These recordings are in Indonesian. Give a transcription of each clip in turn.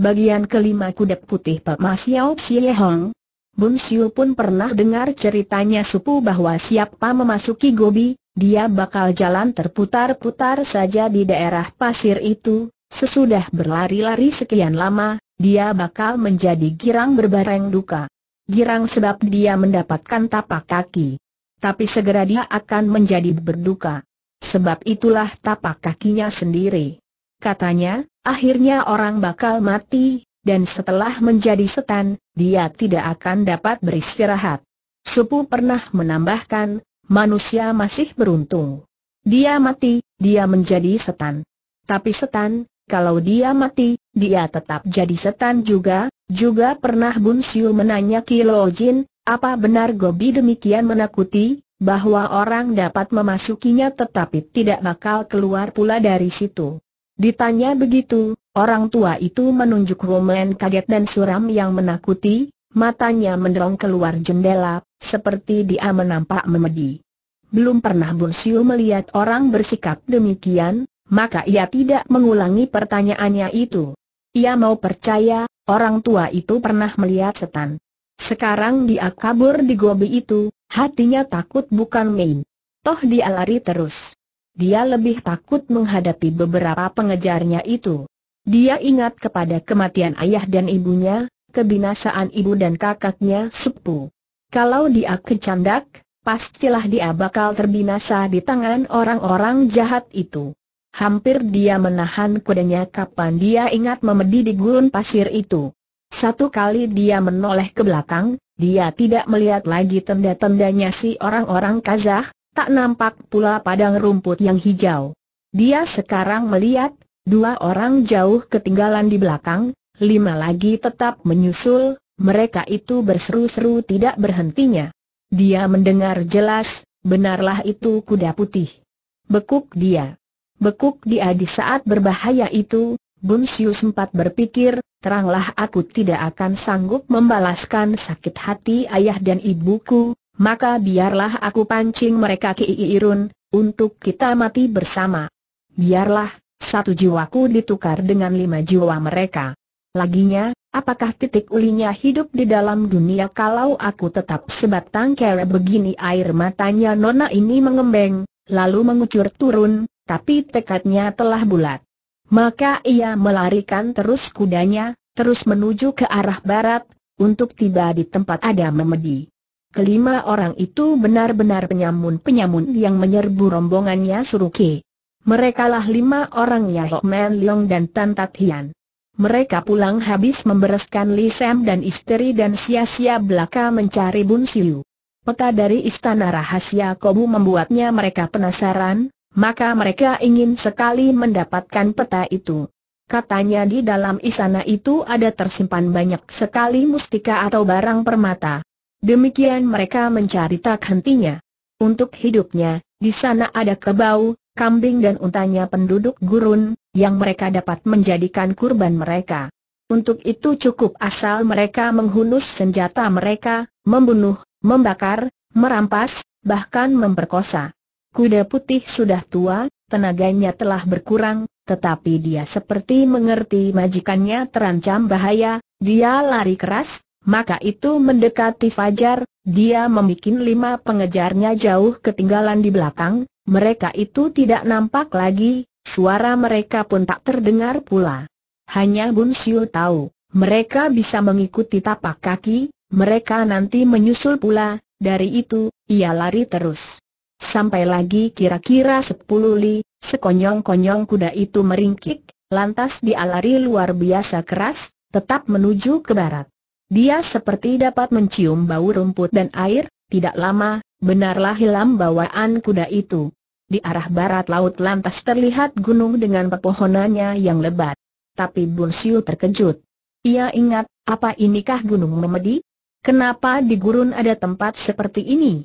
Bagian kelima kuda putih Pak Mas Yao Sye Hong. Bun Siu pun pernah dengar ceritanya supu bahwa siapa memasuki Gobi, dia bakal jalan terputar-putar saja di daerah pasir itu, sesudah berlari-lari sekian lama, dia bakal menjadi girang berbareng duka. Girang sebab dia mendapatkan tapak kaki. Tapi segera dia akan menjadi berduka. Sebab itulah tapak kakinya sendiri. Katanya, akhirnya orang bakal mati, dan setelah menjadi setan, dia tidak akan dapat beristirahat. Supu pernah menambahkan, manusia masih beruntung. Dia mati, dia menjadi setan. Tapi setan, kalau dia mati, dia tetap jadi setan juga, juga pernah Bun Siu menanya Kilo Jin, apa benar Gobi demikian menakuti, bahwa orang dapat memasukinya tetapi tidak bakal keluar pula dari situ. Ditanya begitu, orang tua itu menunjuk Roman kaget dan suram yang menakuti, matanya mendorong keluar jendela, seperti dia menampak memedi. Belum pernah Bunsio melihat orang bersikap demikian, maka ia tidak mengulangi pertanyaannya itu. Ia mau percaya, orang tua itu pernah melihat setan. Sekarang dia kabur di gobi itu, hatinya takut bukan main. Toh dia lari terus. Dia lebih takut menghadapi beberapa pengejarnya itu. Dia ingat kepada kematian ayah dan ibunya, kebinasaan ibu dan kakaknya sepupu. Kalau dia kecandak, pastilah dia bakal terbinasa di tangan orang-orang jahat itu. Hampir dia menahan kudanya kapan dia ingat memedi di gurun pasir itu. Satu kali dia menoleh ke belakang, dia tidak melihat lagi tenda-tendanya si orang-orang Kazakh, Tak nampak pula padang rumput yang hijau. Dia sekarang melihat, dua orang jauh ketinggalan di belakang, lima lagi tetap menyusul, mereka itu berseru-seru tidak berhentinya. Dia mendengar jelas, benarlah itu kuda putih. Bekuk dia. Bekuk dia di saat berbahaya itu, Bun Siu sempat berpikir, teranglah aku tidak akan sanggup membalaskan sakit hati ayah dan ibuku, maka biarlah aku pancing mereka ke Iirun, untuk kita mati bersama. Biarlah, satu jiwaku ditukar dengan lima jiwa mereka. Laginya, apakah titik ulinya hidup di dalam dunia kalau aku tetap sebatang kera begini air matanya nona ini mengembeng, lalu mengucur turun, tapi tekadnya telah bulat. Maka ia melarikan terus kudanya, terus menuju ke arah barat, untuk tiba di tempat ada memedi. Kelima orang itu benar-benar penyamun-penyamun yang menyerbu rombongannya Suruki. lah lima orang Yahok Man Leong dan Tan Tat Hian. Mereka pulang habis membereskan Li Sam dan istri dan sia-sia belaka mencari Bun Siu. Peta dari istana rahasia Kobu membuatnya mereka penasaran, maka mereka ingin sekali mendapatkan peta itu. Katanya di dalam istana itu ada tersimpan banyak sekali mustika atau barang permata. Demikian mereka mencari tak hentinya. Untuk hidupnya, di sana ada kebau, kambing dan untanya penduduk gurun, yang mereka dapat menjadikan kurban mereka. Untuk itu cukup asal mereka menghunus senjata mereka, membunuh, membakar, merampas, bahkan memperkosa. Kuda putih sudah tua, tenaganya telah berkurang, tetapi dia seperti mengerti majikannya terancam bahaya, dia lari keras, maka itu mendekati Fajar, dia membuat lima pengejarnya jauh ketinggalan di belakang, mereka itu tidak nampak lagi, suara mereka pun tak terdengar pula. Hanya Bun Siu tahu, mereka bisa mengikuti tapak kaki, mereka nanti menyusul pula, dari itu, ia lari terus. Sampai lagi kira-kira sepuluh li, sekonyong-konyong kuda itu meringkik, lantas dia lari luar biasa keras, tetap menuju ke barat. Dia seperti dapat mencium bau rumput dan air, tidak lama, benarlah hilang bawaan kuda itu. Di arah barat laut lantas terlihat gunung dengan pepohonannya yang lebat. Tapi Bun Siu terkejut. Ia ingat, apa inikah gunung memedi? Kenapa di gurun ada tempat seperti ini?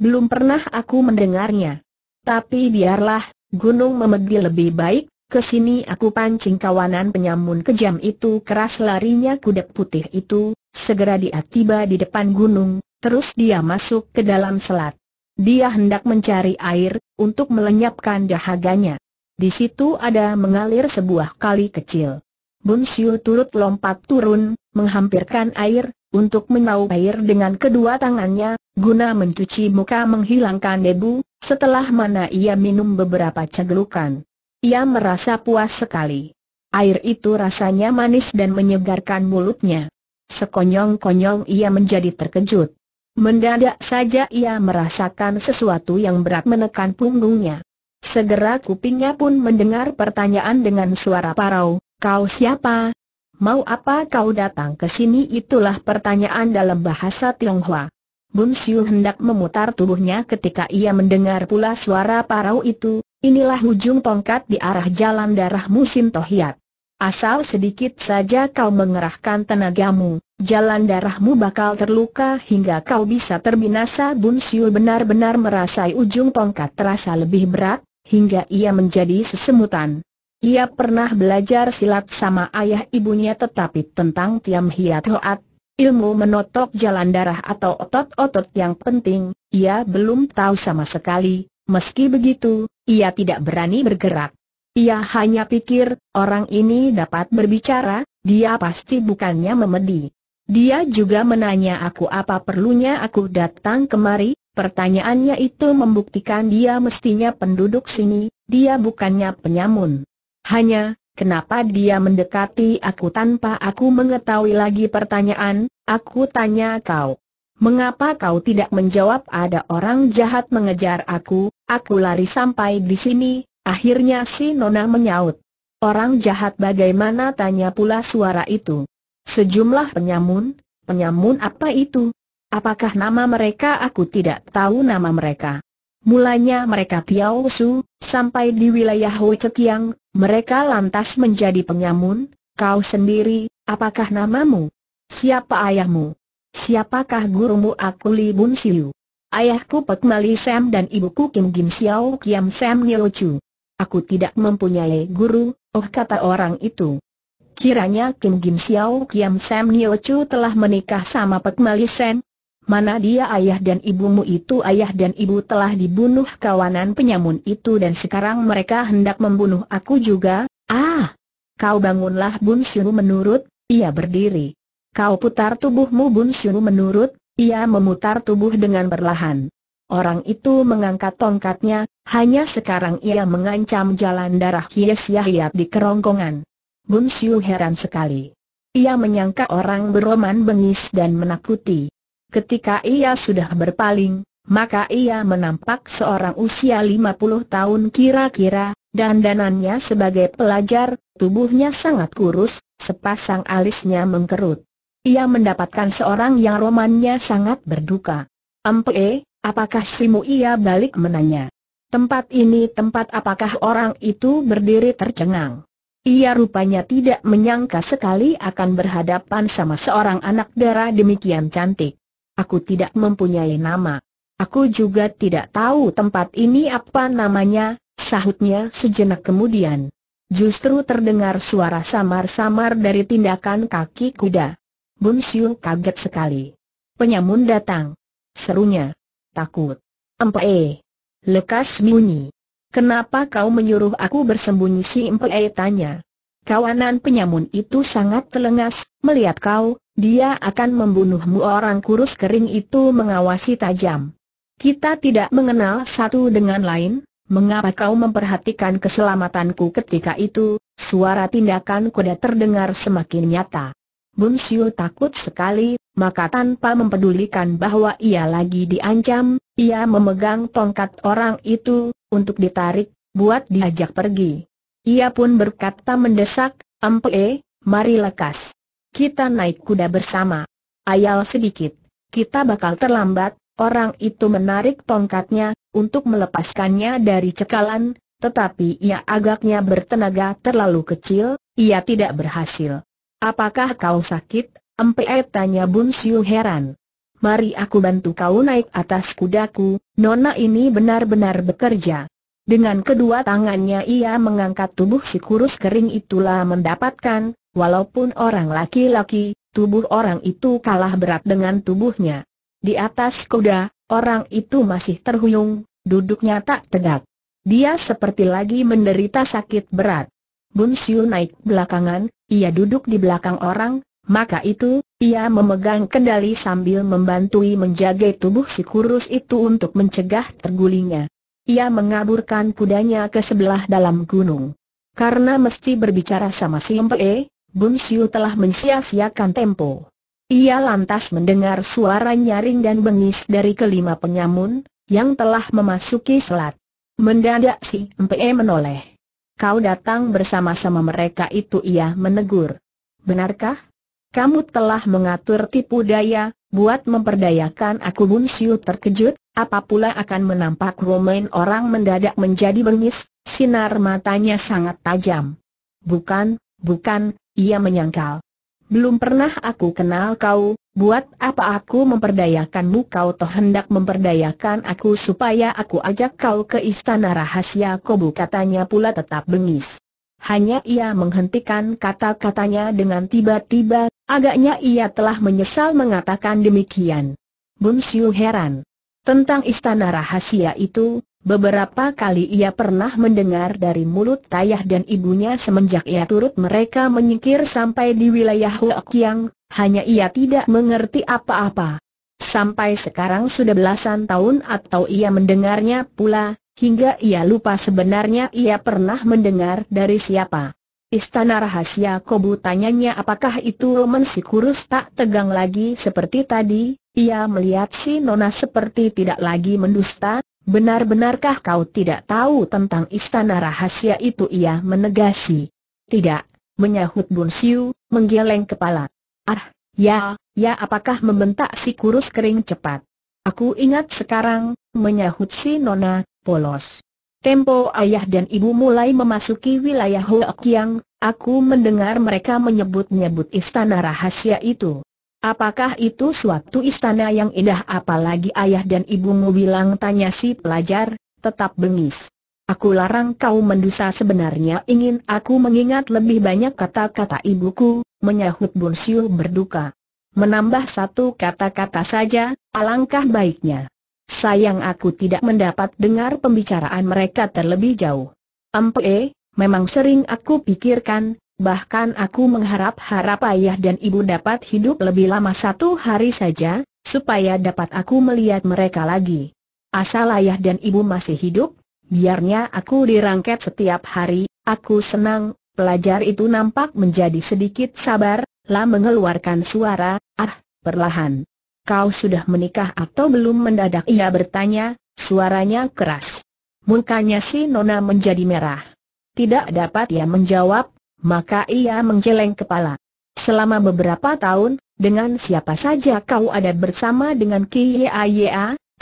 Belum pernah aku mendengarnya. Tapi biarlah, gunung memedi lebih baik, kesini aku pancing kawanan penyamun kejam itu keras larinya kuda putih itu, Segera dia tiba di depan gunung, terus dia masuk ke dalam selat. Dia hendak mencari air, untuk melenyapkan dahaganya. Di situ ada mengalir sebuah kali kecil. Bun Siu turut lompat turun, menghampirkan air, untuk menau air dengan kedua tangannya, guna mencuci muka menghilangkan debu, setelah mana ia minum beberapa cegelukan. Ia merasa puas sekali. Air itu rasanya manis dan menyegarkan mulutnya. Sekonyong-konyong ia menjadi terkejut. Mendadak saja ia merasakan sesuatu yang berat menekan punggungnya. Segera kupingnya pun mendengar pertanyaan dengan suara parau, kau siapa? Mau apa kau datang ke sini? Itulah pertanyaan dalam bahasa Tionghoa. Bun Siu hendak memutar tubuhnya ketika ia mendengar pula suara parau itu, inilah ujung tongkat di arah jalan darah musim tohiat. Asal sedikit saja kau mengerahkan tenagamu, jalan darahmu bakal terluka hingga kau bisa terbinasa Bun Siul benar-benar merasai ujung tongkat terasa lebih berat, hingga ia menjadi sesemutan. Ia pernah belajar silat sama ayah ibunya tetapi tentang Tiam Hiat Hoat, ilmu menotok jalan darah atau otot-otot yang penting, ia belum tahu sama sekali, meski begitu, ia tidak berani bergerak. Ia hanya pikir, orang ini dapat berbicara, dia pasti bukannya memedi. Dia juga menanya aku apa perlunya aku datang kemari, pertanyaannya itu membuktikan dia mestinya penduduk sini, dia bukannya penyamun. Hanya, kenapa dia mendekati aku tanpa aku mengetahui lagi pertanyaan, aku tanya kau. Mengapa kau tidak menjawab ada orang jahat mengejar aku, aku lari sampai di sini, Akhirnya si Nona menyaut. Orang jahat bagaimana tanya pula suara itu. Sejumlah penyamun, penyamun apa itu? Apakah nama mereka aku tidak tahu nama mereka. Mulanya mereka Piao sampai di wilayah Ho Cekiang, mereka lantas menjadi penyamun, kau sendiri, apakah namamu? Siapa ayahmu? Siapakah gurumu aku Li Bun Siu? Ayahku Pek Mali Sam dan ibuku Kim Gim Siau Kiam Sam nyo Chu. Aku tidak mempunyai guru, oh kata orang itu. Kiranya Kim Gim Xiao Kiam Sam Nio Chu telah menikah sama Pek Mali Sen. Mana dia ayah dan ibumu itu ayah dan ibu telah dibunuh kawanan penyamun itu dan sekarang mereka hendak membunuh aku juga. Ah! Kau bangunlah Bun Xiu menurut, ia berdiri. Kau putar tubuhmu Bun Xiu menurut, ia memutar tubuh dengan berlahan. Orang itu mengangkat tongkatnya, hanya sekarang ia mengancam jalan darah Hies Yahya di kerongkongan. Bun Siu heran sekali. Ia menyangka orang beroman bengis dan menakuti. Ketika ia sudah berpaling, maka ia menampak seorang usia 50 tahun kira-kira, dan danannya sebagai pelajar, tubuhnya sangat kurus, sepasang alisnya mengkerut. Ia mendapatkan seorang yang romannya sangat berduka. Ampe, Apakah Simu ia balik menanya? Tempat ini tempat apakah orang itu berdiri tercengang? Ia rupanya tidak menyangka sekali akan berhadapan sama seorang anak darah demikian cantik. Aku tidak mempunyai nama. Aku juga tidak tahu tempat ini apa namanya, sahutnya sejenak kemudian. Justru terdengar suara samar-samar dari tindakan kaki kuda. Bun Siu kaget sekali. Penyamun datang. Serunya takut. Empe. Lekas bunyi. Kenapa kau menyuruh aku bersembunyi si Empe tanya. Kawanan penyamun itu sangat telengas, melihat kau, dia akan membunuhmu orang kurus kering itu mengawasi tajam. Kita tidak mengenal satu dengan lain, mengapa kau memperhatikan keselamatanku ketika itu, suara tindakan kuda terdengar semakin nyata. Bun Siu takut sekali, maka tanpa mempedulikan bahwa ia lagi diancam, ia memegang tongkat orang itu, untuk ditarik, buat diajak pergi. Ia pun berkata mendesak, Empe, mari lekas. Kita naik kuda bersama. Ayal sedikit, kita bakal terlambat, orang itu menarik tongkatnya, untuk melepaskannya dari cekalan, tetapi ia agaknya bertenaga terlalu kecil, ia tidak berhasil. Apakah kau sakit Empe tanya Bun Siu heran. Mari aku bantu kau naik atas kudaku, nona ini benar-benar bekerja. Dengan kedua tangannya ia mengangkat tubuh si kurus kering itulah mendapatkan, walaupun orang laki-laki, tubuh orang itu kalah berat dengan tubuhnya. Di atas kuda, orang itu masih terhuyung, duduknya tak tegak. Dia seperti lagi menderita sakit berat. Bun Siu naik belakangan, ia duduk di belakang orang, maka itu, ia memegang kendali sambil membantui menjaga tubuh si kurus itu untuk mencegah tergulingnya. Ia mengaburkan kudanya ke sebelah dalam gunung. Karena mesti berbicara sama si Mpe, Bun Siu telah mensia tempo. Ia lantas mendengar suara nyaring dan bengis dari kelima penyamun, yang telah memasuki selat. Mendadak si Mpe menoleh. Kau datang bersama-sama mereka itu ia menegur. Benarkah? kamu telah mengatur tipu daya, buat memperdayakan aku Bun Siu terkejut, apa pula akan menampak romain orang mendadak menjadi bengis, sinar matanya sangat tajam. Bukan, bukan, ia menyangkal. Belum pernah aku kenal kau, buat apa aku memperdayakanmu kau toh hendak memperdayakan aku supaya aku ajak kau ke istana rahasia kobu katanya pula tetap bengis hanya ia menghentikan kata-katanya dengan tiba-tiba, agaknya ia telah menyesal mengatakan demikian. Bun Siu heran. Tentang istana rahasia itu, beberapa kali ia pernah mendengar dari mulut Tayah dan ibunya semenjak ia turut mereka menyingkir sampai di wilayah Huaqiang, hanya ia tidak mengerti apa-apa. Sampai sekarang sudah belasan tahun atau ia mendengarnya pula, Hingga ia lupa sebenarnya ia pernah mendengar dari siapa. Istana rahasia Kobu tanyanya apakah itu Roman si kurus tak tegang lagi seperti tadi, ia melihat si Nona seperti tidak lagi mendusta, benar-benarkah kau tidak tahu tentang istana rahasia itu ia menegasi. Tidak, menyahut Bun Siu, menggeleng kepala. Ah, ya, ya apakah membentak si kurus kering cepat. Aku ingat sekarang, menyahut si Nona, polos. Tempo ayah dan ibu mulai memasuki wilayah Hokiang, aku mendengar mereka menyebut-nyebut istana rahasia itu. Apakah itu suatu istana yang indah apalagi ayah dan ibumu bilang tanya si pelajar, tetap bengis. Aku larang kau mendusa sebenarnya ingin aku mengingat lebih banyak kata-kata ibuku, menyahut Bun berduka. Menambah satu kata-kata saja, alangkah baiknya. Sayang aku tidak mendapat dengar pembicaraan mereka terlebih jauh. Empe, memang sering aku pikirkan, bahkan aku mengharap-harap ayah dan ibu dapat hidup lebih lama satu hari saja, supaya dapat aku melihat mereka lagi. Asal ayah dan ibu masih hidup, biarnya aku dirangket setiap hari, aku senang, pelajar itu nampak menjadi sedikit sabar, lah mengeluarkan suara, ah, perlahan kau sudah menikah atau belum mendadak ia bertanya, suaranya keras. Mukanya si Nona menjadi merah. Tidak dapat ia menjawab, maka ia menggeleng kepala. Selama beberapa tahun, dengan siapa saja kau ada bersama dengan Ki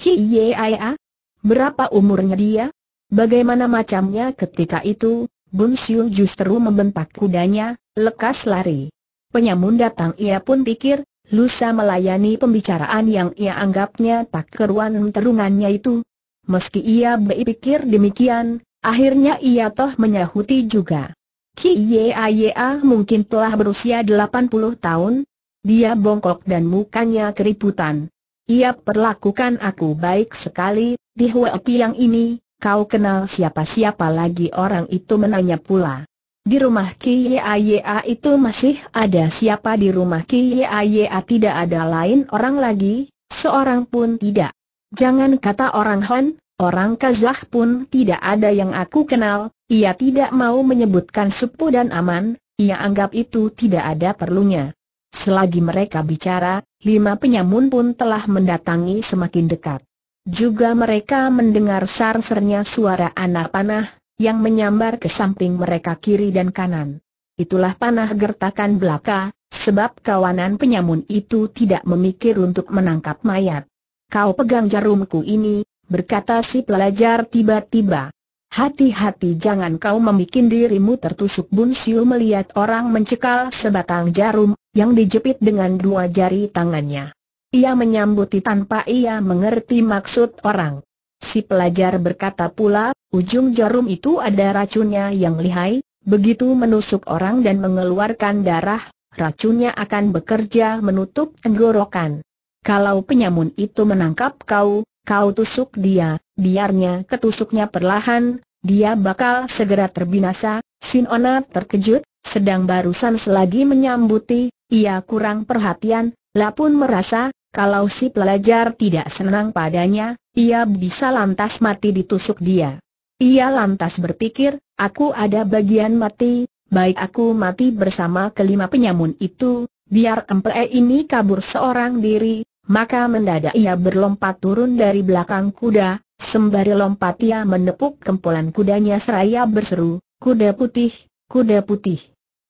Kiyeaya? Berapa umurnya dia? Bagaimana macamnya ketika itu, Bun Siu justru membentak kudanya, lekas lari. Penyamun datang ia pun pikir, Lusa melayani pembicaraan yang ia anggapnya tak keruan terungannya itu. Meski ia berpikir demikian, akhirnya ia toh menyahuti juga. Kiyaya mungkin telah berusia 80 tahun. Dia bongkok dan mukanya keriputan. Ia perlakukan aku baik sekali, di Huapi yang ini, kau kenal siapa-siapa lagi orang itu menanya pula. Di rumah Kiaya itu masih ada siapa di rumah Kiaya tidak ada lain orang lagi, seorang pun tidak. Jangan kata orang Han, orang Kazah pun tidak ada yang aku kenal, ia tidak mau menyebutkan sepuh dan aman, ia anggap itu tidak ada perlunya. Selagi mereka bicara, lima penyamun pun telah mendatangi semakin dekat. Juga mereka mendengar sarsernya suara anak panah, yang menyambar ke samping mereka kiri dan kanan. Itulah panah gertakan belaka, sebab kawanan penyamun itu tidak memikir untuk menangkap mayat. Kau pegang jarumku ini, berkata si pelajar tiba-tiba. Hati-hati jangan kau membuat dirimu tertusuk Bun Siu melihat orang mencekal sebatang jarum, yang dijepit dengan dua jari tangannya. Ia menyambuti tanpa ia mengerti maksud orang. Si pelajar berkata pula, ujung jarum itu ada racunnya yang lihai, begitu menusuk orang dan mengeluarkan darah, racunnya akan bekerja menutup tenggorokan. Kalau penyamun itu menangkap kau, kau tusuk dia, biarnya ketusuknya perlahan, dia bakal segera terbinasa. Sinona terkejut, sedang barusan selagi menyambuti, ia kurang perhatian, Lapun merasa, kalau si pelajar tidak senang padanya, ia bisa lantas mati ditusuk dia. Ia lantas berpikir, aku ada bagian mati, baik aku mati bersama kelima penyamun itu, biar empe ini kabur seorang diri, maka mendadak ia berlompat turun dari belakang kuda, sembari lompat ia menepuk kempolan kudanya seraya berseru, kuda putih, kuda putih.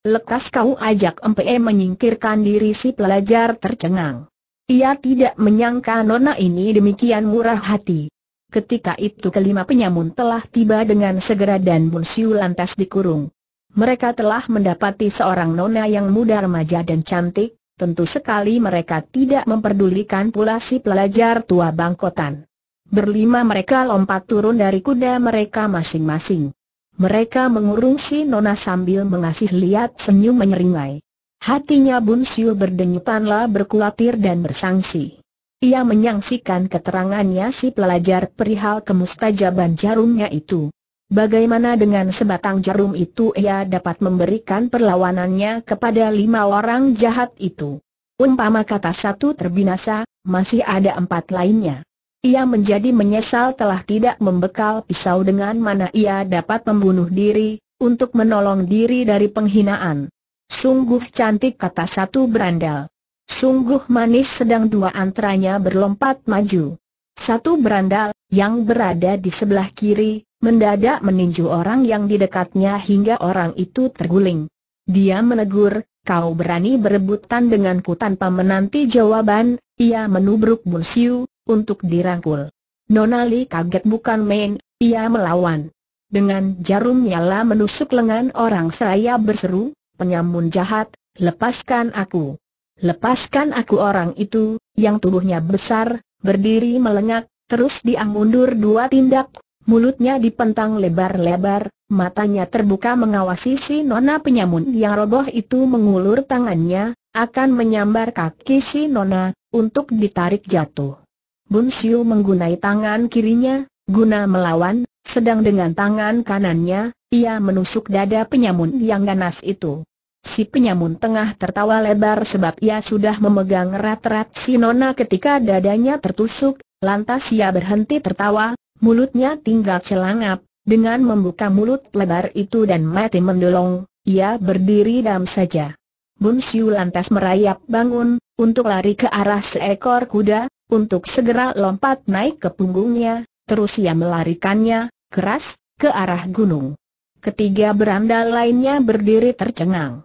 Lekas kau ajak empe menyingkirkan diri si pelajar tercengang. Ia tidak menyangka nona ini demikian murah hati. Ketika itu kelima penyamun telah tiba dengan segera dan Bun Siu lantas dikurung. Mereka telah mendapati seorang nona yang muda remaja dan cantik, tentu sekali mereka tidak memperdulikan pula si pelajar tua bangkotan. Berlima mereka lompat turun dari kuda mereka masing-masing. Mereka mengurung si nona sambil mengasih lihat senyum menyeringai. Hatinya Bun Siu berdenyutanlah berkulatir dan bersangsi. Ia menyangsikan keterangannya si pelajar perihal kemustajaban jarumnya itu. Bagaimana dengan sebatang jarum itu ia dapat memberikan perlawanannya kepada lima orang jahat itu. Umpama kata satu terbinasa, masih ada empat lainnya. Ia menjadi menyesal telah tidak membekal pisau dengan mana ia dapat membunuh diri, untuk menolong diri dari penghinaan. Sungguh cantik kata satu berandal. Sungguh manis sedang dua antaranya berlompat maju. Satu berandal, yang berada di sebelah kiri, mendadak meninju orang yang di dekatnya hingga orang itu terguling. Dia menegur, kau berani berebutan denganku tanpa menanti jawaban, ia menubruk Bunsiu, untuk dirangkul. Nonali kaget bukan main, ia melawan. Dengan jarumnya lah menusuk lengan orang seraya berseru, penyamun jahat, lepaskan aku. Lepaskan aku orang itu, yang tubuhnya besar, berdiri melengak, terus dia mundur dua tindak, mulutnya dipentang lebar-lebar, matanya terbuka mengawasi si nona penyamun yang roboh itu mengulur tangannya, akan menyambar kaki si nona, untuk ditarik jatuh. Bun Siu menggunai tangan kirinya, guna melawan, sedang dengan tangan kanannya, ia menusuk dada penyamun yang ganas itu. Si penyamun tengah tertawa lebar sebab ia sudah memegang erat-erat si Nona ketika dadanya tertusuk, lantas ia berhenti tertawa, mulutnya tinggal celangap, dengan membuka mulut lebar itu dan mati mendolong, ia berdiri dam saja. Bun Siu lantas merayap bangun, untuk lari ke arah seekor kuda, untuk segera lompat naik ke punggungnya, terus ia melarikannya, keras, ke arah gunung. Ketiga beranda lainnya berdiri tercengang.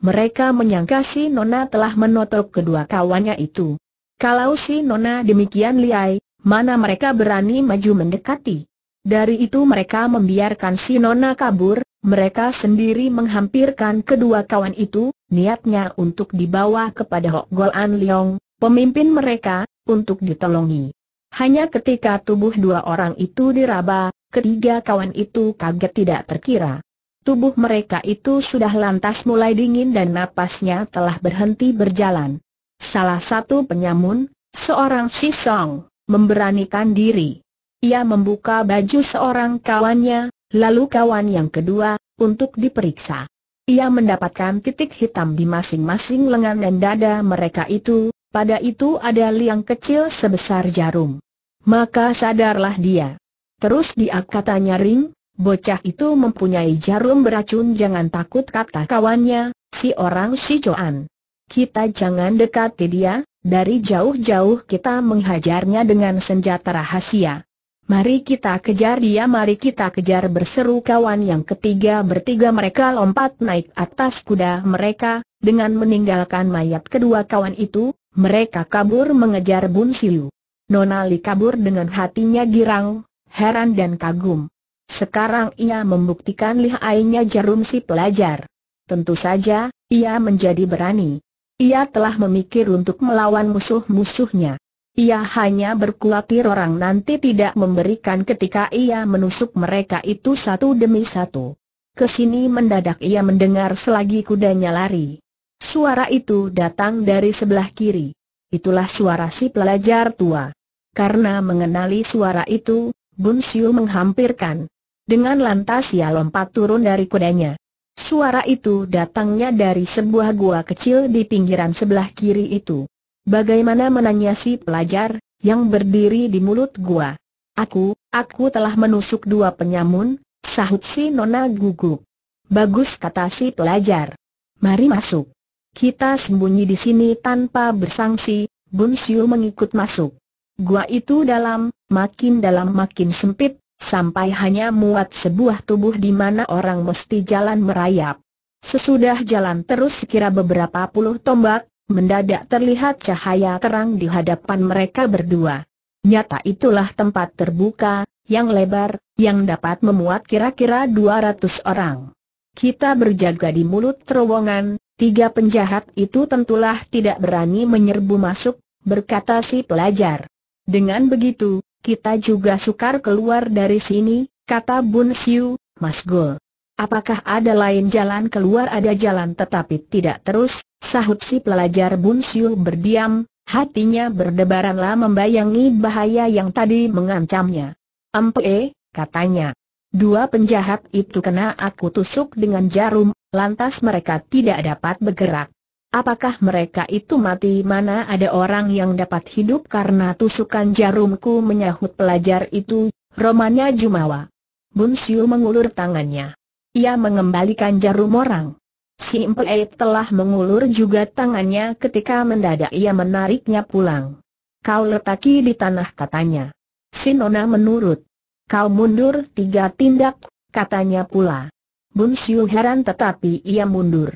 Mereka menyangka si Nona telah menotok kedua kawannya itu. Kalau si Nona demikian liai, mana mereka berani maju mendekati. Dari itu mereka membiarkan si Nona kabur, mereka sendiri menghampirkan kedua kawan itu, niatnya untuk dibawa kepada Hok Gol An Leong, pemimpin mereka, untuk ditolongi. Hanya ketika tubuh dua orang itu diraba, ketiga kawan itu kaget tidak terkira. Tubuh mereka itu sudah lantas mulai dingin dan napasnya telah berhenti berjalan. Salah satu penyamun, seorang Sisong, memberanikan diri. Ia membuka baju seorang kawannya, lalu kawan yang kedua, untuk diperiksa. Ia mendapatkan titik hitam di masing-masing lengan dan dada mereka itu, pada itu ada liang kecil sebesar jarum. Maka sadarlah dia. Terus dia katanya Ring, Bocah itu mempunyai jarum beracun jangan takut kata kawannya, si orang si Joan. Kita jangan dekati dia, dari jauh-jauh kita menghajarnya dengan senjata rahasia. Mari kita kejar dia, mari kita kejar berseru kawan yang ketiga bertiga mereka lompat naik atas kuda mereka, dengan meninggalkan mayat kedua kawan itu, mereka kabur mengejar Bun Siu. Nonali kabur dengan hatinya girang, heran dan kagum. Sekarang ia membuktikan lihainya jarum si pelajar. Tentu saja, ia menjadi berani. Ia telah memikir untuk melawan musuh-musuhnya. Ia hanya berkhawatir orang nanti tidak memberikan ketika ia menusuk mereka itu satu demi satu. Kesini mendadak ia mendengar selagi kudanya lari. Suara itu datang dari sebelah kiri. Itulah suara si pelajar tua. Karena mengenali suara itu, Bun Siu menghampirkan. Dengan lantas ia lompat turun dari kudanya. Suara itu datangnya dari sebuah gua kecil di pinggiran sebelah kiri itu. Bagaimana menanya si pelajar, yang berdiri di mulut gua? Aku, aku telah menusuk dua penyamun, sahut si nona gugup. Bagus kata si pelajar. Mari masuk. Kita sembunyi di sini tanpa bersangsi, Bun Siu mengikut masuk. Gua itu dalam, makin dalam makin sempit, sampai hanya muat sebuah tubuh di mana orang mesti jalan merayap. Sesudah jalan terus sekira beberapa puluh tombak, mendadak terlihat cahaya terang di hadapan mereka berdua. Nyata itulah tempat terbuka, yang lebar, yang dapat memuat kira-kira 200 orang. Kita berjaga di mulut terowongan, tiga penjahat itu tentulah tidak berani menyerbu masuk, berkata si pelajar. Dengan begitu, kita juga sukar keluar dari sini, kata Bun Siu, Mas Gol. Apakah ada lain jalan keluar? Ada jalan tetapi tidak terus, sahut si pelajar Bun Siu berdiam, hatinya berdebaranlah membayangi bahaya yang tadi mengancamnya. Ampe, katanya. Dua penjahat itu kena aku tusuk dengan jarum, lantas mereka tidak dapat bergerak. Apakah mereka itu mati mana ada orang yang dapat hidup karena tusukan jarumku menyahut pelajar itu, romanya Jumawa. Bun Siu mengulur tangannya. Ia mengembalikan jarum orang. Si Mpei telah mengulur juga tangannya ketika mendadak ia menariknya pulang. Kau letaki di tanah katanya. Sinona menurut. Kau mundur tiga tindak, katanya pula. Bun Siu heran tetapi ia mundur.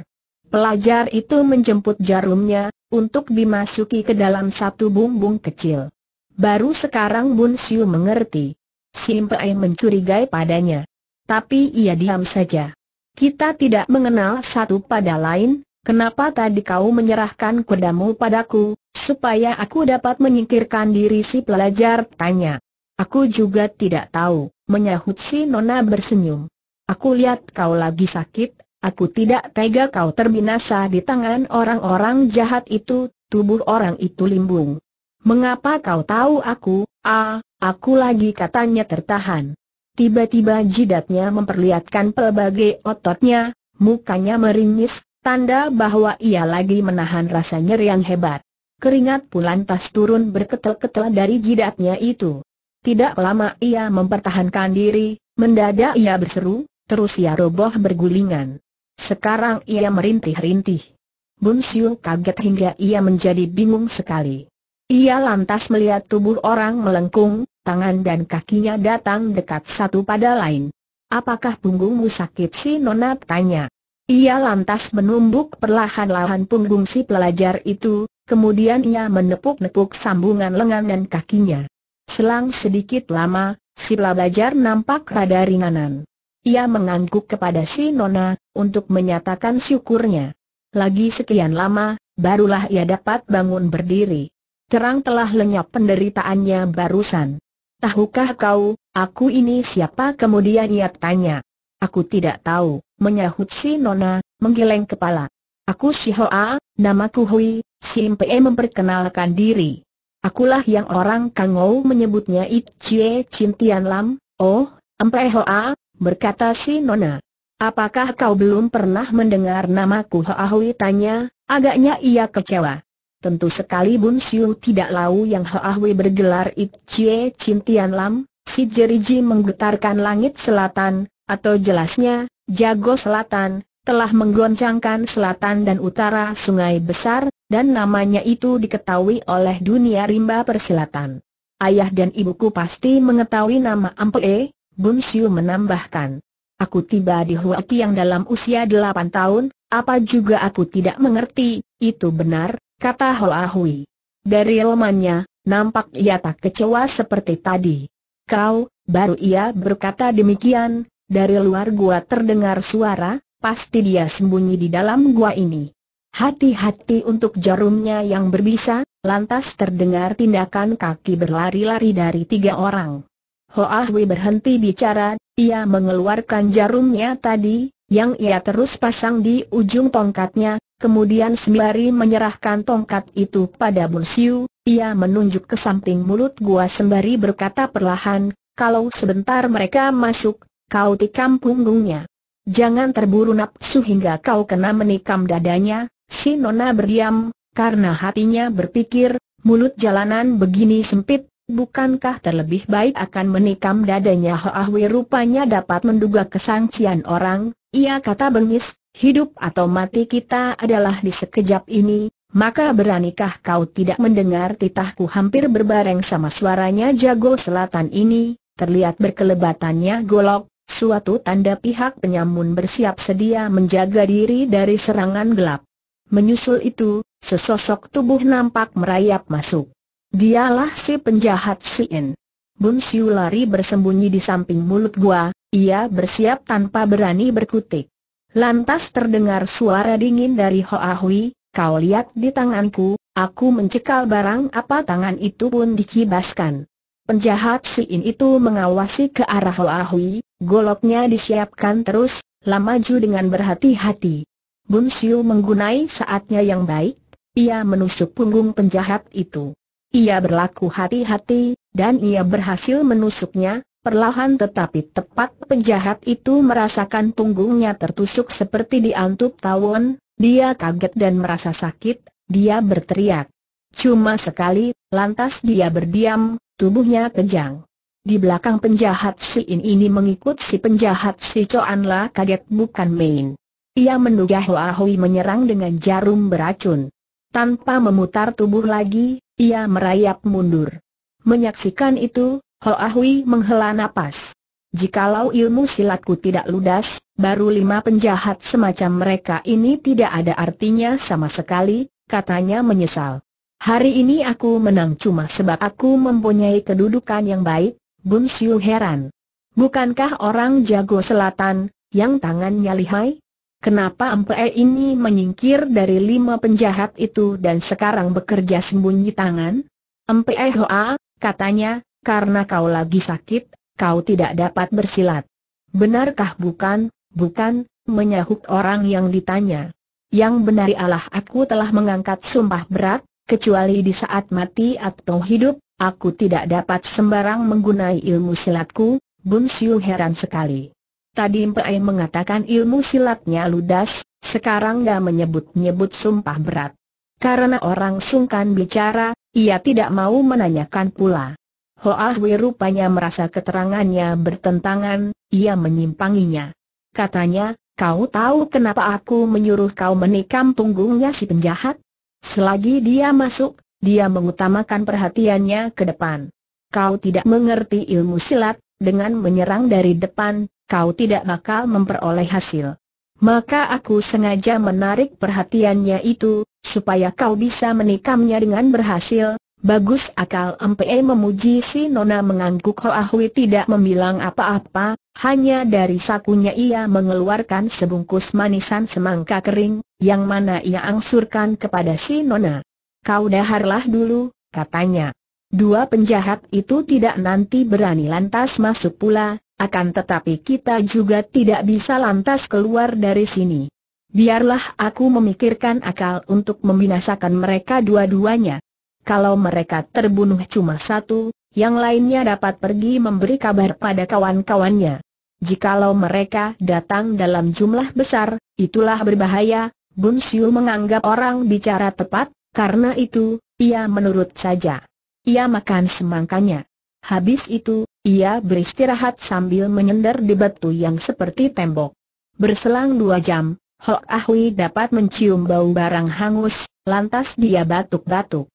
Pelajar itu menjemput jarumnya, untuk dimasuki ke dalam satu bumbung kecil. Baru sekarang Bun Siu mengerti. Pei mencurigai padanya. Tapi ia diam saja. Kita tidak mengenal satu pada lain, kenapa tadi kau menyerahkan kudamu padaku, supaya aku dapat menyingkirkan diri si pelajar? Tanya. Aku juga tidak tahu, menyahut si Nona bersenyum. Aku lihat kau lagi sakit, Aku tidak tega kau terbinasa di tangan orang-orang jahat itu, tubuh orang itu limbung. Mengapa kau tahu aku, ah, aku lagi katanya tertahan. Tiba-tiba jidatnya memperlihatkan pelbagai ototnya, mukanya meringis, tanda bahwa ia lagi menahan rasa nyeri yang hebat. Keringat pulan lantas turun berketel-ketel dari jidatnya itu. Tidak lama ia mempertahankan diri, mendadak ia berseru, terus ia roboh bergulingan. Sekarang ia merintih-rintih. Bun Siu kaget hingga ia menjadi bingung sekali. Ia lantas melihat tubuh orang melengkung, tangan dan kakinya datang dekat satu pada lain. Apakah punggungmu sakit si Nona tanya. Ia lantas menumbuk perlahan-lahan punggung si pelajar itu, kemudian ia menepuk-nepuk sambungan lengan dan kakinya. Selang sedikit lama, si pelajar nampak rada ringanan. Ia mengangguk kepada si Nona, untuk menyatakan syukurnya. Lagi sekian lama, barulah ia dapat bangun berdiri. Terang telah lenyap penderitaannya barusan. Tahukah kau, aku ini siapa kemudian ia tanya. Aku tidak tahu, menyahut si Nona, menggeleng kepala. Aku si Hoa, namaku Hui, si Mpe memperkenalkan diri. Akulah yang orang Kangou menyebutnya Itchie Cintian Lam, oh, Mpe Hoa, berkata si Nona. Apakah kau belum pernah mendengar namaku Hui tanya, agaknya ia kecewa. Tentu sekali Bun siu tidak lau yang Hui bergelar Ik Chie Chin Tian Lam, si Jeriji menggetarkan langit selatan, atau jelasnya, Jago Selatan, telah menggoncangkan selatan dan utara sungai besar, dan namanya itu diketahui oleh dunia rimba persilatan. Ayah dan ibuku pasti mengetahui nama Ampe, Bun Siu menambahkan. Aku tiba di Huaki yang dalam usia delapan tahun, apa juga aku tidak mengerti, itu benar, kata Hoa Hui. Dari lemannya, nampak ia tak kecewa seperti tadi. Kau, baru ia berkata demikian, dari luar gua terdengar suara, pasti dia sembunyi di dalam gua ini. Hati-hati untuk jarumnya yang berbisa, lantas terdengar tindakan kaki berlari-lari dari tiga orang. Ho Ah Wei berhenti bicara, ia mengeluarkan jarumnya tadi, yang ia terus pasang di ujung tongkatnya, kemudian sembari menyerahkan tongkat itu pada Bun Siu, ia menunjuk ke samping mulut gua sembari berkata perlahan, kalau sebentar mereka masuk, kau tikam punggungnya. Jangan terburu nafsu hingga kau kena menikam dadanya, si Nona berdiam, karena hatinya berpikir, mulut jalanan begini sempit, Bukankah terlebih baik akan menikam dadanya Hoahwi rupanya dapat menduga kesangsian orang, ia kata bengis, hidup atau mati kita adalah di sekejap ini, maka beranikah kau tidak mendengar titahku hampir berbareng sama suaranya jago selatan ini, terlihat berkelebatannya golok, suatu tanda pihak penyamun bersiap sedia menjaga diri dari serangan gelap. Menyusul itu, sesosok tubuh nampak merayap masuk. Dialah si penjahat Siin. Bun Siu lari bersembunyi di samping mulut gua, ia bersiap tanpa berani berkutik. Lantas terdengar suara dingin dari Hoa Hui, kau lihat di tanganku, aku mencekal barang apa tangan itu pun dikibaskan. Penjahat Siin itu mengawasi ke arah Hoa Hui, goloknya disiapkan terus, lama ju dengan berhati-hati. Bun Siu menggunai saatnya yang baik, ia menusuk punggung penjahat itu. Ia berlaku hati-hati, dan ia berhasil menusuknya, perlahan tetapi tepat penjahat itu merasakan punggungnya tertusuk seperti diantuk tawon, dia kaget dan merasa sakit, dia berteriak. Cuma sekali, lantas dia berdiam, tubuhnya kejang. Di belakang penjahat si In ini mengikut si penjahat si Coanlah kaget bukan main. Ia menduga Hoa Hui menyerang dengan jarum beracun. Tanpa memutar tubuh lagi, ia merayap mundur. Menyaksikan itu, Ahui menghela napas. Jikalau ilmu silatku tidak ludas, baru lima penjahat semacam mereka ini tidak ada artinya sama sekali, katanya menyesal. Hari ini aku menang cuma sebab aku mempunyai kedudukan yang baik, Bun Siu heran. Bukankah orang jago selatan, yang tangannya lihai? Kenapa Ampe ini menyingkir dari lima penjahat itu dan sekarang bekerja sembunyi tangan? Ampe Hoa, katanya, karena kau lagi sakit, kau tidak dapat bersilat. Benarkah bukan, bukan, menyahut orang yang ditanya. Yang benar ialah aku telah mengangkat sumpah berat, kecuali di saat mati atau hidup, aku tidak dapat sembarang menggunai ilmu silatku, Bun Siu heran sekali. Tadi Ai mengatakan ilmu silatnya ludas, sekarang gak menyebut-nyebut sumpah berat. Karena orang sungkan bicara, ia tidak mau menanyakan pula. Hoa Hui rupanya merasa keterangannya bertentangan, ia menyimpanginya. Katanya, kau tahu kenapa aku menyuruh kau menikam punggungnya si penjahat? Selagi dia masuk, dia mengutamakan perhatiannya ke depan. Kau tidak mengerti ilmu silat, dengan menyerang dari depan, kau tidak bakal memperoleh hasil. Maka aku sengaja menarik perhatiannya itu, supaya kau bisa menikamnya dengan berhasil. Bagus akal MPE e memuji si Nona mengangguk Hoa Hui tidak membilang apa-apa, hanya dari sakunya ia mengeluarkan sebungkus manisan semangka kering, yang mana ia angsurkan kepada si Nona. Kau daharlah dulu, katanya. Dua penjahat itu tidak nanti berani lantas masuk pula, akan tetapi kita juga tidak bisa lantas keluar dari sini. Biarlah aku memikirkan akal untuk membinasakan mereka dua-duanya. Kalau mereka terbunuh cuma satu, yang lainnya dapat pergi memberi kabar pada kawan-kawannya. Jikalau mereka datang dalam jumlah besar, itulah berbahaya. Bun Siu menganggap orang bicara tepat, karena itu, ia menurut saja. Ia makan semangkanya. Habis itu, ia beristirahat sambil menyender di batu yang seperti tembok. Berselang dua jam, Hok Ahui dapat mencium bau barang hangus, lantas dia batuk-batuk.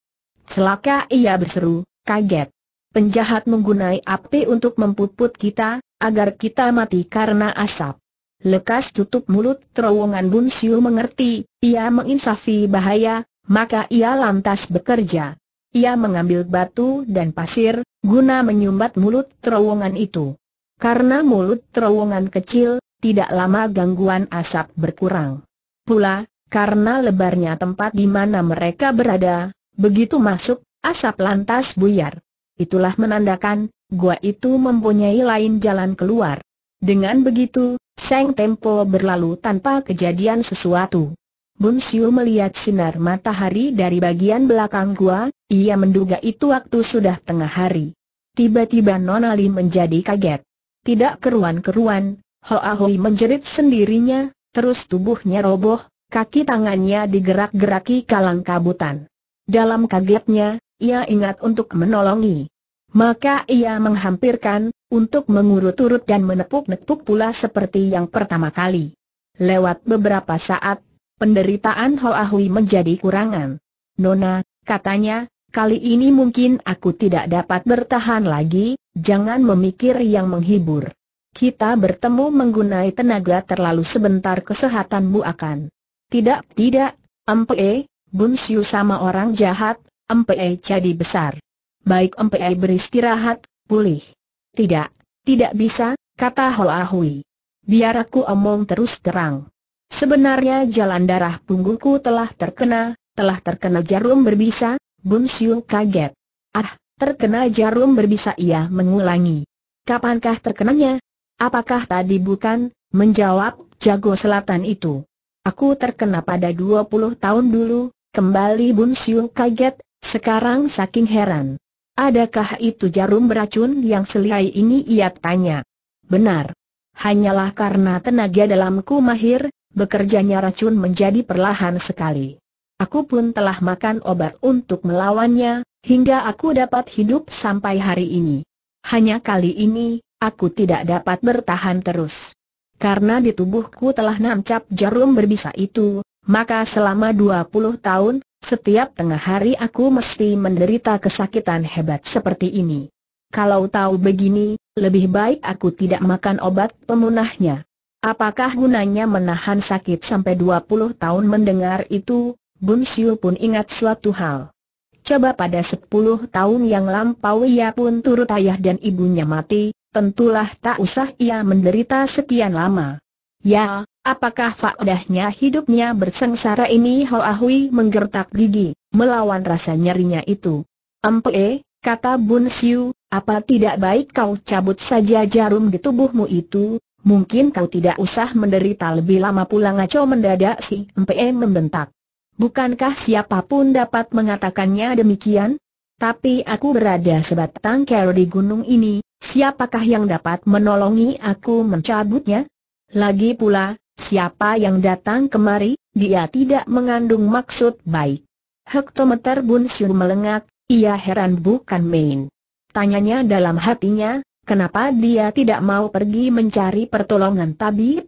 Celaka ia berseru, kaget. Penjahat menggunai api untuk mempuput kita, agar kita mati karena asap. Lekas tutup mulut terowongan Bun Siu mengerti, ia menginsafi bahaya, maka ia lantas bekerja. Ia mengambil batu dan pasir, guna menyumbat mulut terowongan itu. Karena mulut terowongan kecil, tidak lama gangguan asap berkurang. Pula, karena lebarnya tempat di mana mereka berada, begitu masuk, asap lantas buyar. Itulah menandakan, gua itu mempunyai lain jalan keluar. Dengan begitu, Seng Tempo berlalu tanpa kejadian sesuatu. Bun Siu melihat sinar matahari dari bagian belakang gua, ia menduga itu waktu sudah tengah hari. Tiba-tiba Nonali menjadi kaget. Tidak keruan-keruan, Hoa Ahoy menjerit sendirinya, terus tubuhnya roboh, kaki tangannya digerak-geraki kalang kabutan. Dalam kagetnya, ia ingat untuk menolongi. Maka ia menghampirkan, untuk mengurut-urut dan menepuk-nepuk pula seperti yang pertama kali. Lewat beberapa saat, Penderitaan Hoa Hui menjadi kurangan. Nona, katanya, kali ini mungkin aku tidak dapat bertahan lagi, jangan memikir yang menghibur. Kita bertemu menggunai tenaga terlalu sebentar kesehatanmu akan. Tidak, tidak, Empe, Bunsiu sama orang jahat, Empe jadi besar. Baik Empe beristirahat, pulih. Tidak, tidak bisa, kata Hoa Hui. Biar aku omong terus terang. Sebenarnya jalan darah punggungku telah terkena, telah terkena jarum berbisa, Bun Siu kaget. Ah, terkena jarum berbisa ia mengulangi. Kapankah terkenanya? Apakah tadi bukan, menjawab jago selatan itu. Aku terkena pada 20 tahun dulu, kembali Bun Siu kaget, sekarang saking heran. Adakah itu jarum beracun yang selai ini ia tanya. Benar. Hanyalah karena tenaga dalamku mahir, Bekerjanya racun menjadi perlahan sekali. Aku pun telah makan obat untuk melawannya, hingga aku dapat hidup sampai hari ini. Hanya kali ini, aku tidak dapat bertahan terus. Karena di tubuhku telah nancap jarum berbisa itu, maka selama 20 tahun, setiap tengah hari aku mesti menderita kesakitan hebat seperti ini. Kalau tahu begini, lebih baik aku tidak makan obat pemunahnya. Apakah gunanya menahan sakit sampai 20 tahun mendengar itu, Bun Siu pun ingat suatu hal. Coba pada 10 tahun yang lampau ia pun turut ayah dan ibunya mati, tentulah tak usah ia menderita sekian lama. Ya, apakah faedahnya hidupnya bersengsara ini Hoa Ahui menggertak gigi, melawan rasa nyerinya itu. Empe, kata Bun Siu, apa tidak baik kau cabut saja jarum di tubuhmu itu, Mungkin kau tidak usah menderita lebih lama pulang ngaco mendadak si MPE membentak. Bukankah siapapun dapat mengatakannya demikian? Tapi aku berada sebatang kero di gunung ini, siapakah yang dapat menolongi aku mencabutnya? Lagi pula, siapa yang datang kemari, dia tidak mengandung maksud baik. Hektometer Bun Syur melengak, ia heran bukan main. Tanyanya dalam hatinya, Kenapa dia tidak mau pergi mencari pertolongan tabib?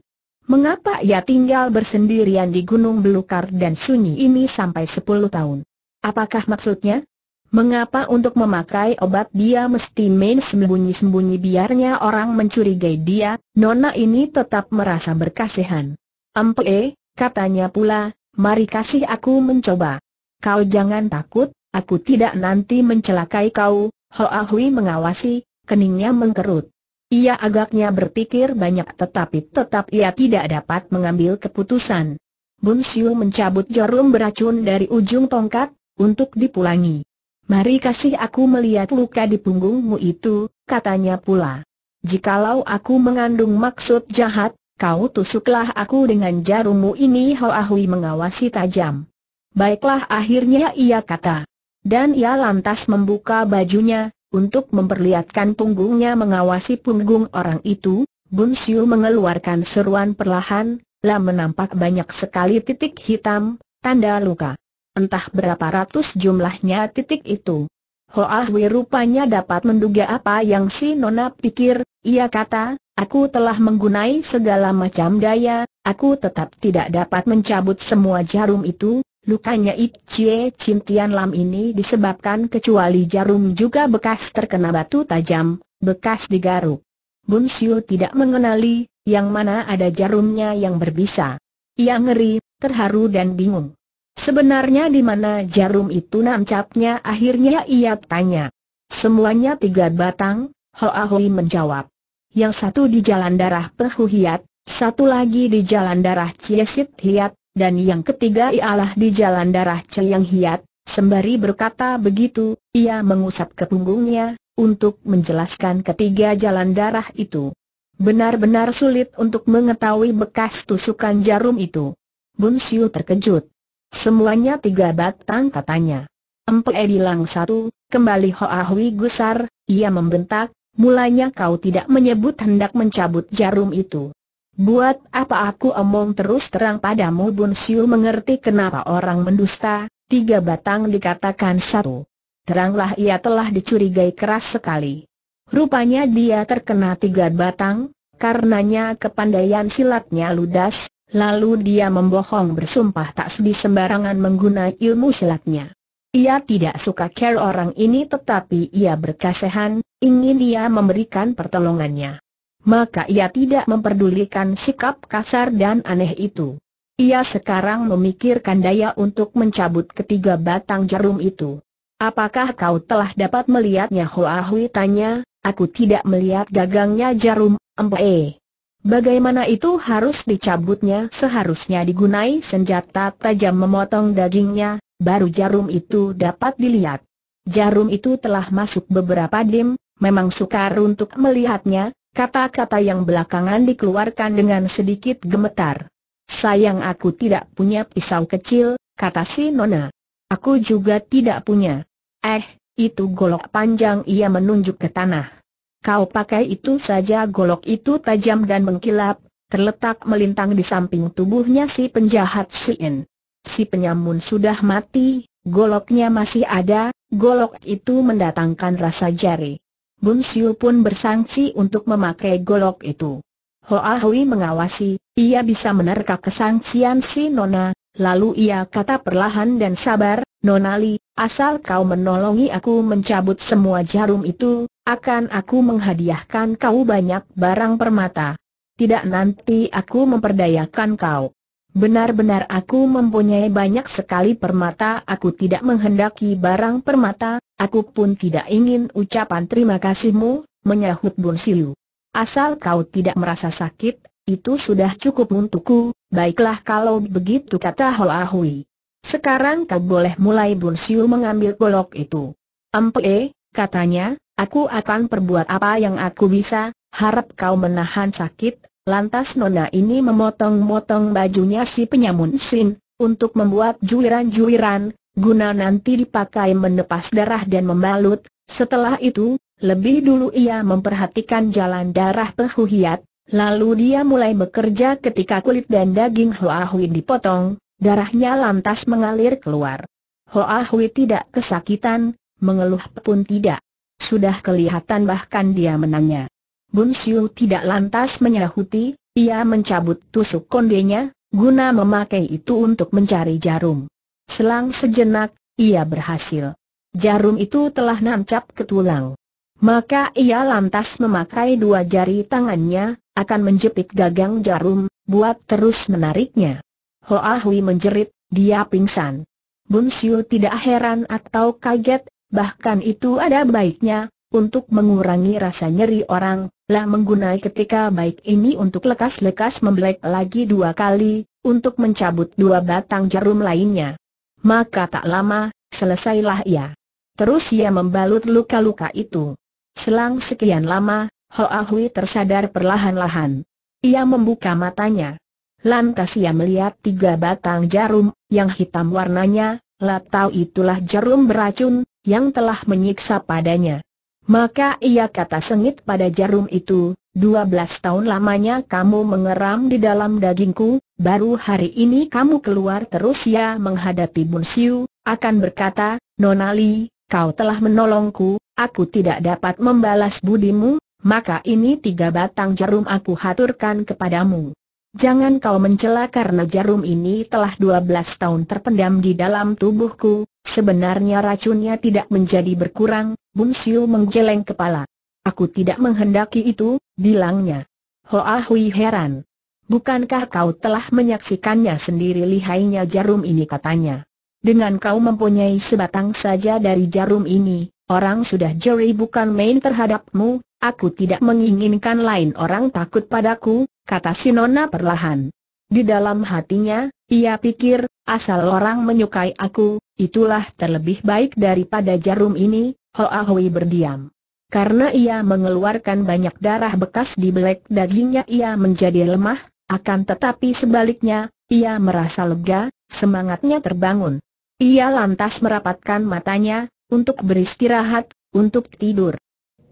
Mengapa ia tinggal bersendirian di Gunung Belukar dan sunyi ini sampai 10 tahun? Apakah maksudnya? Mengapa untuk memakai obat dia mesti main sembunyi-sembunyi biarnya orang mencurigai dia, Nona ini tetap merasa berkasihan. Empe, katanya pula, mari kasih aku mencoba. Kau jangan takut, aku tidak nanti mencelakai kau, Hoa Hui mengawasi, keningnya mengkerut. Ia agaknya berpikir banyak tetapi tetap ia tidak dapat mengambil keputusan. Bun Siu mencabut jarum beracun dari ujung tongkat, untuk dipulangi. Mari kasih aku melihat luka di punggungmu itu, katanya pula. Jikalau aku mengandung maksud jahat, kau tusuklah aku dengan jarummu ini Hoa mengawasi tajam. Baiklah akhirnya ia kata. Dan ia lantas membuka bajunya, untuk memperlihatkan punggungnya mengawasi punggung orang itu, Bun Siu mengeluarkan seruan perlahan, lah menampak banyak sekali titik hitam, tanda luka. Entah berapa ratus jumlahnya titik itu. Hoa Hui rupanya dapat menduga apa yang si Nona pikir, ia kata, aku telah menggunai segala macam daya, aku tetap tidak dapat mencabut semua jarum itu, Lukanya Itchie Cintian Lam ini disebabkan kecuali jarum juga bekas terkena batu tajam, bekas digaruk. Bun Siu tidak mengenali, yang mana ada jarumnya yang berbisa. Ia ngeri, terharu dan bingung. Sebenarnya di mana jarum itu nancapnya akhirnya ia tanya. Semuanya tiga batang, Hoa Hoi menjawab. Yang satu di jalan darah Hiat, satu lagi di jalan darah Ciesit Hiat, dan yang ketiga ialah di jalan darah Ceyang Hiat. Sembari berkata begitu, ia mengusap ke punggungnya, untuk menjelaskan ketiga jalan darah itu. Benar-benar sulit untuk mengetahui bekas tusukan jarum itu. Bun Siu terkejut. Semuanya tiga batang katanya. Empe e bilang satu, kembali Hoa Hui gusar, ia membentak, mulanya kau tidak menyebut hendak mencabut jarum itu. Buat apa aku omong terus terang padamu Bun Siu mengerti kenapa orang mendusta, tiga batang dikatakan satu. Teranglah ia telah dicurigai keras sekali. Rupanya dia terkena tiga batang, karenanya kepandaian silatnya ludas, lalu dia membohong bersumpah tak sedih sembarangan menggunakan ilmu silatnya. Ia tidak suka care orang ini tetapi ia berkasihan, ingin ia memberikan pertolongannya maka ia tidak memperdulikan sikap kasar dan aneh itu. Ia sekarang memikirkan daya untuk mencabut ketiga batang jarum itu. Apakah kau telah dapat melihatnya Hoa Hui tanya, aku tidak melihat gagangnya jarum, empe. Bagaimana itu harus dicabutnya seharusnya digunai senjata tajam memotong dagingnya, baru jarum itu dapat dilihat. Jarum itu telah masuk beberapa dim, memang sukar untuk melihatnya, Kata-kata yang belakangan dikeluarkan dengan sedikit gemetar. Sayang aku tidak punya pisau kecil, kata si Nona. Aku juga tidak punya. Eh, itu golok panjang ia menunjuk ke tanah. Kau pakai itu saja golok itu tajam dan mengkilap, terletak melintang di samping tubuhnya si penjahat si En. Si penyamun sudah mati, goloknya masih ada, golok itu mendatangkan rasa jari. Bun Siu pun bersangsi untuk memakai golok itu. Ho Ahui mengawasi, ia bisa menerka kesangsian si Nona, lalu ia kata perlahan dan sabar, Nonali, asal kau menolongi aku mencabut semua jarum itu, akan aku menghadiahkan kau banyak barang permata. Tidak nanti aku memperdayakan kau. Benar-benar aku mempunyai banyak sekali permata Aku tidak menghendaki barang permata Aku pun tidak ingin ucapan terima kasihmu Menyahut Bun Silu Asal kau tidak merasa sakit Itu sudah cukup untukku Baiklah kalau begitu kata Holahui. Ahui. Sekarang kau boleh mulai Bun Siu mengambil golok itu Empe, katanya Aku akan perbuat apa yang aku bisa Harap kau menahan sakit Lantas nona ini memotong-motong bajunya si penyamun sin, untuk membuat juiran-juiran, guna nanti dipakai menepas darah dan membalut. Setelah itu, lebih dulu ia memperhatikan jalan darah pehuhiat, lalu dia mulai bekerja ketika kulit dan daging Hoa Hui dipotong, darahnya lantas mengalir keluar. Hoa Hui tidak kesakitan, mengeluh pun tidak. Sudah kelihatan bahkan dia menangnya. Bun Siu tidak lantas menyahuti, ia mencabut tusuk kondenya, guna memakai itu untuk mencari jarum. Selang sejenak, ia berhasil. Jarum itu telah nancap ke tulang. Maka ia lantas memakai dua jari tangannya, akan menjepit gagang jarum, buat terus menariknya. Hoa Hui menjerit, dia pingsan. Bun Siu tidak heran atau kaget, bahkan itu ada baiknya, untuk mengurangi rasa nyeri orang, lah menggunai ketika baik ini untuk lekas-lekas membelek lagi dua kali, untuk mencabut dua batang jarum lainnya. Maka tak lama, selesailah ia. Terus ia membalut luka-luka itu. Selang sekian lama, Hoa Hui tersadar perlahan-lahan. Ia membuka matanya. Lantas ia melihat tiga batang jarum, yang hitam warnanya, lah tahu itulah jarum beracun, yang telah menyiksa padanya. Maka ia kata sengit pada jarum itu, dua belas tahun lamanya kamu mengeram di dalam dagingku, baru hari ini kamu keluar terus ya menghadapi Bun Siu, akan berkata, Nonali, kau telah menolongku, aku tidak dapat membalas budimu, maka ini tiga batang jarum aku haturkan kepadamu. Jangan kau mencela karena jarum ini telah dua belas tahun terpendam di dalam tubuhku, Sebenarnya racunnya tidak menjadi berkurang, Bun Siu menggeleng kepala. Aku tidak menghendaki itu, bilangnya. Hoa Hui heran. Bukankah kau telah menyaksikannya sendiri lihainya jarum ini katanya. Dengan kau mempunyai sebatang saja dari jarum ini, orang sudah jeri bukan main terhadapmu, aku tidak menginginkan lain orang takut padaku, kata Sinona perlahan. Di dalam hatinya, ia pikir, asal orang menyukai aku, itulah terlebih baik daripada jarum ini, Hoa ah Hui berdiam. Karena ia mengeluarkan banyak darah bekas di belek dagingnya ia menjadi lemah, akan tetapi sebaliknya, ia merasa lega, semangatnya terbangun. Ia lantas merapatkan matanya, untuk beristirahat, untuk tidur.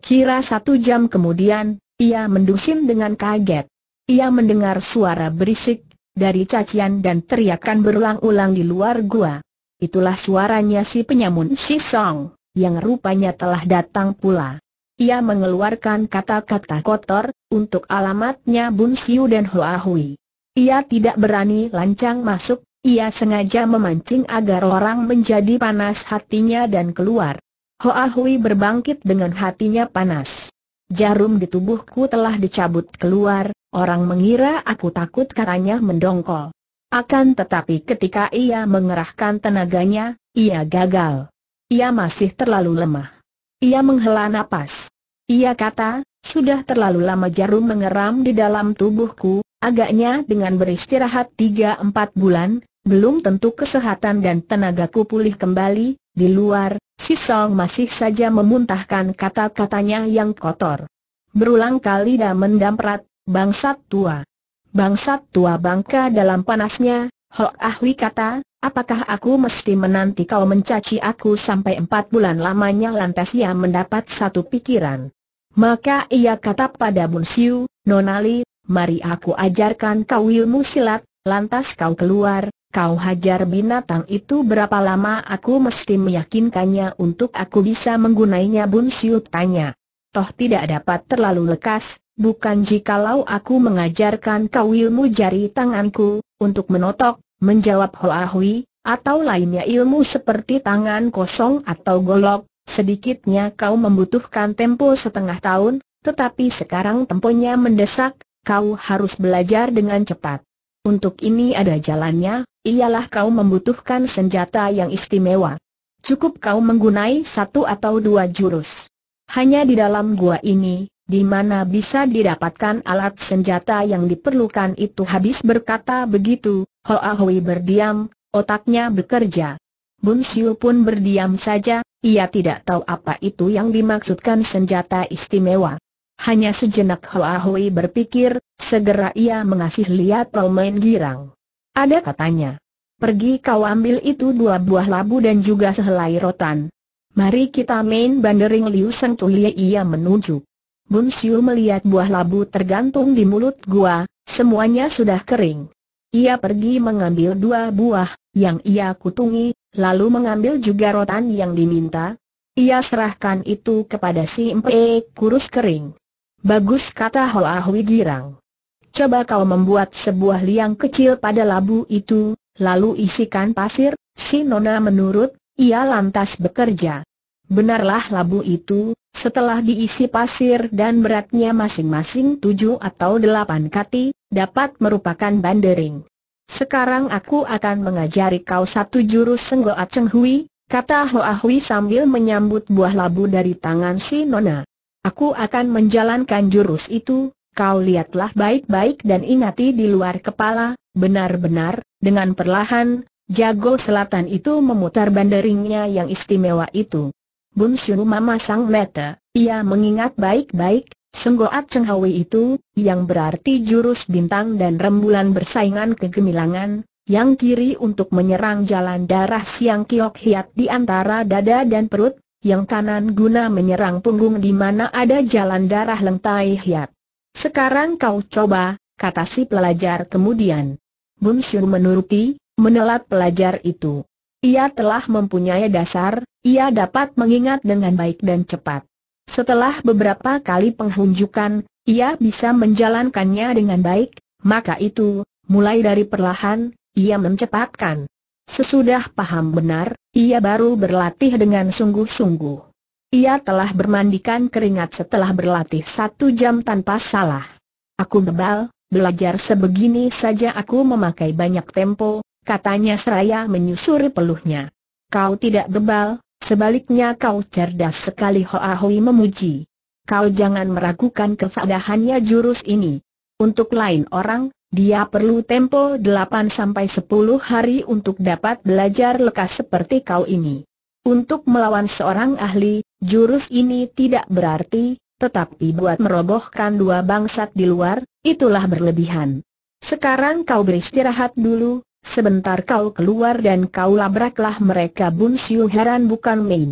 Kira satu jam kemudian, ia mendusin dengan kaget. Ia mendengar suara berisik, dari cacian dan teriakan berulang-ulang di luar gua. Itulah suaranya si penyamun Si Song, yang rupanya telah datang pula. Ia mengeluarkan kata-kata kotor, untuk alamatnya Bun Siu dan Hoa Hui. Ia tidak berani lancang masuk, ia sengaja memancing agar orang menjadi panas hatinya dan keluar. Hoa Hui berbangkit dengan hatinya panas. Jarum di tubuhku telah dicabut keluar, Orang mengira aku takut katanya mendongkol. Akan tetapi ketika ia mengerahkan tenaganya, ia gagal. Ia masih terlalu lemah. Ia menghela napas. Ia kata, sudah terlalu lama jarum mengeram di dalam tubuhku, agaknya dengan beristirahat 3-4 bulan, belum tentu kesehatan dan tenagaku pulih kembali, di luar, si Song masih saja memuntahkan kata-katanya yang kotor. Berulang kali dia mendamprat, Bangsat tua. Bangsat tua bangka dalam panasnya, Hok Ahli kata, apakah aku mesti menanti kau mencaci aku sampai empat bulan lamanya lantas ia mendapat satu pikiran. Maka ia kata pada Bun Siu, Nonali, mari aku ajarkan kau ilmu silat, lantas kau keluar, Kau hajar binatang itu berapa lama aku mesti meyakinkannya untuk aku bisa menggunainya Bun Siu tanya. Toh tidak dapat terlalu lekas, bukan jikalau aku mengajarkan kau ilmu jari tanganku, untuk menotok, menjawab Hoa Hui, atau lainnya ilmu seperti tangan kosong atau golok, sedikitnya kau membutuhkan tempo setengah tahun, tetapi sekarang temponya mendesak, kau harus belajar dengan cepat. Untuk ini ada jalannya, ialah kau membutuhkan senjata yang istimewa. Cukup kau menggunai satu atau dua jurus. Hanya di dalam gua ini, di mana bisa didapatkan alat senjata yang diperlukan itu habis berkata begitu, Hoa Hui berdiam, otaknya bekerja. Bun Siu pun berdiam saja, ia tidak tahu apa itu yang dimaksudkan senjata istimewa. Hanya sejenak Hoa Hui berpikir, segera ia mengasih lihat pemain girang. Ada katanya, pergi kau ambil itu dua buah labu dan juga sehelai rotan. Mari kita main bandering Liu Sang Tulia ia menuju Bun Siu melihat buah labu tergantung di mulut gua, semuanya sudah kering. Ia pergi mengambil dua buah, yang ia kutungi, lalu mengambil juga rotan yang diminta. Ia serahkan itu kepada si Mpe kurus kering. Bagus kata Hoa Hui Girang. Coba kau membuat sebuah liang kecil pada labu itu, lalu isikan pasir, si Nona menurut, ia lantas bekerja. Benarlah labu itu, setelah diisi pasir dan beratnya masing-masing tujuh atau delapan kati, dapat merupakan bandering. Sekarang aku akan mengajari kau satu jurus aceng hui, kata Hoa Hui sambil menyambut buah labu dari tangan si Nona. Aku akan menjalankan jurus itu, kau lihatlah baik-baik dan ingati di luar kepala, benar-benar, dengan perlahan, jago selatan itu memutar banderingnya yang istimewa itu. Bun memasang memasang mata, ia mengingat baik-baik, Senggoat Cheng Hwi itu, yang berarti jurus bintang dan rembulan bersaingan kegemilangan, yang kiri untuk menyerang jalan darah siang kiok hiat di antara dada dan perut, yang kanan guna menyerang punggung di mana ada jalan darah lengtai hiat. Sekarang kau coba, kata si pelajar kemudian. Bun menuruti, menelat pelajar itu. Ia telah mempunyai dasar, ia dapat mengingat dengan baik dan cepat. Setelah beberapa kali penghunjukan, ia bisa menjalankannya dengan baik, maka itu, mulai dari perlahan, ia mencepatkan. Sesudah paham benar, ia baru berlatih dengan sungguh-sungguh. Ia telah bermandikan keringat setelah berlatih satu jam tanpa salah. Aku bebal, belajar sebegini saja aku memakai banyak tempo, katanya seraya menyusuri peluhnya. Kau tidak bebal, sebaliknya kau cerdas sekali Hoa Hui memuji. Kau jangan meragukan kefadahannya jurus ini. Untuk lain orang, dia perlu tempo 8-10 hari untuk dapat belajar lekas seperti kau ini. Untuk melawan seorang ahli, jurus ini tidak berarti, tetapi buat merobohkan dua bangsat di luar, itulah berlebihan. Sekarang kau beristirahat dulu, Sebentar kau keluar dan kau labraklah mereka Bun Siu heran bukan main.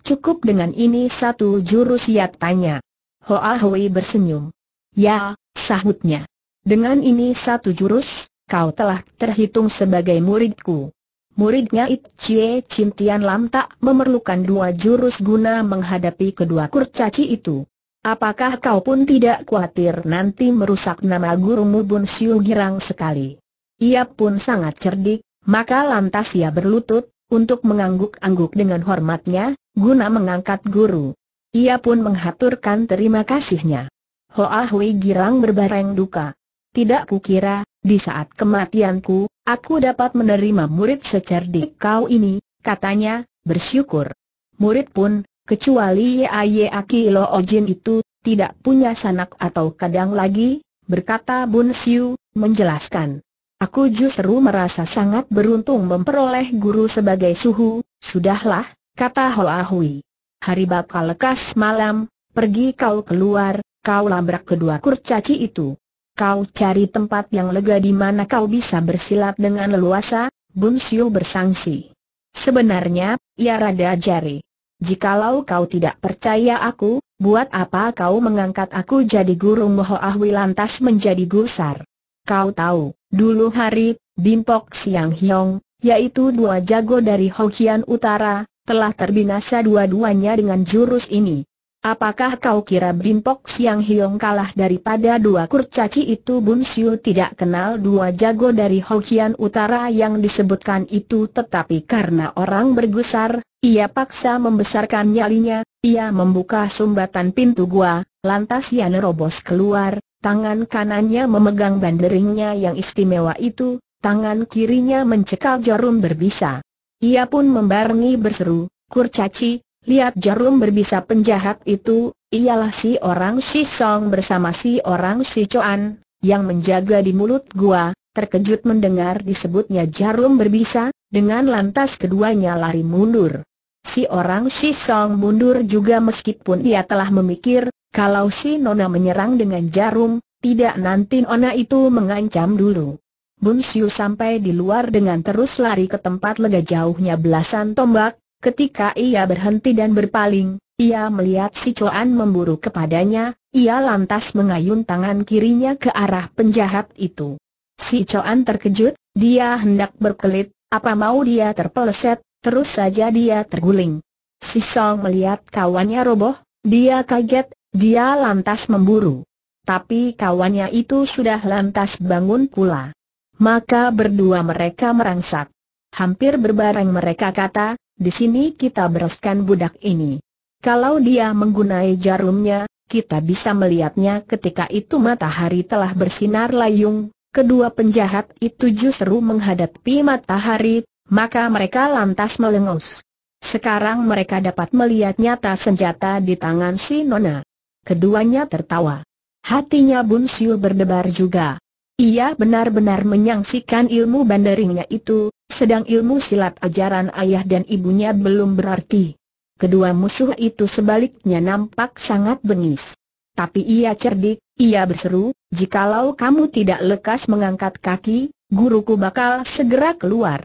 Cukup dengan ini satu jurus ia tanya. Hoa Hoi bersenyum. Ya, sahutnya. Dengan ini satu jurus, kau telah terhitung sebagai muridku. Muridnya It Chie Chin Tian Lam tak memerlukan dua jurus guna menghadapi kedua kurcaci itu. Apakah kau pun tidak khawatir nanti merusak nama gurumu Bun Siu girang sekali? Ia pun sangat cerdik, maka lantas ia berlutut, untuk mengangguk-angguk dengan hormatnya, guna mengangkat guru. Ia pun menghaturkan terima kasihnya. Hoa Hui girang berbareng duka. Tidak kukira, di saat kematianku, aku dapat menerima murid secerdik kau ini, katanya, bersyukur. Murid pun, kecuali Aki O Ojin itu, tidak punya sanak atau kadang lagi, berkata Bun Siu, menjelaskan. Aku justru merasa sangat beruntung memperoleh guru sebagai suhu, sudahlah, kata Hoa Hui. Hari bakal lekas malam, pergi kau keluar, kau labrak kedua kurcaci itu. Kau cari tempat yang lega di mana kau bisa bersilat dengan leluasa, Bun Siu bersangsi. Sebenarnya, ia rada jari. Jikalau kau tidak percaya aku, buat apa kau mengangkat aku jadi guru Moho Ahui lantas menjadi gusar? Kau tahu, dulu hari, Bimpok Siang Hiong, yaitu dua jago dari Hokian Utara, telah terbinasa dua-duanya dengan jurus ini. Apakah kau kira Bimpok Siang Hiong kalah daripada dua kurcaci itu Bun Siu tidak kenal dua jago dari Hokian Utara yang disebutkan itu tetapi karena orang bergusar, ia paksa membesarkan nyalinya, ia membuka sumbatan pintu gua, lantas ia nerobos keluar, Tangan kanannya memegang banderingnya yang istimewa itu, tangan kirinya mencekal jarum berbisa. Ia pun membarengi berseru, Kurcaci, lihat jarum berbisa penjahat itu, ialah si orang si Song bersama si orang si Coan, yang menjaga di mulut gua, terkejut mendengar disebutnya jarum berbisa, dengan lantas keduanya lari mundur. Si orang Si Song mundur juga meskipun ia telah memikir, kalau si Nona menyerang dengan jarum, tidak nanti Nona itu mengancam dulu. Bun Siu sampai di luar dengan terus lari ke tempat lega jauhnya belasan tombak, ketika ia berhenti dan berpaling, ia melihat si Coan memburu kepadanya, ia lantas mengayun tangan kirinya ke arah penjahat itu. Si Coan terkejut, dia hendak berkelit, apa mau dia terpeleset, Terus saja dia terguling. Si Song melihat kawannya roboh, dia kaget, dia lantas memburu. Tapi kawannya itu sudah lantas bangun pula. Maka berdua mereka merangsak. Hampir berbareng mereka kata, di sini kita bereskan budak ini. Kalau dia menggunai jarumnya, kita bisa melihatnya ketika itu matahari telah bersinar layung. Kedua penjahat itu justru menghadapi matahari, maka mereka lantas melengus. Sekarang mereka dapat melihat nyata senjata di tangan si Nona. Keduanya tertawa. Hatinya Bun Siu berdebar juga. Ia benar-benar menyaksikan ilmu bandaringnya itu, sedang ilmu silat ajaran ayah dan ibunya belum berarti. Kedua musuh itu sebaliknya nampak sangat bengis. Tapi ia cerdik, ia berseru, jikalau kamu tidak lekas mengangkat kaki, guruku bakal segera keluar.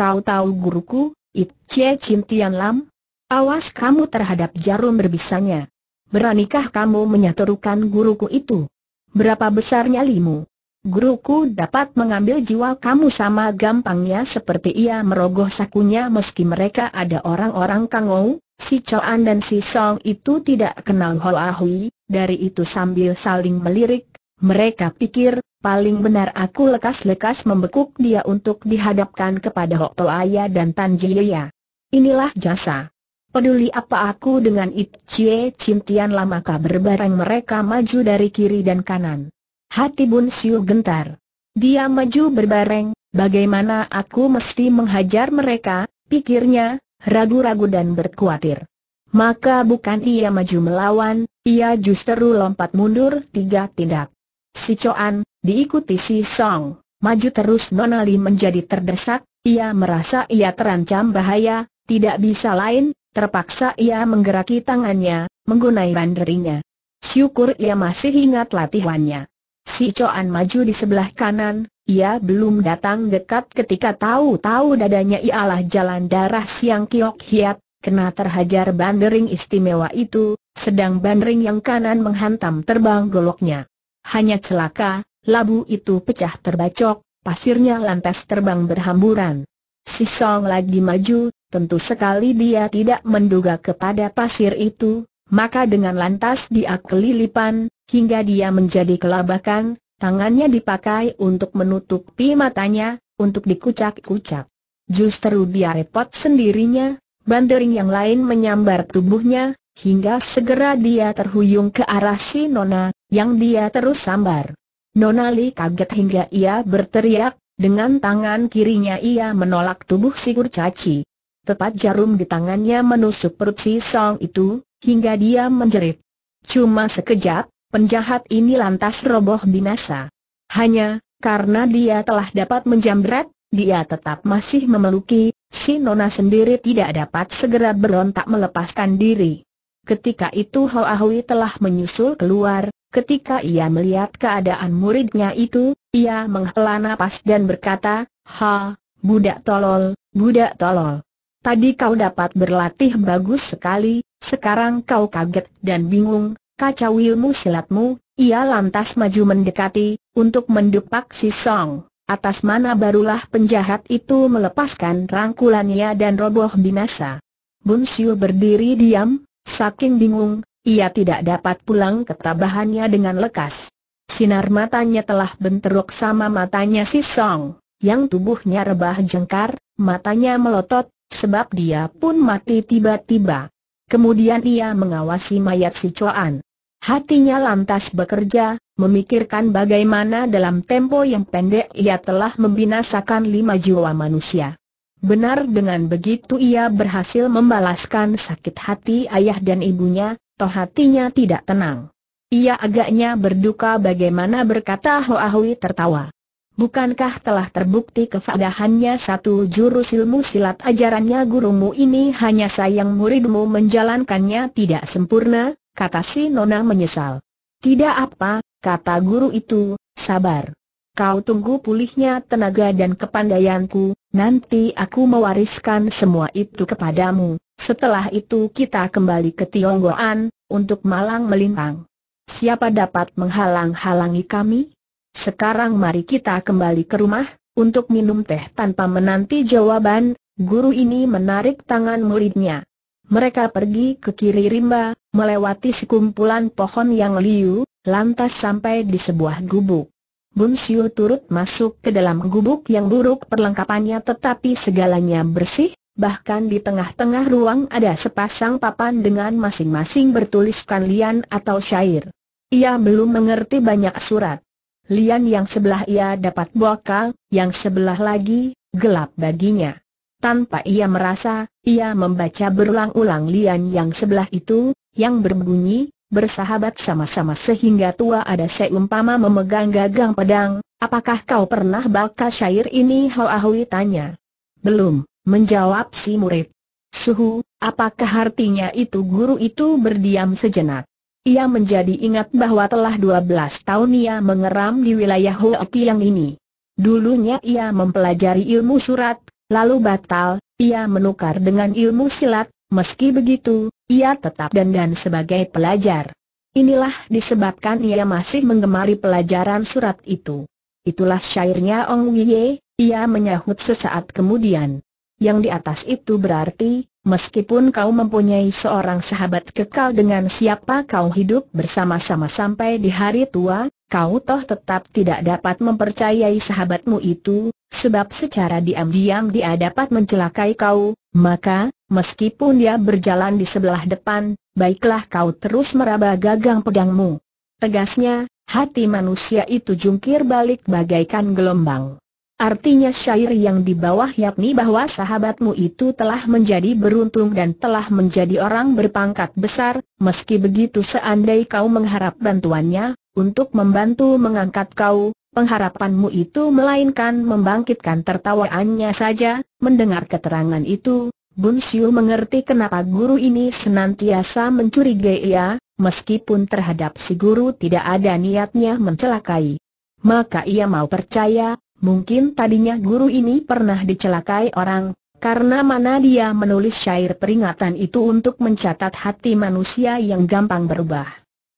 Kau tahu guruku, Itche Chin Lam? Awas kamu terhadap jarum berbisanya. Beranikah kamu menyeterukan guruku itu? Berapa besarnya limu? Guruku dapat mengambil jiwa kamu sama gampangnya seperti ia merogoh sakunya meski mereka ada orang-orang kangou, si Choan dan si Song itu tidak kenal Hoa Hui, dari itu sambil saling melirik, mereka pikir, paling benar aku lekas-lekas membekuk dia untuk dihadapkan kepada Hok Toaya dan Tan ya. Inilah jasa. Peduli apa aku dengan It Chie Cintian lamakah berbareng mereka maju dari kiri dan kanan. Hati Bun Siu gentar. Dia maju berbareng, bagaimana aku mesti menghajar mereka, pikirnya, ragu-ragu dan berkuatir. Maka bukan ia maju melawan, ia justru lompat mundur tiga tindak. Si Coan, diikuti si Song, maju terus Nonali menjadi terdesak, ia merasa ia terancam bahaya, tidak bisa lain, terpaksa ia menggeraki tangannya, menggunai banderinya. Syukur ia masih ingat latihannya. Si Coan maju di sebelah kanan, ia belum datang dekat ketika tahu-tahu dadanya ialah jalan darah siang kiok hiat, kena terhajar bandering istimewa itu, sedang bandering yang kanan menghantam terbang goloknya. Hanya celaka, labu itu pecah terbacok, pasirnya lantas terbang berhamburan. Si Song lagi maju, tentu sekali dia tidak menduga kepada pasir itu, maka dengan lantas dia kelilipan, hingga dia menjadi kelabakan, tangannya dipakai untuk menutupi matanya, untuk dikucak-kucak. Justru dia repot sendirinya, bandering yang lain menyambar tubuhnya, hingga segera dia terhuyung ke arah si Nona, yang dia terus sambar. Nonali kaget hingga ia berteriak, dengan tangan kirinya ia menolak tubuh si Caci. Tepat jarum di tangannya menusuk perut si Song itu, hingga dia menjerit. Cuma sekejap, penjahat ini lantas roboh binasa. Hanya, karena dia telah dapat menjamret, dia tetap masih memeluki, si Nona sendiri tidak dapat segera berontak melepaskan diri. Ketika itu Hoa Hui telah menyusul keluar, Ketika ia melihat keadaan muridnya itu, ia menghela nafas dan berkata, Ha, budak tolol, budak tolol. Tadi kau dapat berlatih bagus sekali, sekarang kau kaget dan bingung, kacau ilmu silatmu, ia lantas maju mendekati, untuk mendupak si Song, atas mana barulah penjahat itu melepaskan rangkulannya dan roboh binasa. Bun Siu berdiri diam, saking bingung, ia tidak dapat pulang ke tabahannya dengan lekas. Sinar matanya telah bentrok sama matanya si Song, yang tubuhnya rebah jengkar, matanya melotot, sebab dia pun mati tiba-tiba. Kemudian ia mengawasi mayat si Chuan. Hatinya lantas bekerja, memikirkan bagaimana dalam tempo yang pendek ia telah membinasakan lima jiwa manusia. Benar dengan begitu ia berhasil membalaskan sakit hati ayah dan ibunya, toh hatinya tidak tenang. Ia agaknya berduka bagaimana berkata Hoahui tertawa. Bukankah telah terbukti kefadahannya satu jurus ilmu silat ajarannya gurumu ini hanya sayang muridmu menjalankannya tidak sempurna, kata si Nona menyesal. Tidak apa, kata guru itu, sabar. Kau tunggu pulihnya tenaga dan kepandaianku, nanti aku mewariskan semua itu kepadamu. Setelah itu kita kembali ke Tionggoan, untuk malang melintang. Siapa dapat menghalang-halangi kami? Sekarang mari kita kembali ke rumah, untuk minum teh tanpa menanti jawaban, guru ini menarik tangan muridnya. Mereka pergi ke kiri rimba, melewati sekumpulan pohon yang liu, lantas sampai di sebuah gubuk. Bun Siu turut masuk ke dalam gubuk yang buruk perlengkapannya tetapi segalanya bersih, bahkan di tengah-tengah ruang ada sepasang papan dengan masing-masing bertuliskan lian atau syair. Ia belum mengerti banyak surat. Lian yang sebelah ia dapat bokal, yang sebelah lagi, gelap baginya. Tanpa ia merasa, ia membaca berulang-ulang lian yang sebelah itu, yang berbunyi, bersahabat sama-sama sehingga tua ada seumpama memegang gagang pedang, apakah kau pernah baca syair ini Hoahui tanya. Belum, menjawab si murid. Suhu, apakah artinya itu guru itu berdiam sejenak? Ia menjadi ingat bahwa telah 12 tahun ia mengeram di wilayah yang ini. Dulunya ia mempelajari ilmu surat, lalu batal, ia menukar dengan ilmu silat, meski begitu, ia tetap dandan sebagai pelajar. Inilah disebabkan ia masih menggemari pelajaran surat itu. Itulah syairnya Ong Ye, ia menyahut sesaat kemudian yang di atas itu berarti, meskipun kau mempunyai seorang sahabat kekal dengan siapa kau hidup bersama-sama sampai di hari tua, kau toh tetap tidak dapat mempercayai sahabatmu itu, sebab secara diam-diam dia dapat mencelakai kau, maka, meskipun dia berjalan di sebelah depan, baiklah kau terus meraba gagang pedangmu. Tegasnya, hati manusia itu jungkir balik bagaikan gelombang. Artinya syair yang di bawah yakni bahwa sahabatmu itu telah menjadi beruntung dan telah menjadi orang berpangkat besar, meski begitu seandai kau mengharap bantuannya, untuk membantu mengangkat kau, pengharapanmu itu melainkan membangkitkan tertawaannya saja, mendengar keterangan itu, Bun Siu mengerti kenapa guru ini senantiasa mencurigai ia, meskipun terhadap si guru tidak ada niatnya mencelakai. Maka ia mau percaya, Mungkin tadinya guru ini pernah dicelakai orang, karena mana dia menulis syair peringatan itu untuk mencatat hati manusia yang gampang berubah.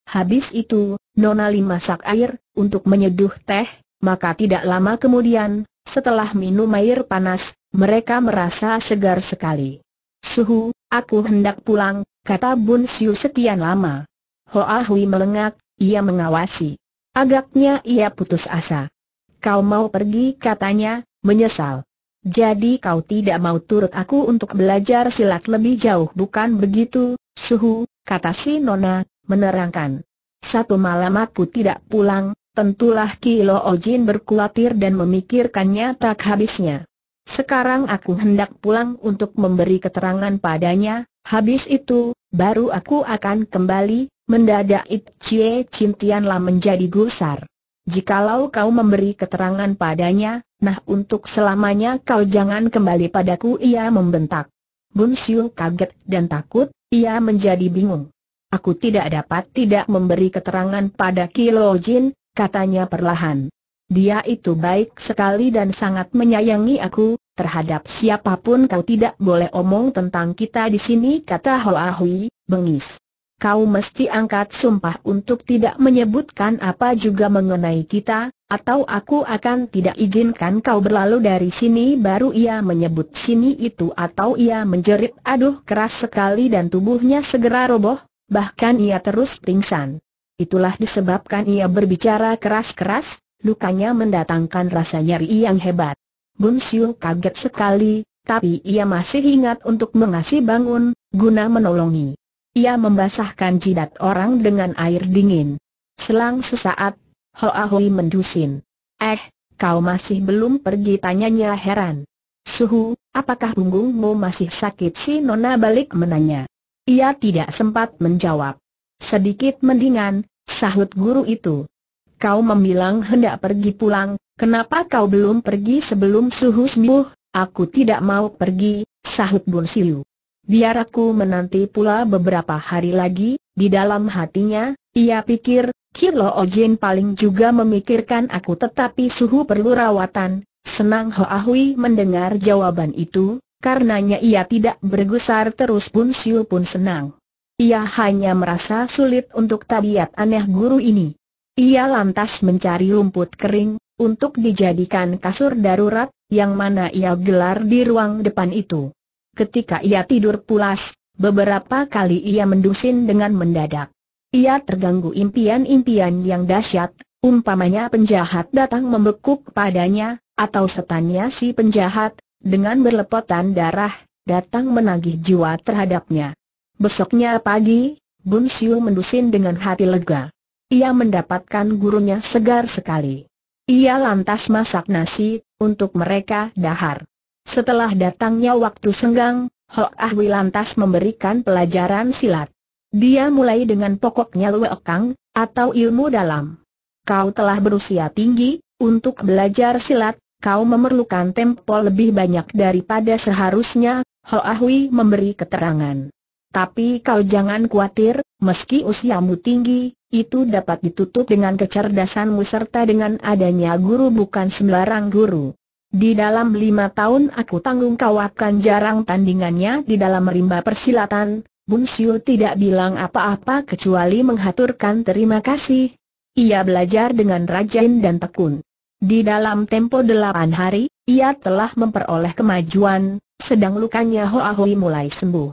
Habis itu, Nona Nonali masak air, untuk menyeduh teh, maka tidak lama kemudian, setelah minum air panas, mereka merasa segar sekali. Suhu, aku hendak pulang, kata Bun Siu sekian lama. Hoa Hui melengak, ia mengawasi. Agaknya ia putus asa. Kau mau pergi katanya, menyesal. Jadi kau tidak mau turut aku untuk belajar silat lebih jauh bukan begitu, suhu, kata si Nona, menerangkan. Satu malam aku tidak pulang, tentulah Kilo Ojin berkulatir dan memikirkannya tak habisnya. Sekarang aku hendak pulang untuk memberi keterangan padanya, habis itu, baru aku akan kembali, mendadak Itchie Cintianlah menjadi gusar. Jikalau kau memberi keterangan padanya, nah untuk selamanya kau jangan kembali padaku ia membentak. Bun Siu kaget dan takut, ia menjadi bingung. Aku tidak dapat tidak memberi keterangan pada Kilo Jin, katanya perlahan. Dia itu baik sekali dan sangat menyayangi aku, terhadap siapapun kau tidak boleh omong tentang kita di sini kata Hoa Hui, bengis kau mesti angkat sumpah untuk tidak menyebutkan apa juga mengenai kita, atau aku akan tidak izinkan kau berlalu dari sini baru ia menyebut sini itu atau ia menjerit aduh keras sekali dan tubuhnya segera roboh, bahkan ia terus pingsan. Itulah disebabkan ia berbicara keras-keras, lukanya mendatangkan rasa nyeri yang hebat. Bun Siu kaget sekali, tapi ia masih ingat untuk mengasih bangun, guna menolongi. Ia membasahkan jidat orang dengan air dingin. Selang sesaat, Ho Hui mendusin. Eh, kau masih belum pergi tanyanya heran. Suhu, apakah punggungmu masih sakit si Nona balik menanya. Ia tidak sempat menjawab. Sedikit mendingan, sahut guru itu. Kau membilang hendak pergi pulang, kenapa kau belum pergi sebelum suhu sembuh? Aku tidak mau pergi, sahut Bun Siu. Biar aku menanti pula beberapa hari lagi, di dalam hatinya, ia pikir, Kilo Ojin paling juga memikirkan aku tetapi suhu perlu rawatan, senang Hoahui mendengar jawaban itu, karenanya ia tidak bergusar terus Bun Siu pun senang. Ia hanya merasa sulit untuk tabiat aneh guru ini. Ia lantas mencari rumput kering, untuk dijadikan kasur darurat, yang mana ia gelar di ruang depan itu ketika ia tidur pulas, beberapa kali ia mendusin dengan mendadak. Ia terganggu impian-impian yang dahsyat, umpamanya penjahat datang membekuk padanya, atau setannya si penjahat, dengan berlepotan darah, datang menagih jiwa terhadapnya. Besoknya pagi, Bun Siu mendusin dengan hati lega. Ia mendapatkan gurunya segar sekali. Ia lantas masak nasi, untuk mereka dahar. Setelah datangnya waktu senggang, Ho Ah lantas memberikan pelajaran silat. Dia mulai dengan pokoknya Luekang, atau ilmu dalam. Kau telah berusia tinggi, untuk belajar silat, kau memerlukan tempo lebih banyak daripada seharusnya, Hoa Hui ah memberi keterangan. Tapi kau jangan khawatir, meski usiamu tinggi, itu dapat ditutup dengan kecerdasanmu serta dengan adanya guru bukan sembarang guru. Di dalam lima tahun aku tanggung akan jarang tandingannya di dalam rimba persilatan, Bun Siu tidak bilang apa-apa kecuali menghaturkan terima kasih. Ia belajar dengan rajin dan tekun. Di dalam tempo delapan hari, ia telah memperoleh kemajuan, sedang lukanya Hoa Hoi mulai sembuh.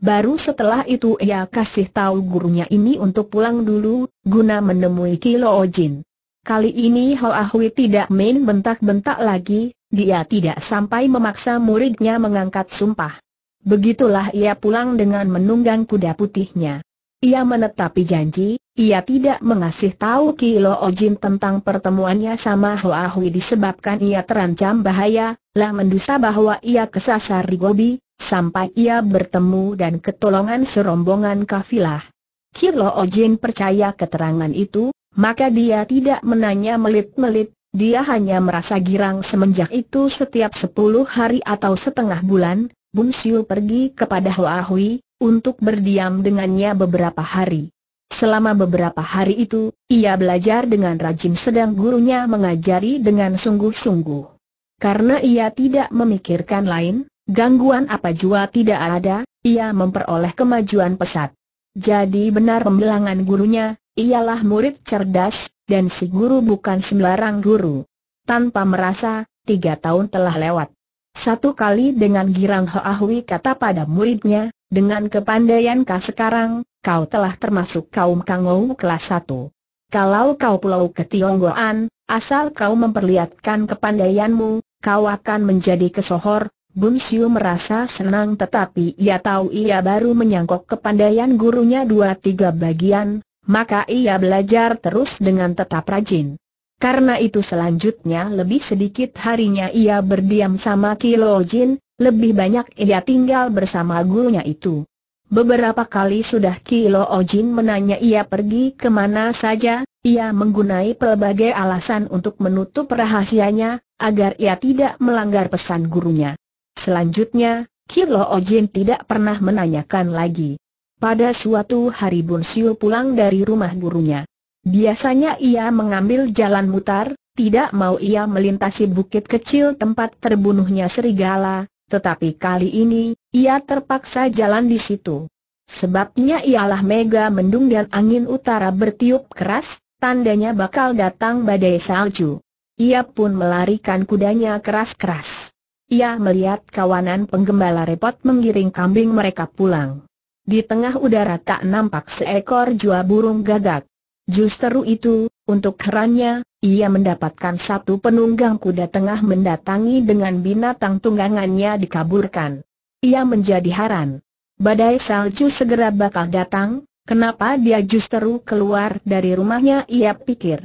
Baru setelah itu ia kasih tahu gurunya ini untuk pulang dulu, guna menemui Kilo Ojin. Kali ini Ho Ah Hui tidak main bentak-bentak lagi, dia tidak sampai memaksa muridnya mengangkat sumpah. Begitulah ia pulang dengan menunggang kuda putihnya. Ia menetapi janji, ia tidak mengasih tahu Kilo Ojin tentang pertemuannya sama Hoa Hui disebabkan ia terancam bahaya, lah mendusa bahwa ia kesasar di Gobi, sampai ia bertemu dan ketolongan serombongan kafilah. Kilo Ojin percaya keterangan itu, maka dia tidak menanya melit-melit, dia hanya merasa girang semenjak itu setiap sepuluh hari atau setengah bulan, Bun Siu pergi kepada Hoa Hui, untuk berdiam dengannya beberapa hari. Selama beberapa hari itu, ia belajar dengan rajin sedang gurunya mengajari dengan sungguh-sungguh. Karena ia tidak memikirkan lain, gangguan apa jua tidak ada, ia memperoleh kemajuan pesat. Jadi benar pembelangan gurunya, Ialah murid cerdas, dan si guru bukan sembarang guru. Tanpa merasa, tiga tahun telah lewat. Satu kali dengan girang Hoahui kata pada muridnya, dengan kepandaian kah sekarang, kau telah termasuk kaum kangou kelas satu. Kalau kau pulau ke Tionggoan, asal kau memperlihatkan kepandaianmu, kau akan menjadi kesohor. Bun Siu merasa senang tetapi ia tahu ia baru menyangkok kepandaian gurunya dua tiga bagian, maka ia belajar terus dengan tetap rajin. Karena itu selanjutnya lebih sedikit harinya ia berdiam sama Kilo Jin, lebih banyak ia tinggal bersama gurunya itu. Beberapa kali sudah Kilo Ojin menanya ia pergi kemana saja, ia menggunai pelbagai alasan untuk menutup rahasianya, agar ia tidak melanggar pesan gurunya. Selanjutnya, Kilo Ojin tidak pernah menanyakan lagi. Pada suatu hari Bun Siu pulang dari rumah gurunya. Biasanya ia mengambil jalan mutar, tidak mau ia melintasi bukit kecil tempat terbunuhnya serigala, tetapi kali ini, ia terpaksa jalan di situ. Sebabnya ialah mega mendung dan angin utara bertiup keras, tandanya bakal datang badai salju. Ia pun melarikan kudanya keras-keras. Ia melihat kawanan penggembala repot menggiring kambing mereka pulang. Di tengah udara tak nampak seekor jua burung gagak. Justru itu, untuk herannya, ia mendapatkan satu penunggang kuda tengah mendatangi dengan binatang tunggangannya dikaburkan. Ia menjadi heran. Badai salju segera bakal datang, kenapa dia justru keluar dari rumahnya ia pikir.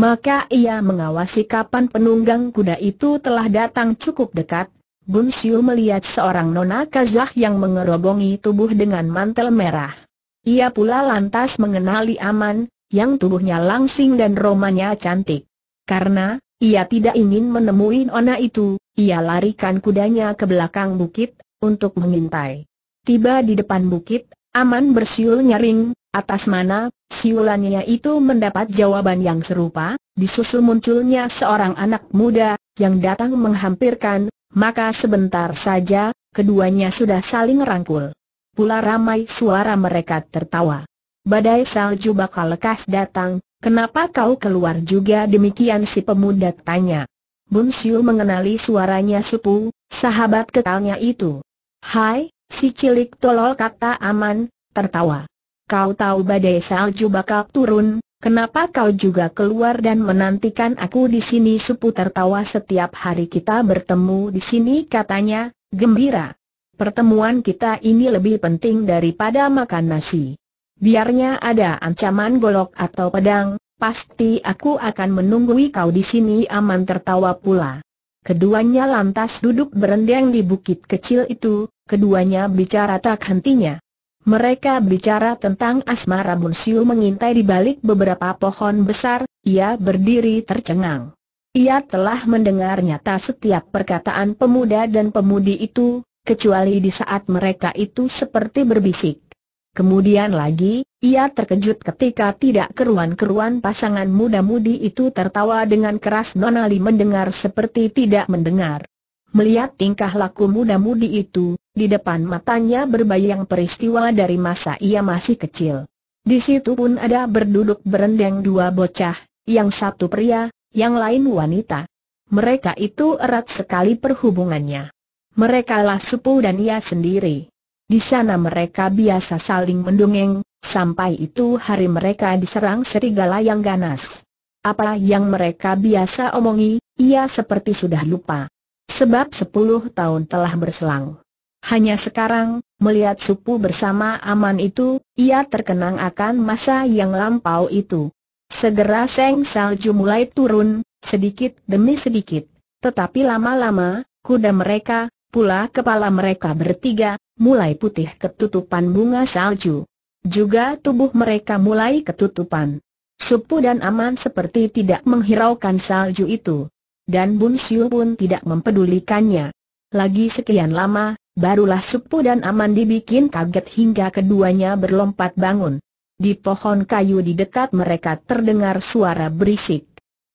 Maka ia mengawasi kapan penunggang kuda itu telah datang cukup dekat, Bun Siu melihat seorang nona Kazah yang mengerobongi tubuh dengan mantel merah. Ia pula lantas mengenali Aman, yang tubuhnya langsing dan romanya cantik. Karena, ia tidak ingin menemui nona itu, ia larikan kudanya ke belakang bukit, untuk mengintai. Tiba di depan bukit, Aman bersiul nyaring, atas mana, siulannya itu mendapat jawaban yang serupa, disusul munculnya seorang anak muda, yang datang menghampirkan, maka sebentar saja, keduanya sudah saling rangkul. Pula ramai suara mereka tertawa. Badai salju bakal lekas datang, kenapa kau keluar juga demikian si pemuda tanya. Bun Siu mengenali suaranya Supu, sahabat ketalnya itu. Hai, si cilik tolol kata aman, tertawa. Kau tahu badai salju bakal turun, Kenapa kau juga keluar dan menantikan aku di sini? Supu tertawa setiap hari kita bertemu di sini katanya, gembira. Pertemuan kita ini lebih penting daripada makan nasi. Biarnya ada ancaman golok atau pedang, pasti aku akan menunggui kau di sini aman tertawa pula. Keduanya lantas duduk berendang di bukit kecil itu, keduanya bicara tak hentinya. Mereka bicara tentang asmara Munsiu mengintai di balik beberapa pohon besar, ia berdiri tercengang. Ia telah mendengar nyata setiap perkataan pemuda dan pemudi itu, kecuali di saat mereka itu seperti berbisik. Kemudian lagi, ia terkejut ketika tidak keruan-keruan pasangan muda-mudi itu tertawa dengan keras Nonali mendengar seperti tidak mendengar. Melihat tingkah laku muda-mudi itu, di depan matanya berbayang peristiwa dari masa ia masih kecil. Di situ pun ada berduduk berendeng dua bocah, yang satu pria, yang lain wanita. Mereka itu erat sekali perhubungannya. Mereka lah sepuh dan ia sendiri. Di sana mereka biasa saling mendongeng, sampai itu hari mereka diserang serigala yang ganas. Apa yang mereka biasa omongi, ia seperti sudah lupa. Sebab sepuluh tahun telah berselang. Hanya sekarang, melihat Supu bersama Aman itu, ia terkenang akan masa yang lampau itu. Segera Seng Salju mulai turun, sedikit demi sedikit. Tetapi lama-lama, kuda mereka, pula kepala mereka bertiga, mulai putih ketutupan bunga salju. Juga tubuh mereka mulai ketutupan. Supu dan Aman seperti tidak menghiraukan salju itu dan Bun Siu pun tidak mempedulikannya. Lagi sekian lama, barulah Supu dan Aman dibikin kaget hingga keduanya berlompat bangun. Di pohon kayu di dekat mereka terdengar suara berisik.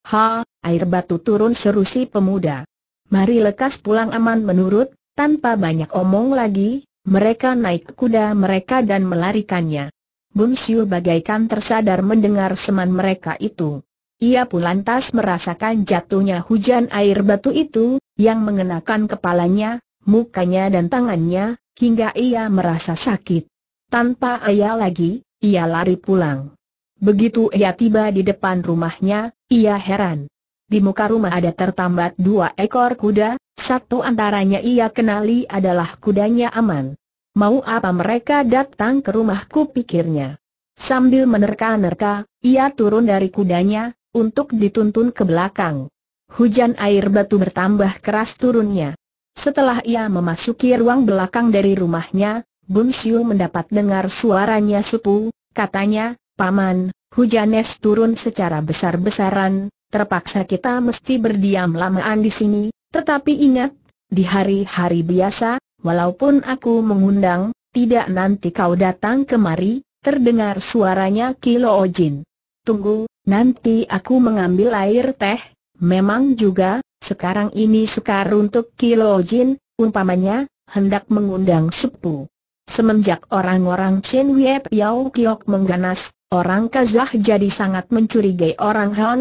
Ha, air batu turun seru si pemuda. Mari lekas pulang Aman menurut, tanpa banyak omong lagi, mereka naik kuda mereka dan melarikannya. Bun Siu bagaikan tersadar mendengar seman mereka itu. Ia pun lantas merasakan jatuhnya hujan air batu itu, yang mengenakan kepalanya, mukanya dan tangannya, hingga ia merasa sakit. Tanpa ayah lagi, ia lari pulang. Begitu ia tiba di depan rumahnya, ia heran. Di muka rumah ada tertambat dua ekor kuda, satu antaranya ia kenali adalah kudanya aman. Mau apa mereka datang ke rumahku pikirnya. Sambil menerka-nerka, ia turun dari kudanya, untuk dituntun ke belakang. Hujan air batu bertambah keras turunnya. Setelah ia memasuki ruang belakang dari rumahnya, Bun Siu mendapat dengar suaranya supu, katanya, Paman, hujan es turun secara besar-besaran, terpaksa kita mesti berdiam lamaan di sini, tetapi ingat, di hari-hari biasa, walaupun aku mengundang, tidak nanti kau datang kemari, terdengar suaranya Kilo Ojin. Tunggu, Nanti aku mengambil air teh, memang juga, sekarang ini sekar untuk Kilo Jin, umpamanya, hendak mengundang sepu. Semenjak orang-orang Chen Wiet Yau Kiok mengganas, orang Kazah jadi sangat mencurigai orang Han.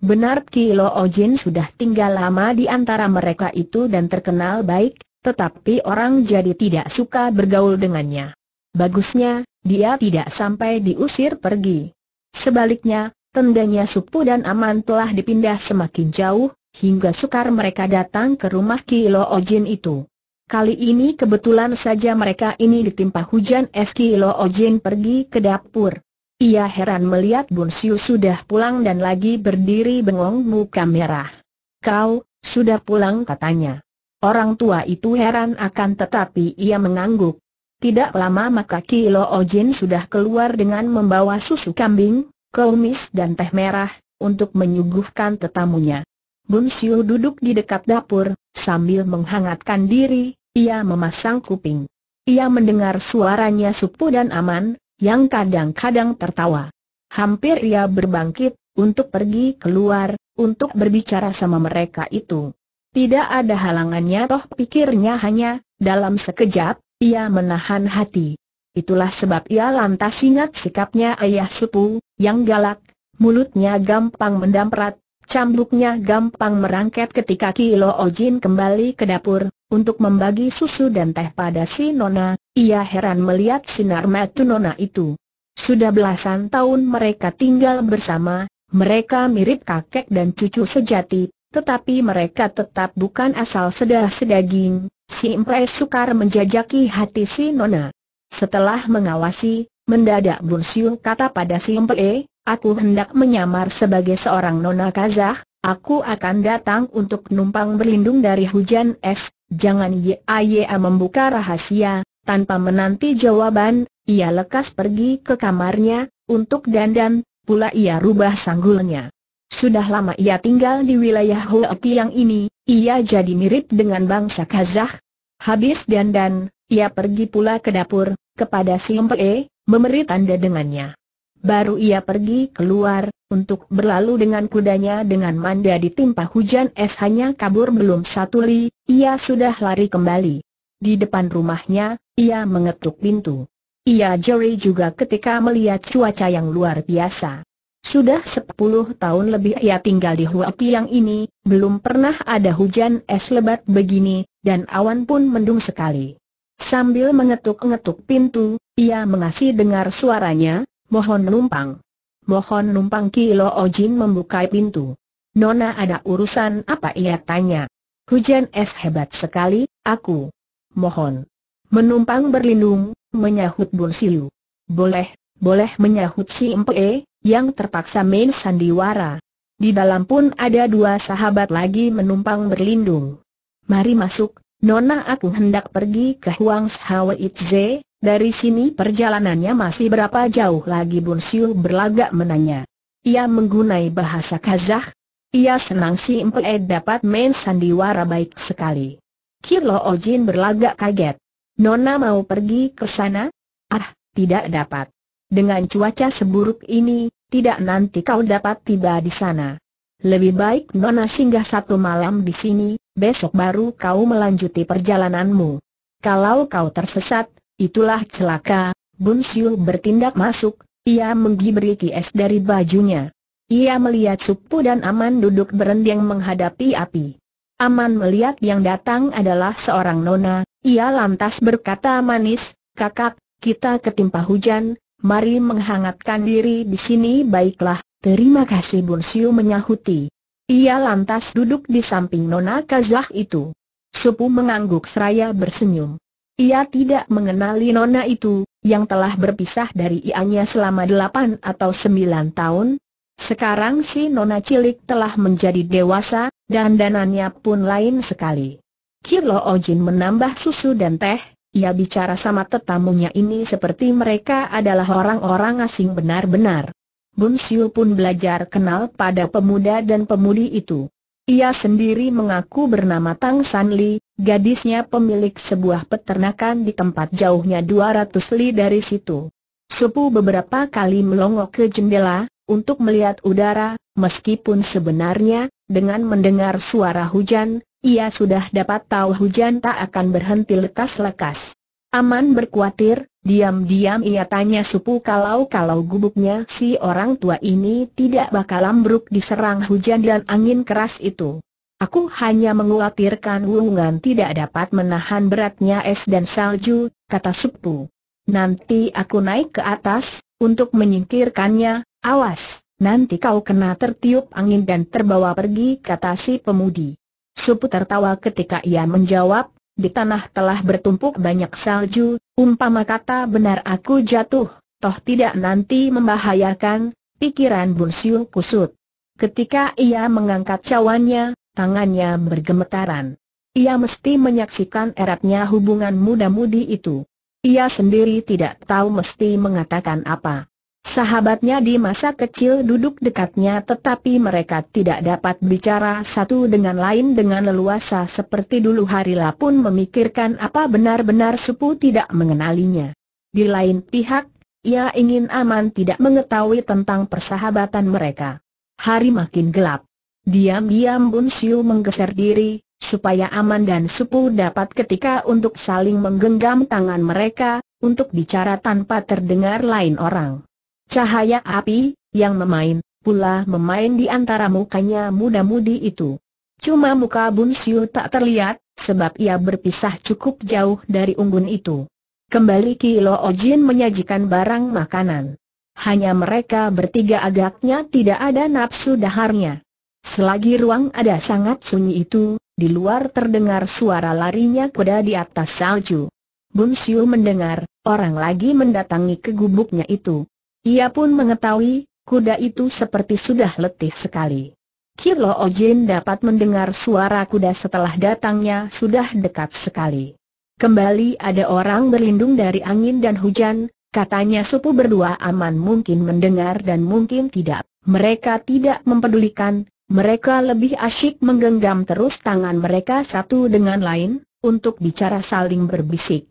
Benar Kilo Ojin sudah tinggal lama di antara mereka itu dan terkenal baik, tetapi orang jadi tidak suka bergaul dengannya. Bagusnya, dia tidak sampai diusir pergi. Sebaliknya, Tendanya Supu dan Aman telah dipindah semakin jauh, hingga sukar mereka datang ke rumah Kilo Ojin itu. Kali ini kebetulan saja mereka ini ditimpa hujan es Kilo Ojin pergi ke dapur. Ia heran melihat Bun Siu sudah pulang dan lagi berdiri bengong muka merah. Kau, sudah pulang katanya. Orang tua itu heran akan tetapi ia mengangguk. Tidak lama maka Kilo Ojin sudah keluar dengan membawa susu kambing, kolmis dan teh merah, untuk menyuguhkan tetamunya. Bun Siu duduk di dekat dapur, sambil menghangatkan diri, ia memasang kuping. Ia mendengar suaranya supu dan aman, yang kadang-kadang tertawa. Hampir ia berbangkit, untuk pergi keluar, untuk berbicara sama mereka itu. Tidak ada halangannya toh pikirnya hanya, dalam sekejap, ia menahan hati. Itulah sebab ia lantas ingat sikapnya ayah supu, yang galak, mulutnya gampang mendamprat, cambuknya gampang merangket ketika Kilo Ojin kembali ke dapur, untuk membagi susu dan teh pada si Nona, ia heran melihat sinar mata Nona itu. Sudah belasan tahun mereka tinggal bersama, mereka mirip kakek dan cucu sejati, tetapi mereka tetap bukan asal sedah sedaging, si Impe sukar menjajaki hati si Nona. Setelah mengawasi, Mendadak Bun Siu kata pada si eh, aku hendak menyamar sebagai seorang nona Kazah, aku akan datang untuk numpang berlindung dari hujan es, jangan Yaya membuka rahasia, tanpa menanti jawaban, ia lekas pergi ke kamarnya, untuk dandan, pula ia rubah sanggulnya. Sudah lama ia tinggal di wilayah Hoa yang ini, ia jadi mirip dengan bangsa Kazah. Habis dandan, ia pergi pula ke dapur, kepada si eh, memberi tanda dengannya. Baru ia pergi keluar, untuk berlalu dengan kudanya dengan manda ditimpa hujan es hanya kabur belum satu li, ia sudah lari kembali. Di depan rumahnya, ia mengetuk pintu. Ia jeri juga ketika melihat cuaca yang luar biasa. Sudah sepuluh tahun lebih ia tinggal di Huatiang ini, belum pernah ada hujan es lebat begini, dan awan pun mendung sekali. Sambil mengetuk-ngetuk pintu, ia mengasih dengar suaranya, mohon numpang. Mohon numpang Kilo Ojin membuka pintu. Nona ada urusan apa ia tanya. Hujan es hebat sekali, aku. Mohon. Menumpang berlindung, menyahut Bun Siu. Boleh, boleh menyahut si Mpe, yang terpaksa main sandiwara. Di dalam pun ada dua sahabat lagi menumpang berlindung. Mari masuk, Nona aku hendak pergi ke Huang Itze, dari sini perjalanannya masih berapa jauh lagi Bun Siu berlagak menanya. Ia menggunai bahasa Kazakh. Ia senang si Mpe e dapat main sandiwara baik sekali. Kilo Ojin berlagak kaget. Nona mau pergi ke sana? Ah, tidak dapat. Dengan cuaca seburuk ini, tidak nanti kau dapat tiba di sana. Lebih baik Nona singgah satu malam di sini, besok baru kau melanjuti perjalananmu. Kalau kau tersesat, itulah celaka. Bun Siu bertindak masuk, ia menggibri kies dari bajunya. Ia melihat Supu dan Aman duduk berendang menghadapi api. Aman melihat yang datang adalah seorang nona, ia lantas berkata manis, kakak, kita ketimpa hujan, mari menghangatkan diri di sini baiklah, Terima kasih Bun Siu menyahuti. Ia lantas duduk di samping Nona Kazah itu. Supu mengangguk seraya bersenyum. Ia tidak mengenali Nona itu, yang telah berpisah dari ianya selama delapan atau sembilan tahun. Sekarang si Nona cilik telah menjadi dewasa, dan dananya pun lain sekali. Kirlo Ojin menambah susu dan teh, ia bicara sama tetamunya ini seperti mereka adalah orang-orang asing benar-benar. Bun Siu pun belajar kenal pada pemuda dan pemudi itu. Ia sendiri mengaku bernama Tang San Li, gadisnya pemilik sebuah peternakan di tempat jauhnya 200 li dari situ. Supu beberapa kali melongok ke jendela, untuk melihat udara, meskipun sebenarnya, dengan mendengar suara hujan, ia sudah dapat tahu hujan tak akan berhenti lekas-lekas. Aman berkuatir, Diam-diam ia tanya Supu kalau-kalau gubuknya si orang tua ini tidak bakal ambruk diserang hujan dan angin keras itu. Aku hanya mengkhawatirkan Wungan tidak dapat menahan beratnya es dan salju, kata Supu. Nanti aku naik ke atas, untuk menyingkirkannya, awas, nanti kau kena tertiup angin dan terbawa pergi, kata si pemudi. Supu tertawa ketika ia menjawab, di tanah telah bertumpuk banyak salju, umpama kata benar aku jatuh, toh tidak nanti membahayakan, pikiran Bun kusut. Ketika ia mengangkat cawannya, tangannya bergemetaran. Ia mesti menyaksikan eratnya hubungan muda-mudi itu. Ia sendiri tidak tahu mesti mengatakan apa. Sahabatnya di masa kecil duduk dekatnya tetapi mereka tidak dapat bicara satu dengan lain dengan leluasa seperti dulu hari. Harila pun memikirkan apa benar-benar Supu tidak mengenalinya. Di lain pihak, ia ingin aman tidak mengetahui tentang persahabatan mereka. Hari makin gelap. Diam-diam Bun Siu menggeser diri, supaya Aman dan Supu dapat ketika untuk saling menggenggam tangan mereka, untuk bicara tanpa terdengar lain orang. Cahaya api, yang memain, pula memain di antara mukanya muda-mudi itu. Cuma muka Bun Siu tak terlihat, sebab ia berpisah cukup jauh dari unggun itu. Kembali Kilo Ojin menyajikan barang makanan. Hanya mereka bertiga agaknya tidak ada nafsu daharnya. Selagi ruang ada sangat sunyi itu, di luar terdengar suara larinya kuda di atas salju. Bun Siu mendengar, orang lagi mendatangi ke gubuknya itu. Ia pun mengetahui, kuda itu seperti sudah letih sekali. Kirlo Ojin dapat mendengar suara kuda setelah datangnya sudah dekat sekali. Kembali ada orang berlindung dari angin dan hujan, katanya supu berdua aman mungkin mendengar dan mungkin tidak. Mereka tidak mempedulikan, mereka lebih asyik menggenggam terus tangan mereka satu dengan lain, untuk bicara saling berbisik.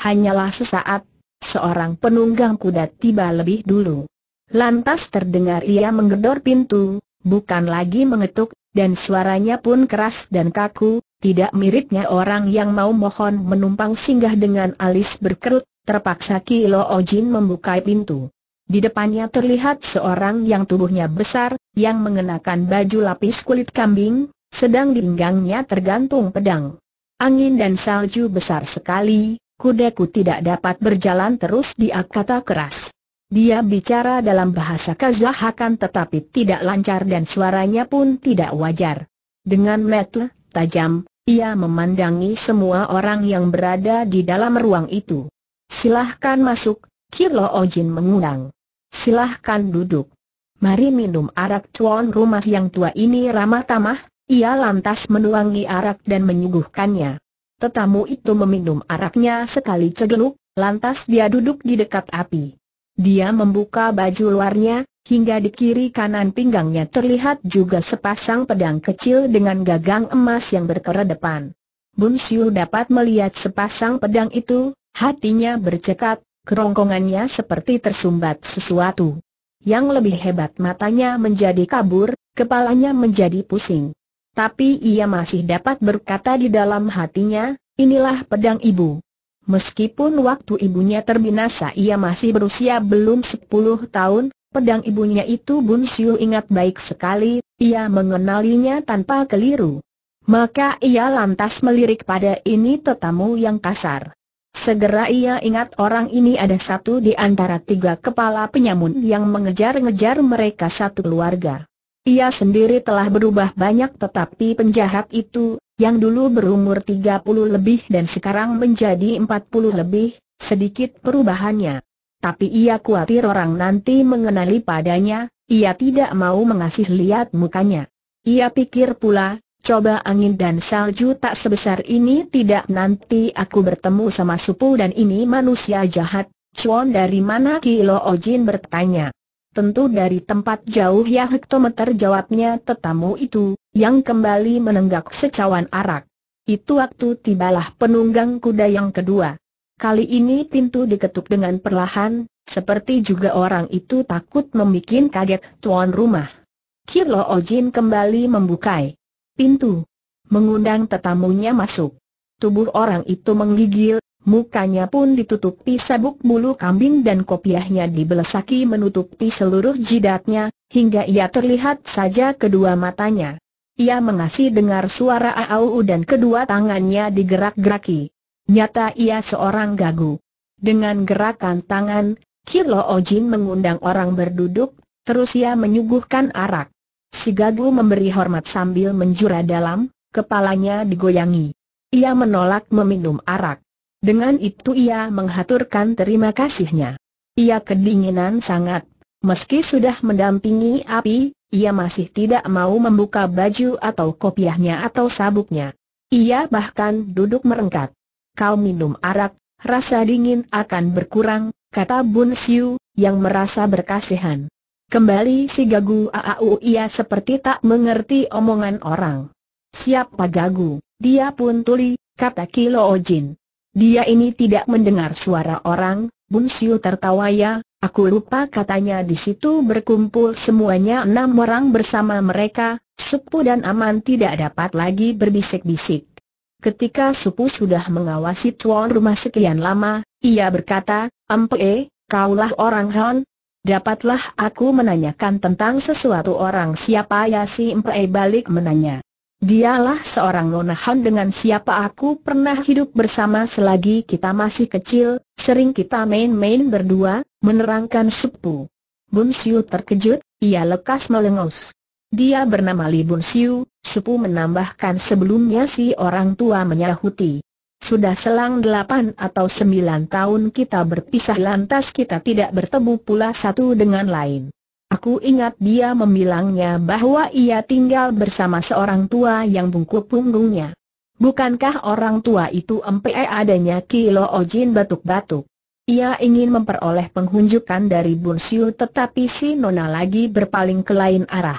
Hanyalah sesaat, seorang penunggang kuda tiba lebih dulu. Lantas terdengar ia menggedor pintu, bukan lagi mengetuk, dan suaranya pun keras dan kaku, tidak miripnya orang yang mau mohon menumpang singgah dengan alis berkerut, terpaksa Kilo Ojin membuka pintu. Di depannya terlihat seorang yang tubuhnya besar, yang mengenakan baju lapis kulit kambing, sedang di pinggangnya tergantung pedang. Angin dan salju besar sekali, kudaku tidak dapat berjalan terus dia kata keras. Dia bicara dalam bahasa Kazahakan tetapi tidak lancar dan suaranya pun tidak wajar. Dengan metel, tajam, ia memandangi semua orang yang berada di dalam ruang itu. Silahkan masuk, Kirlo Ojin mengundang. Silahkan duduk. Mari minum arak tuan rumah yang tua ini ramah tamah, ia lantas menuangi arak dan menyuguhkannya. Tetamu itu meminum araknya sekali cegeluk, lantas dia duduk di dekat api. Dia membuka baju luarnya, hingga di kiri kanan pinggangnya terlihat juga sepasang pedang kecil dengan gagang emas yang depan. Bun Siu dapat melihat sepasang pedang itu, hatinya bercekat, kerongkongannya seperti tersumbat sesuatu. Yang lebih hebat matanya menjadi kabur, kepalanya menjadi pusing. Tapi ia masih dapat berkata di dalam hatinya, inilah pedang ibu. Meskipun waktu ibunya terbinasa ia masih berusia belum 10 tahun, pedang ibunya itu Bun Siu ingat baik sekali, ia mengenalinya tanpa keliru. Maka ia lantas melirik pada ini tetamu yang kasar. Segera ia ingat orang ini ada satu di antara tiga kepala penyamun yang mengejar-ngejar mereka satu keluarga. Ia sendiri telah berubah banyak tetapi penjahat itu, yang dulu berumur 30 lebih dan sekarang menjadi 40 lebih, sedikit perubahannya. Tapi ia khawatir orang nanti mengenali padanya, ia tidak mau mengasih lihat mukanya. Ia pikir pula, coba angin dan salju tak sebesar ini tidak nanti aku bertemu sama supu dan ini manusia jahat, Chuan dari mana Kilo Ojin bertanya. Tentu dari tempat jauh ya hektometer jawabnya tetamu itu, yang kembali menenggak secawan arak. Itu waktu tibalah penunggang kuda yang kedua. Kali ini pintu diketuk dengan perlahan, seperti juga orang itu takut membuat kaget tuan rumah. Kilo Ojin kembali membukai pintu, mengundang tetamunya masuk. Tubuh orang itu menggigil, Mukanya pun ditutupi sabuk bulu kambing dan kopiahnya dibelesaki menutupi seluruh jidatnya, hingga ia terlihat saja kedua matanya. Ia mengasih dengar suara aau dan kedua tangannya digerak-geraki. Nyata ia seorang gagu. Dengan gerakan tangan, Kilo Ojin mengundang orang berduduk, terus ia menyuguhkan arak. Si gagu memberi hormat sambil menjura dalam, kepalanya digoyangi. Ia menolak meminum arak. Dengan itu ia menghaturkan terima kasihnya. Ia kedinginan sangat. Meski sudah mendampingi api, ia masih tidak mau membuka baju atau kopiahnya atau sabuknya. Ia bahkan duduk merengkat. Kau minum arak, rasa dingin akan berkurang, kata Bun Siu, yang merasa berkasihan. Kembali si Gagu Aau ia seperti tak mengerti omongan orang. Siapa Gagu, dia pun tuli, kata Kilo Ojin. Dia ini tidak mendengar suara orang, Bun Siu tertawa ya, aku lupa katanya di situ berkumpul semuanya enam orang bersama mereka, Supu dan Aman tidak dapat lagi berbisik-bisik. Ketika Supu sudah mengawasi tuan rumah sekian lama, ia berkata, Ampe, kaulah orang Hon. dapatlah aku menanyakan tentang sesuatu orang siapa ya si Empe balik menanya. Dialah seorang nonahan dengan siapa aku pernah hidup bersama selagi kita masih kecil, sering kita main-main berdua, menerangkan Supu. Bun Siu terkejut, ia lekas melengus. Dia bernama Li Bun Siu, Supu menambahkan sebelumnya si orang tua menyahuti. Sudah selang delapan atau sembilan tahun kita berpisah lantas kita tidak bertemu pula satu dengan lain. Aku ingat dia membilangnya bahwa ia tinggal bersama seorang tua yang bungkuk punggungnya. Bukankah orang tua itu empe adanya Kilo Ojin batuk-batuk? Ia ingin memperoleh penghunjukan dari Bun Siu tetapi si Nona lagi berpaling ke lain arah.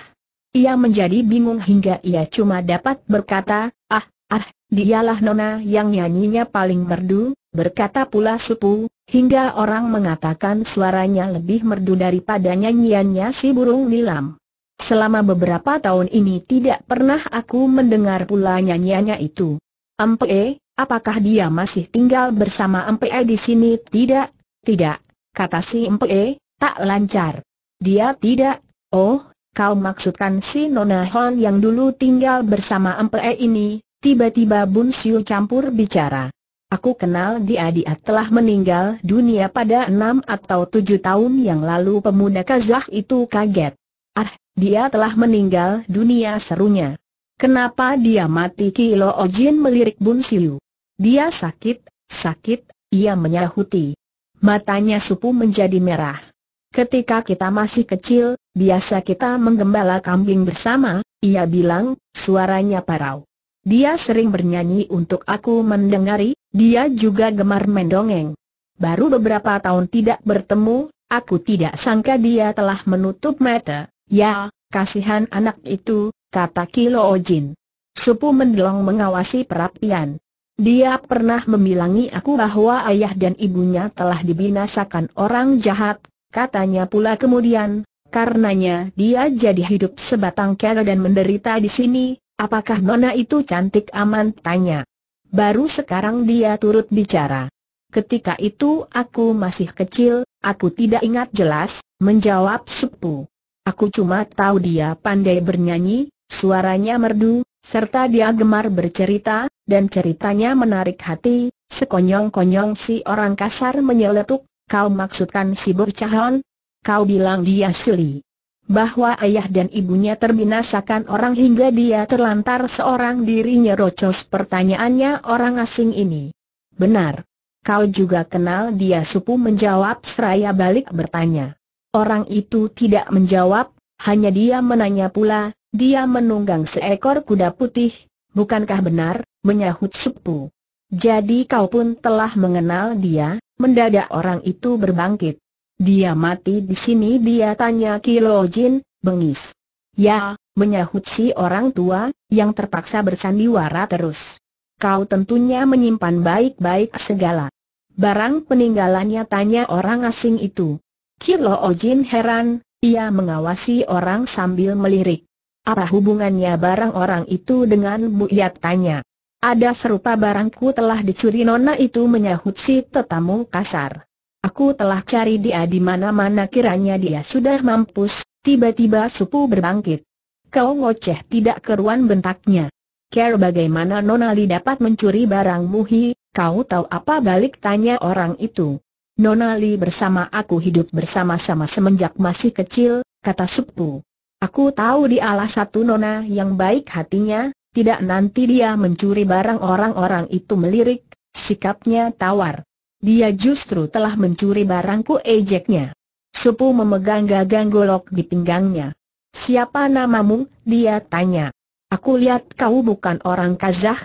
Ia menjadi bingung hingga ia cuma dapat berkata, ah, ah, Dialah nona yang nyanyinya paling merdu, berkata pula Supu, hingga orang mengatakan suaranya lebih merdu daripada nyanyiannya si burung nilam. Selama beberapa tahun ini tidak pernah aku mendengar pula nyanyiannya itu. Ampe, apakah dia masih tinggal bersama Ampe di sini? Tidak, tidak, kata si Ampe, tak lancar. Dia tidak, oh, kau maksudkan si Nona Hon yang dulu tinggal bersama Ampe ini, Tiba-tiba Bun Siu campur bicara. Aku kenal dia dia telah meninggal dunia pada enam atau tujuh tahun yang lalu pemuda Kazakh itu kaget. Ah, dia telah meninggal dunia serunya. Kenapa dia mati Kilo Ojin melirik Bun Siu. Dia sakit, sakit, ia menyahuti. Matanya supu menjadi merah. Ketika kita masih kecil, biasa kita menggembala kambing bersama, ia bilang, suaranya parau. Dia sering bernyanyi untuk aku mendengari, dia juga gemar mendongeng. Baru beberapa tahun tidak bertemu, aku tidak sangka dia telah menutup mata. Ya, kasihan anak itu, kata Kilo Ojin. Supu mendelong mengawasi perapian. Dia pernah membilangi aku bahwa ayah dan ibunya telah dibinasakan orang jahat, katanya pula kemudian, karenanya dia jadi hidup sebatang kera dan menderita di sini, Apakah Nona itu cantik aman? Tanya. Baru sekarang dia turut bicara. Ketika itu aku masih kecil, aku tidak ingat jelas, menjawab Supu. Aku cuma tahu dia pandai bernyanyi, suaranya merdu, serta dia gemar bercerita, dan ceritanya menarik hati, sekonyong-konyong si orang kasar menyeletuk, kau maksudkan si Burcahon? Kau bilang dia sili bahwa ayah dan ibunya terbinasakan orang hingga dia terlantar seorang dirinya rocos pertanyaannya orang asing ini. Benar. Kau juga kenal dia supu menjawab seraya balik bertanya. Orang itu tidak menjawab, hanya dia menanya pula, dia menunggang seekor kuda putih, bukankah benar, menyahut supu. Jadi kau pun telah mengenal dia, mendadak orang itu berbangkit. Dia mati di sini dia tanya Kilo Jin, bengis. Ya, menyahut si orang tua, yang terpaksa bersandiwara terus. Kau tentunya menyimpan baik-baik segala. Barang peninggalannya tanya orang asing itu. Kilo Ojin heran, ia mengawasi orang sambil melirik. Apa hubungannya barang orang itu dengan Bu Yat tanya. Ada serupa barangku telah dicuri nona itu menyahut si tetamu kasar. Aku telah cari dia di mana-mana kiranya dia sudah mampus, tiba-tiba Supu berbangkit. Kau ngoceh tidak keruan bentaknya. Care bagaimana Nonali dapat mencuri barang Muhi, kau tahu apa balik tanya orang itu. Nonali bersama aku hidup bersama-sama semenjak masih kecil, kata Supu. Aku tahu dialah satu nona yang baik hatinya, tidak nanti dia mencuri barang orang-orang itu melirik, sikapnya tawar. Dia justru telah mencuri barangku ejeknya. Supu memegang gagang golok di pinggangnya. Siapa namamu? Dia tanya. Aku lihat kau bukan orang Kazah.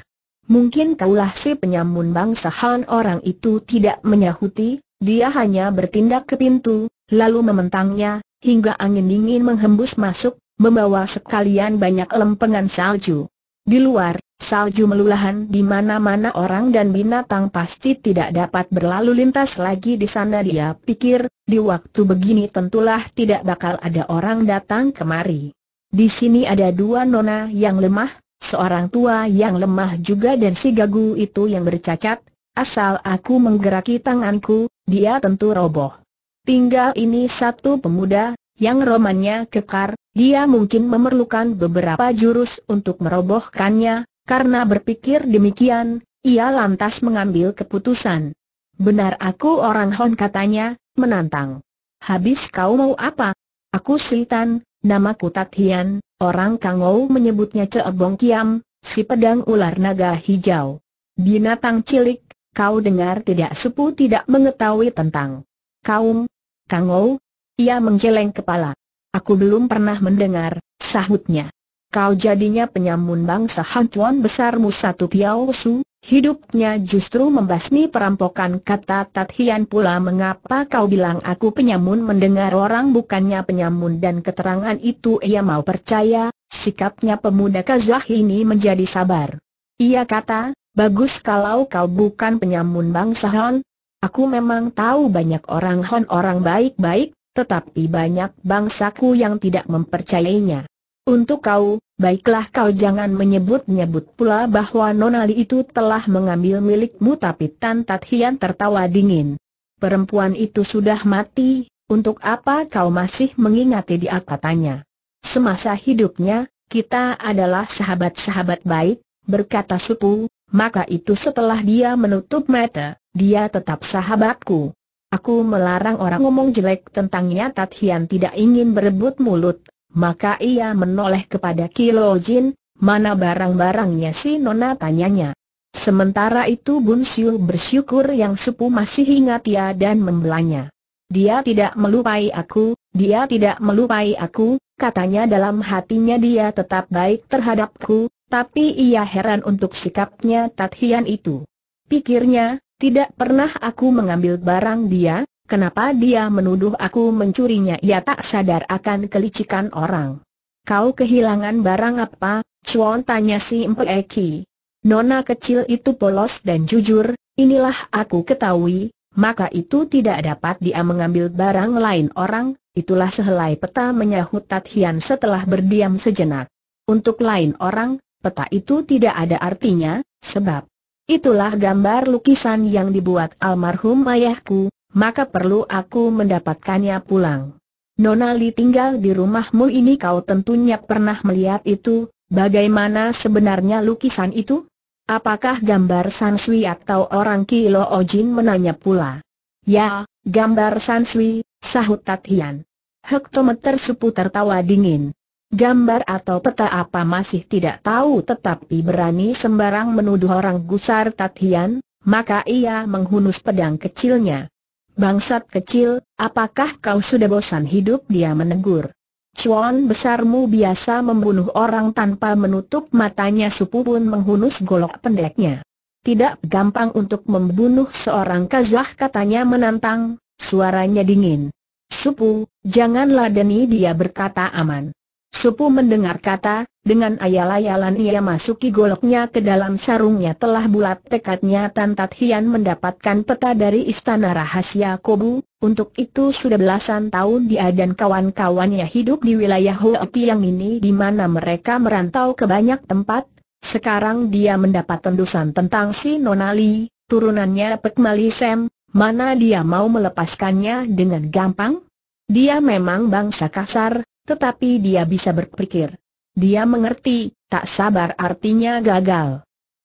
Mungkin kaulah si penyamun bangsa Han orang itu tidak menyahuti, dia hanya bertindak ke pintu, lalu mementangnya, hingga angin dingin menghembus masuk, membawa sekalian banyak lempengan salju. Di luar, salju melulahan di mana-mana orang dan binatang pasti tidak dapat berlalu lintas lagi di sana dia pikir, di waktu begini tentulah tidak bakal ada orang datang kemari. Di sini ada dua nona yang lemah, seorang tua yang lemah juga dan si gagu itu yang bercacat, asal aku menggeraki tanganku, dia tentu roboh. Tinggal ini satu pemuda, yang romannya kekar, dia mungkin memerlukan beberapa jurus untuk merobohkannya, karena berpikir demikian, ia lantas mengambil keputusan. Benar aku orang Hon katanya, menantang. Habis kau mau apa? Aku Siltan, namaku Tatian, orang Kangou menyebutnya Ceebong Kiam, si pedang ular naga hijau. Binatang cilik, kau dengar tidak Sepu tidak mengetahui tentang kaum Kangou, ia menggeleng kepala. Aku belum pernah mendengar, sahutnya. Kau jadinya penyamun bangsa hantuan besarmu satu Piao Su, hidupnya justru membasmi perampokan kata Tat Hian pula mengapa kau bilang aku penyamun mendengar orang bukannya penyamun dan keterangan itu ia mau percaya, sikapnya pemuda Kazah ini menjadi sabar. Ia kata, bagus kalau kau bukan penyamun bangsa Han, Aku memang tahu banyak orang Hon orang baik-baik, tetapi banyak bangsaku yang tidak mempercayainya. Untuk kau, baiklah kau jangan menyebut-nyebut pula bahwa Nonali itu telah mengambil milikmu tapi Tan Tat Hian tertawa dingin. Perempuan itu sudah mati, untuk apa kau masih mengingati dia katanya. Semasa hidupnya, kita adalah sahabat-sahabat baik, berkata Supu, maka itu setelah dia menutup mata, dia tetap sahabatku. Aku melarang orang ngomong jelek tentangnya Tat Hian tidak ingin berebut mulut, maka ia menoleh kepada Kilo Jin, mana barang-barangnya si Nona tanyanya. Sementara itu Bun Siu bersyukur yang sepuh masih ingat ia dan membelanya. Dia tidak melupai aku, dia tidak melupai aku, katanya dalam hatinya dia tetap baik terhadapku, tapi ia heran untuk sikapnya Tat Hian itu. Pikirnya, tidak pernah aku mengambil barang dia, kenapa dia menuduh aku mencurinya ia tak sadar akan kelicikan orang. Kau kehilangan barang apa? Chuan tanya si Empu Eki. Nona kecil itu polos dan jujur, inilah aku ketahui, maka itu tidak dapat dia mengambil barang lain orang, itulah sehelai peta menyahut Tatian setelah berdiam sejenak. Untuk lain orang, peta itu tidak ada artinya, sebab Itulah gambar lukisan yang dibuat almarhum ayahku, maka perlu aku mendapatkannya pulang. Nona Li tinggal di rumahmu ini kau tentunya pernah melihat itu, bagaimana sebenarnya lukisan itu? Apakah gambar Sansui atau orang Kilo Ojin menanya pula? Ya, gambar Sansui, sahut Tatian. Hektometer seputar tawa dingin gambar atau peta apa masih tidak tahu tetapi berani sembarang menuduh orang gusar Tathian, maka ia menghunus pedang kecilnya. Bangsat kecil, apakah kau sudah bosan hidup? Dia menegur. Cuan besarmu biasa membunuh orang tanpa menutup matanya Supu pun menghunus golok pendeknya. Tidak gampang untuk membunuh seorang kazah katanya menantang, suaranya dingin. Supu, janganlah deni dia berkata aman. Supu mendengar kata, dengan ayal-ayalan ia masuki goloknya ke dalam sarungnya telah bulat tekadnya Tan Tat Hian mendapatkan peta dari istana rahasia Kobu, untuk itu sudah belasan tahun dia dan kawan-kawannya hidup di wilayah Hoa Piang ini di mana mereka merantau ke banyak tempat, sekarang dia mendapat tendusan tentang si Nonali, turunannya Pek Mali Sem, mana dia mau melepaskannya dengan gampang? Dia memang bangsa kasar, tetapi dia bisa berpikir. Dia mengerti, tak sabar artinya gagal.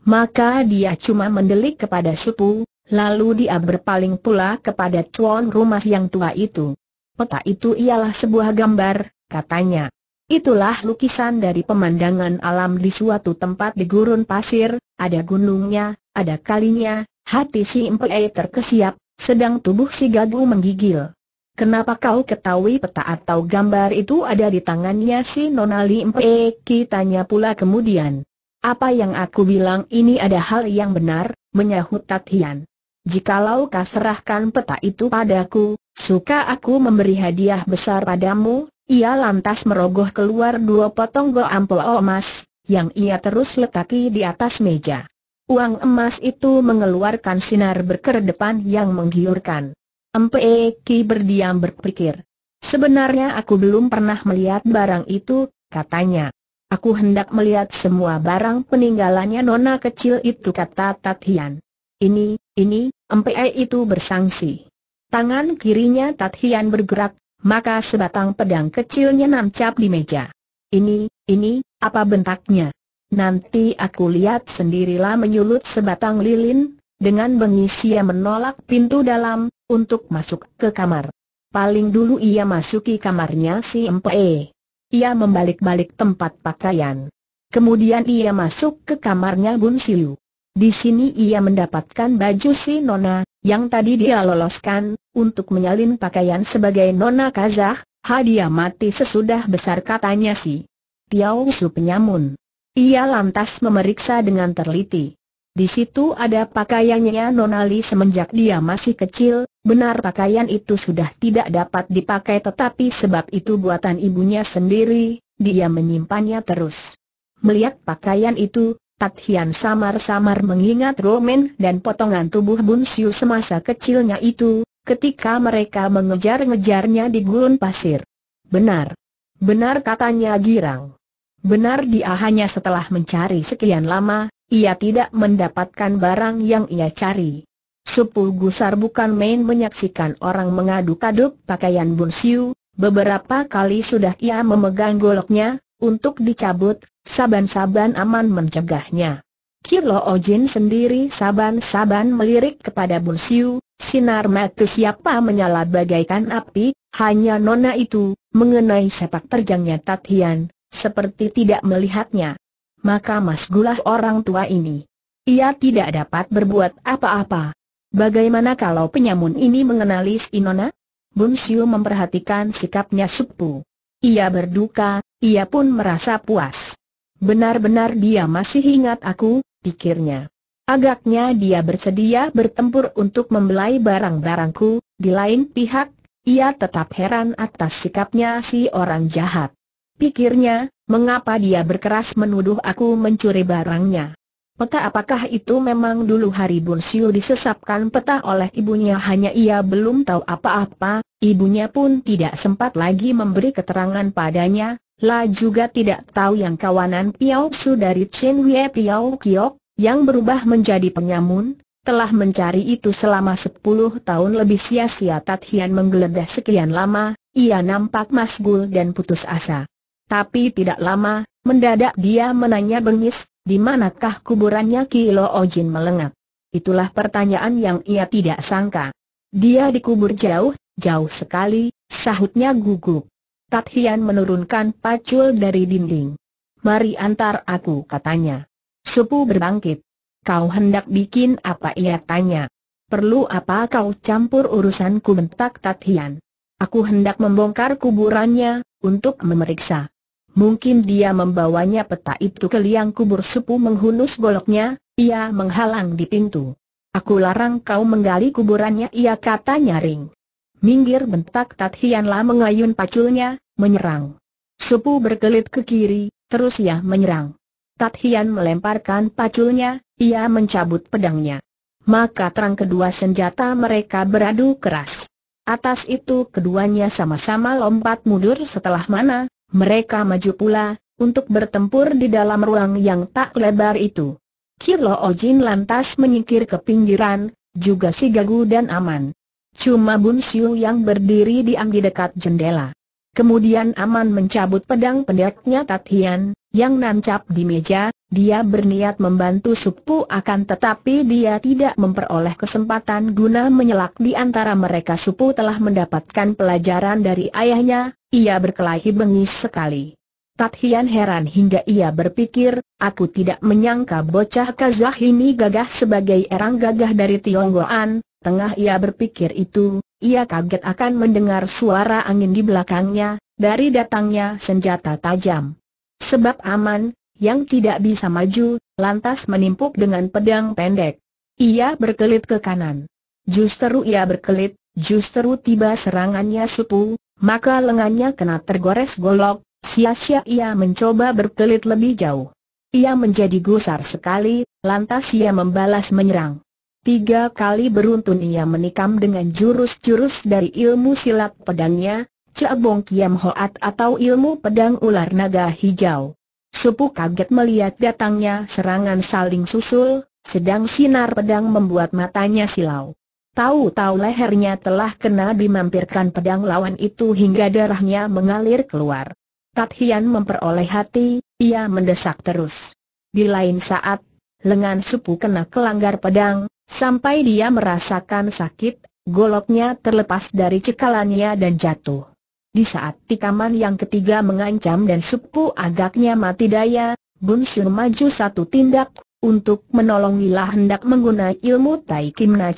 Maka dia cuma mendelik kepada Supu, lalu dia berpaling pula kepada cuan rumah yang tua itu. Peta itu ialah sebuah gambar, katanya. Itulah lukisan dari pemandangan alam di suatu tempat di gurun pasir, ada gunungnya, ada kalinya, hati si Impe terkesiap, sedang tubuh si Gagu menggigil. Kenapa kau ketahui peta atau gambar itu ada di tangannya si Nona Lim eh, Kitanya Tanya pula kemudian. Apa yang aku bilang ini ada hal yang benar, menyahut Tatian. Jikalau kau serahkan peta itu padaku, suka aku memberi hadiah besar padamu, ia lantas merogoh keluar dua potong ampel emas, yang ia terus letaki di atas meja. Uang emas itu mengeluarkan sinar berkedepan yang menggiurkan. Mpe Ki berdiam berpikir. Sebenarnya aku belum pernah melihat barang itu, katanya. Aku hendak melihat semua barang peninggalannya nona kecil itu kata Tatian. Ini, ini, MPE e itu bersangsi. Tangan kirinya Tatian bergerak, maka sebatang pedang kecilnya nancap di meja. Ini, ini, apa bentaknya? Nanti aku lihat sendirilah menyulut sebatang lilin, dengan bengis ia menolak pintu dalam, untuk masuk ke kamar. Paling dulu ia masuki kamarnya si Empe. Ia membalik-balik tempat pakaian. Kemudian ia masuk ke kamarnya Bun Siu. Di sini ia mendapatkan baju si Nona, yang tadi dia loloskan, untuk menyalin pakaian sebagai Nona Kazah, hadiah mati sesudah besar katanya si Tiao Su penyamun. Ia lantas memeriksa dengan terliti. Di situ ada pakaiannya Nonali semenjak dia masih kecil, benar pakaian itu sudah tidak dapat dipakai tetapi sebab itu buatan ibunya sendiri, dia menyimpannya terus. Melihat pakaian itu, Tathian samar-samar mengingat Romen dan potongan tubuh Bunsiu semasa kecilnya itu, ketika mereka mengejar-ngejarnya di gurun pasir. Benar. Benar katanya Girang. Benar dia hanya setelah mencari sekian lama, ia tidak mendapatkan barang yang ia cari. Supu Gusar bukan main menyaksikan orang mengaduk-aduk pakaian Bun Siu, beberapa kali sudah ia memegang goloknya, untuk dicabut, saban-saban aman mencegahnya. Kirlo Ojin sendiri saban-saban melirik kepada Bun Siu, sinar mata siapa menyala bagaikan api, hanya nona itu, mengenai sepak terjangnya Tatian, seperti tidak melihatnya maka masgulah orang tua ini. Ia tidak dapat berbuat apa-apa. Bagaimana kalau penyamun ini mengenali si Nona? Bun Siu memperhatikan sikapnya Supu. Ia berduka, ia pun merasa puas. Benar-benar dia masih ingat aku, pikirnya. Agaknya dia bersedia bertempur untuk membelai barang-barangku, di lain pihak, ia tetap heran atas sikapnya si orang jahat. Pikirnya, Mengapa dia berkeras menuduh aku mencuri barangnya? Peta apakah itu memang dulu hari Bun Siu disesapkan peta oleh ibunya hanya ia belum tahu apa-apa, ibunya pun tidak sempat lagi memberi keterangan padanya, Lah juga tidak tahu yang kawanan Piao Su dari Chen Wei Piao Kiok, yang berubah menjadi penyamun, telah mencari itu selama 10 tahun lebih sia-sia Tat Hian menggeledah sekian lama, ia nampak masgul dan putus asa. Tapi tidak lama, mendadak dia menanya bengis, di manakah kuburannya Ki Ojin melengak? Itulah pertanyaan yang ia tidak sangka. Dia dikubur jauh, jauh sekali, sahutnya gugup. Tat menurunkan pacul dari dinding. Mari antar aku katanya. Supu berbangkit. Kau hendak bikin apa ia tanya. Perlu apa kau campur urusanku bentak Tat Aku hendak membongkar kuburannya, untuk memeriksa. Mungkin dia membawanya peta itu ke liang kubur supu menghunus goloknya, ia menghalang di pintu. Aku larang kau menggali kuburannya ia kata nyaring. Minggir bentak Tat mengayun paculnya, menyerang. Supu berkelit ke kiri, terus ia menyerang. Tat melemparkan paculnya, ia mencabut pedangnya. Maka terang kedua senjata mereka beradu keras. Atas itu keduanya sama-sama lompat mundur setelah mana, mereka maju pula, untuk bertempur di dalam ruang yang tak lebar itu. Kirlo Ojin lantas menyingkir ke pinggiran, juga si Gagu dan Aman. Cuma Bun Siu yang berdiri di di dekat jendela. Kemudian Aman mencabut pedang pendeknya Tatian, yang nancap di meja, dia berniat membantu Supu akan tetapi dia tidak memperoleh kesempatan guna menyelak di antara mereka Supu telah mendapatkan pelajaran dari ayahnya, ia berkelahi bengis sekali. Tatian heran hingga ia berpikir, aku tidak menyangka bocah Kazah ini gagah sebagai erang gagah dari Tionggoan, tengah ia berpikir itu, ia kaget akan mendengar suara angin di belakangnya, dari datangnya senjata tajam. Sebab aman, yang tidak bisa maju, lantas menimpuk dengan pedang pendek. Ia berkelit ke kanan. Justeru ia berkelit, justeru tiba serangannya supu, maka lengannya kena tergores golok, sia-sia ia mencoba berkelit lebih jauh. Ia menjadi gusar sekali, lantas ia membalas menyerang. Tiga kali beruntun ia menikam dengan jurus-jurus dari ilmu silat pedangnya, Cabong Kiam Hoat atau ilmu pedang ular naga hijau. Supu kaget melihat datangnya serangan saling susul, sedang sinar pedang membuat matanya silau. Tahu-tahu lehernya telah kena dimampirkan pedang lawan itu hingga darahnya mengalir keluar. Tat Hian memperoleh hati, ia mendesak terus. Di lain saat, lengan supu kena kelanggar pedang, Sampai dia merasakan sakit, goloknya terlepas dari cekalannya dan jatuh. Di saat tikaman yang ketiga mengancam dan Supu agaknya mati daya, Bun Xiu maju satu tindak, untuk menolongilah hendak menggunakan ilmu Tai Kim Na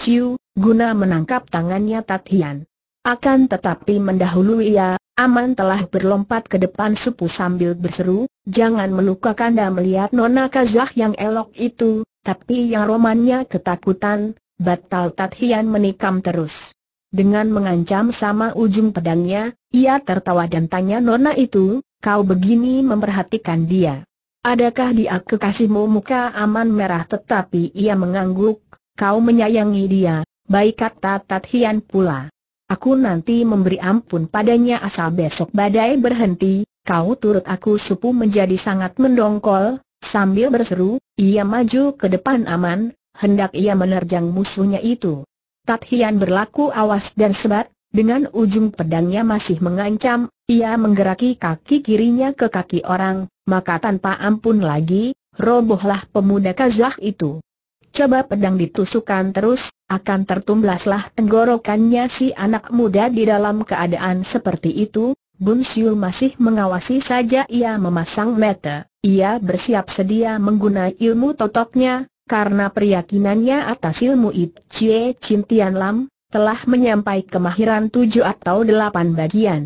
guna menangkap tangannya Tat Hian. Akan tetapi mendahului ia, Aman telah berlompat ke depan Supu sambil berseru, jangan melukakan dan melihat Nona Kazah yang elok itu, tapi yang romannya ketakutan, batal Tathian menikam terus. Dengan mengancam sama ujung pedangnya, ia tertawa dan tanya Nona itu, kau begini memperhatikan dia. Adakah dia kekasihmu muka aman merah tetapi ia mengangguk, kau menyayangi dia, baik kata Tathian pula. Aku nanti memberi ampun padanya asal besok badai berhenti, kau turut aku supu menjadi sangat mendongkol, Sambil berseru, ia maju ke depan aman, hendak ia menerjang musuhnya itu. Tat Hian berlaku awas dan sebat, dengan ujung pedangnya masih mengancam, ia menggeraki kaki kirinya ke kaki orang, maka tanpa ampun lagi, robohlah pemuda Kazah itu. Coba pedang ditusukan terus, akan tertumblaslah tenggorokannya si anak muda di dalam keadaan seperti itu, Bun Siu masih mengawasi saja ia memasang meter. Ia bersiap sedia menggunakan ilmu totoknya, karena keyakinannya atas ilmu It Chie Chin Tian Lam, telah menyampai kemahiran tujuh atau delapan bagian.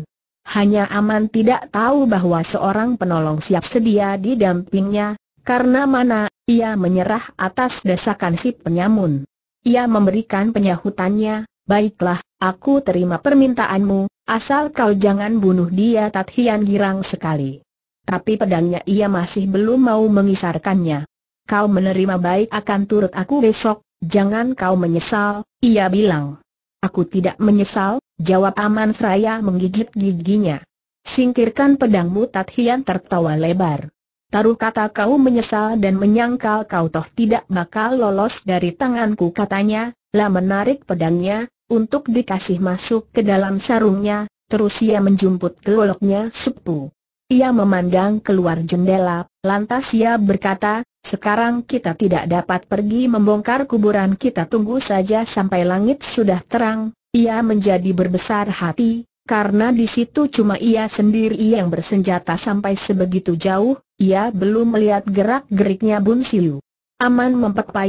Hanya Aman tidak tahu bahwa seorang penolong siap sedia di dampingnya, karena mana ia menyerah atas desakan si penyamun. Ia memberikan penyahutannya, baiklah, aku terima permintaanmu, asal kau jangan bunuh dia Tat girang sekali tapi pedangnya ia masih belum mau mengisarkannya. Kau menerima baik akan turut aku besok, jangan kau menyesal, ia bilang. Aku tidak menyesal, jawab Aman Seraya menggigit giginya. Singkirkan pedangmu Tat Hian tertawa lebar. Taruh kata kau menyesal dan menyangkal kau toh tidak bakal lolos dari tanganku katanya, lah menarik pedangnya, untuk dikasih masuk ke dalam sarungnya, terus ia menjumput keloloknya, sepuh. Ia memandang keluar jendela, lantas ia berkata, sekarang kita tidak dapat pergi membongkar kuburan kita tunggu saja sampai langit sudah terang. Ia menjadi berbesar hati, karena di situ cuma ia sendiri yang bersenjata sampai sebegitu jauh, ia belum melihat gerak-geriknya Bun Siu. Aman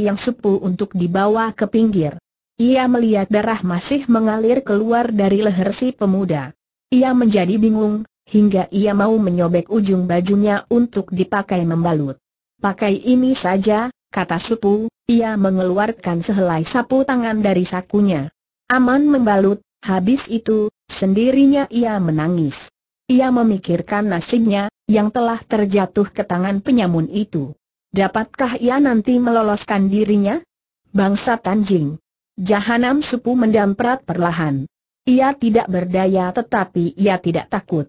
yang sepu untuk dibawa ke pinggir. Ia melihat darah masih mengalir keluar dari leher si pemuda. Ia menjadi bingung, hingga ia mau menyobek ujung bajunya untuk dipakai membalut. Pakai ini saja, kata Supu, ia mengeluarkan sehelai sapu tangan dari sakunya. Aman membalut, habis itu, sendirinya ia menangis. Ia memikirkan nasibnya, yang telah terjatuh ke tangan penyamun itu. Dapatkah ia nanti meloloskan dirinya? Bangsa Tanjing. Jahanam Supu mendamprat perlahan. Ia tidak berdaya tetapi ia tidak takut.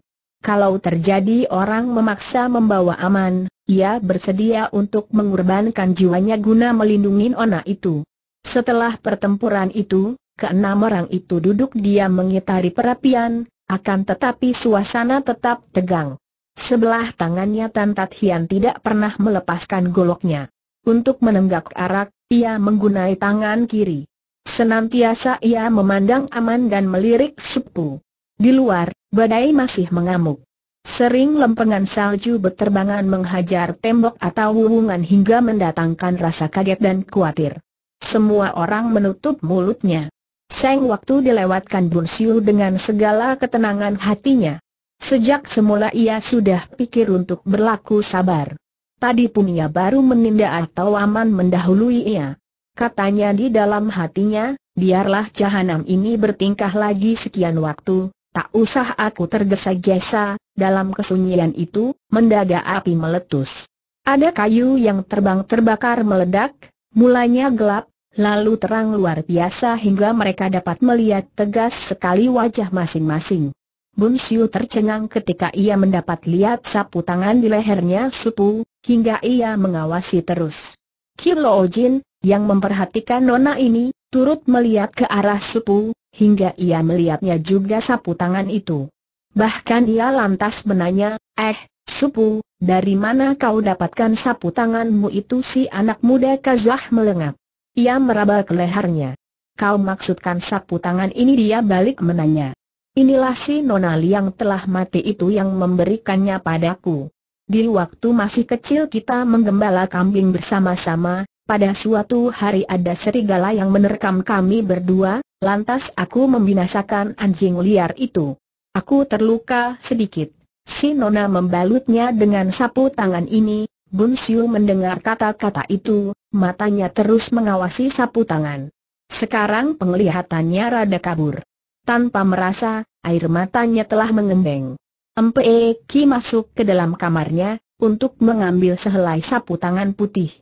Kalau terjadi orang memaksa membawa aman, ia bersedia untuk mengorbankan jiwanya guna melindungi Ona itu. Setelah pertempuran itu, keenam orang itu duduk diam mengitari perapian, akan tetapi suasana tetap tegang. Sebelah tangannya Tan Hian tidak pernah melepaskan goloknya. Untuk menenggak arak, ia menggunai tangan kiri. Senantiasa ia memandang aman dan melirik sepu. Di luar, badai masih mengamuk. Sering lempengan salju berterbangan menghajar tembok atau wuwungan hingga mendatangkan rasa kaget dan khawatir. Semua orang menutup mulutnya. Seng waktu dilewatkan Bun Siu dengan segala ketenangan hatinya. Sejak semula ia sudah pikir untuk berlaku sabar. Tadi pun ia baru menindak atau aman mendahului ia. Katanya di dalam hatinya, biarlah jahanam ini bertingkah lagi sekian waktu, Tak usah aku tergesa-gesa, dalam kesunyian itu, mendadak api meletus. Ada kayu yang terbang terbakar meledak, mulanya gelap, lalu terang luar biasa hingga mereka dapat melihat tegas sekali wajah masing-masing. Bun Siu tercengang ketika ia mendapat lihat sapu tangan di lehernya Supu, hingga ia mengawasi terus. Kilo Ojin, yang memperhatikan nona ini, turut melihat ke arah Supu, hingga ia melihatnya juga sapu tangan itu. Bahkan ia lantas menanya, eh, supu, dari mana kau dapatkan sapu tanganmu itu si anak muda Kazah melengap. Ia meraba ke lehernya. Kau maksudkan sapu tangan ini dia balik menanya. Inilah si nona liang telah mati itu yang memberikannya padaku. Di waktu masih kecil kita menggembala kambing bersama-sama, pada suatu hari ada serigala yang menerkam kami berdua, Lantas aku membinasakan anjing liar itu. Aku terluka sedikit. Si Nona membalutnya dengan sapu tangan ini. Bun Siu mendengar kata-kata itu, matanya terus mengawasi sapu tangan. Sekarang penglihatannya rada kabur. Tanpa merasa, air matanya telah mengembeng. Empe Ki masuk ke dalam kamarnya, untuk mengambil sehelai sapu tangan putih.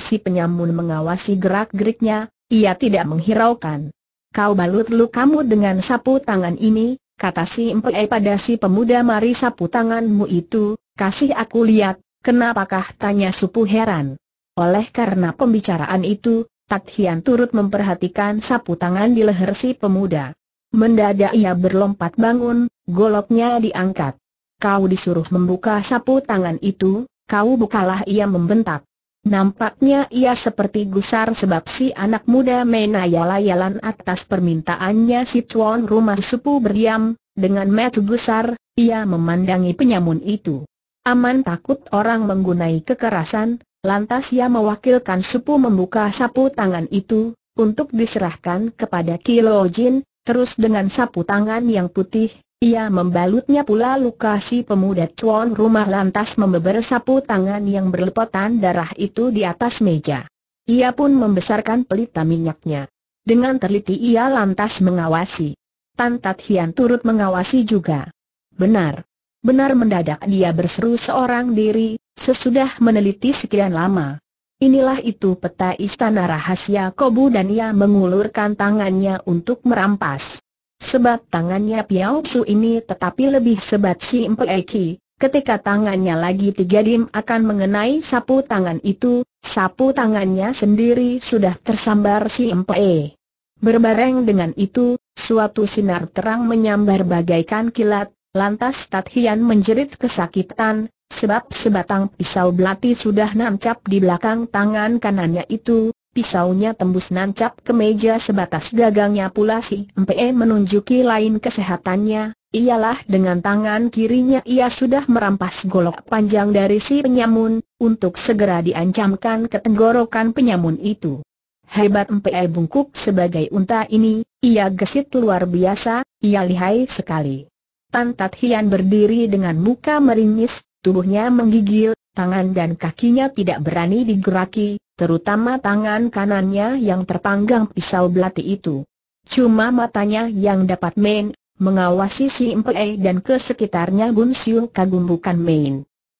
Si penyamun mengawasi gerak-geriknya, ia tidak menghiraukan kau balut lukamu dengan sapu tangan ini, kata si Mpei pada si pemuda mari sapu tanganmu itu, kasih aku lihat, kenapakah tanya supu heran. Oleh karena pembicaraan itu, Tak Hian turut memperhatikan sapu tangan di leher si pemuda. Mendadak ia berlompat bangun, goloknya diangkat. Kau disuruh membuka sapu tangan itu, kau bukalah ia membentak. Nampaknya ia seperti gusar sebab si anak muda menayal atas permintaannya si tuan rumah supu berdiam, dengan metu gusar, ia memandangi penyamun itu. Aman takut orang menggunai kekerasan, lantas ia mewakilkan supu membuka sapu tangan itu, untuk diserahkan kepada Kilo Jin, terus dengan sapu tangan yang putih, ia membalutnya pula luka si pemuda cuan rumah lantas membeber sapu tangan yang berlepotan darah itu di atas meja. Ia pun membesarkan pelita minyaknya. Dengan teliti ia lantas mengawasi. Tan Tat Hian turut mengawasi juga. Benar. Benar mendadak dia berseru seorang diri, sesudah meneliti sekian lama. Inilah itu peta istana rahasia Kobu dan ia mengulurkan tangannya untuk merampas. Sebab tangannya Piao Su ini tetapi lebih sebat si Eki. Ketika tangannya lagi tiga dim akan mengenai sapu tangan itu, sapu tangannya sendiri sudah tersambar si e. Berbareng dengan itu, suatu sinar terang menyambar bagaikan kilat, lantas Tat menjerit kesakitan, sebab sebatang pisau belati sudah nancap di belakang tangan kanannya itu, pisaunya tembus nancap ke meja sebatas gagangnya pula si MPE menunjuki lain kesehatannya, ialah dengan tangan kirinya ia sudah merampas golok panjang dari si penyamun, untuk segera diancamkan ke tenggorokan penyamun itu. Hebat MPE bungkuk sebagai unta ini, ia gesit luar biasa, ia lihai sekali. Tan Hian berdiri dengan muka meringis, tubuhnya menggigil, tangan dan kakinya tidak berani digeraki, terutama tangan kanannya yang terpanggang pisau belati itu. Cuma matanya yang dapat main, mengawasi si Mpe dan ke sekitarnya Bun Siu kagum bukan main.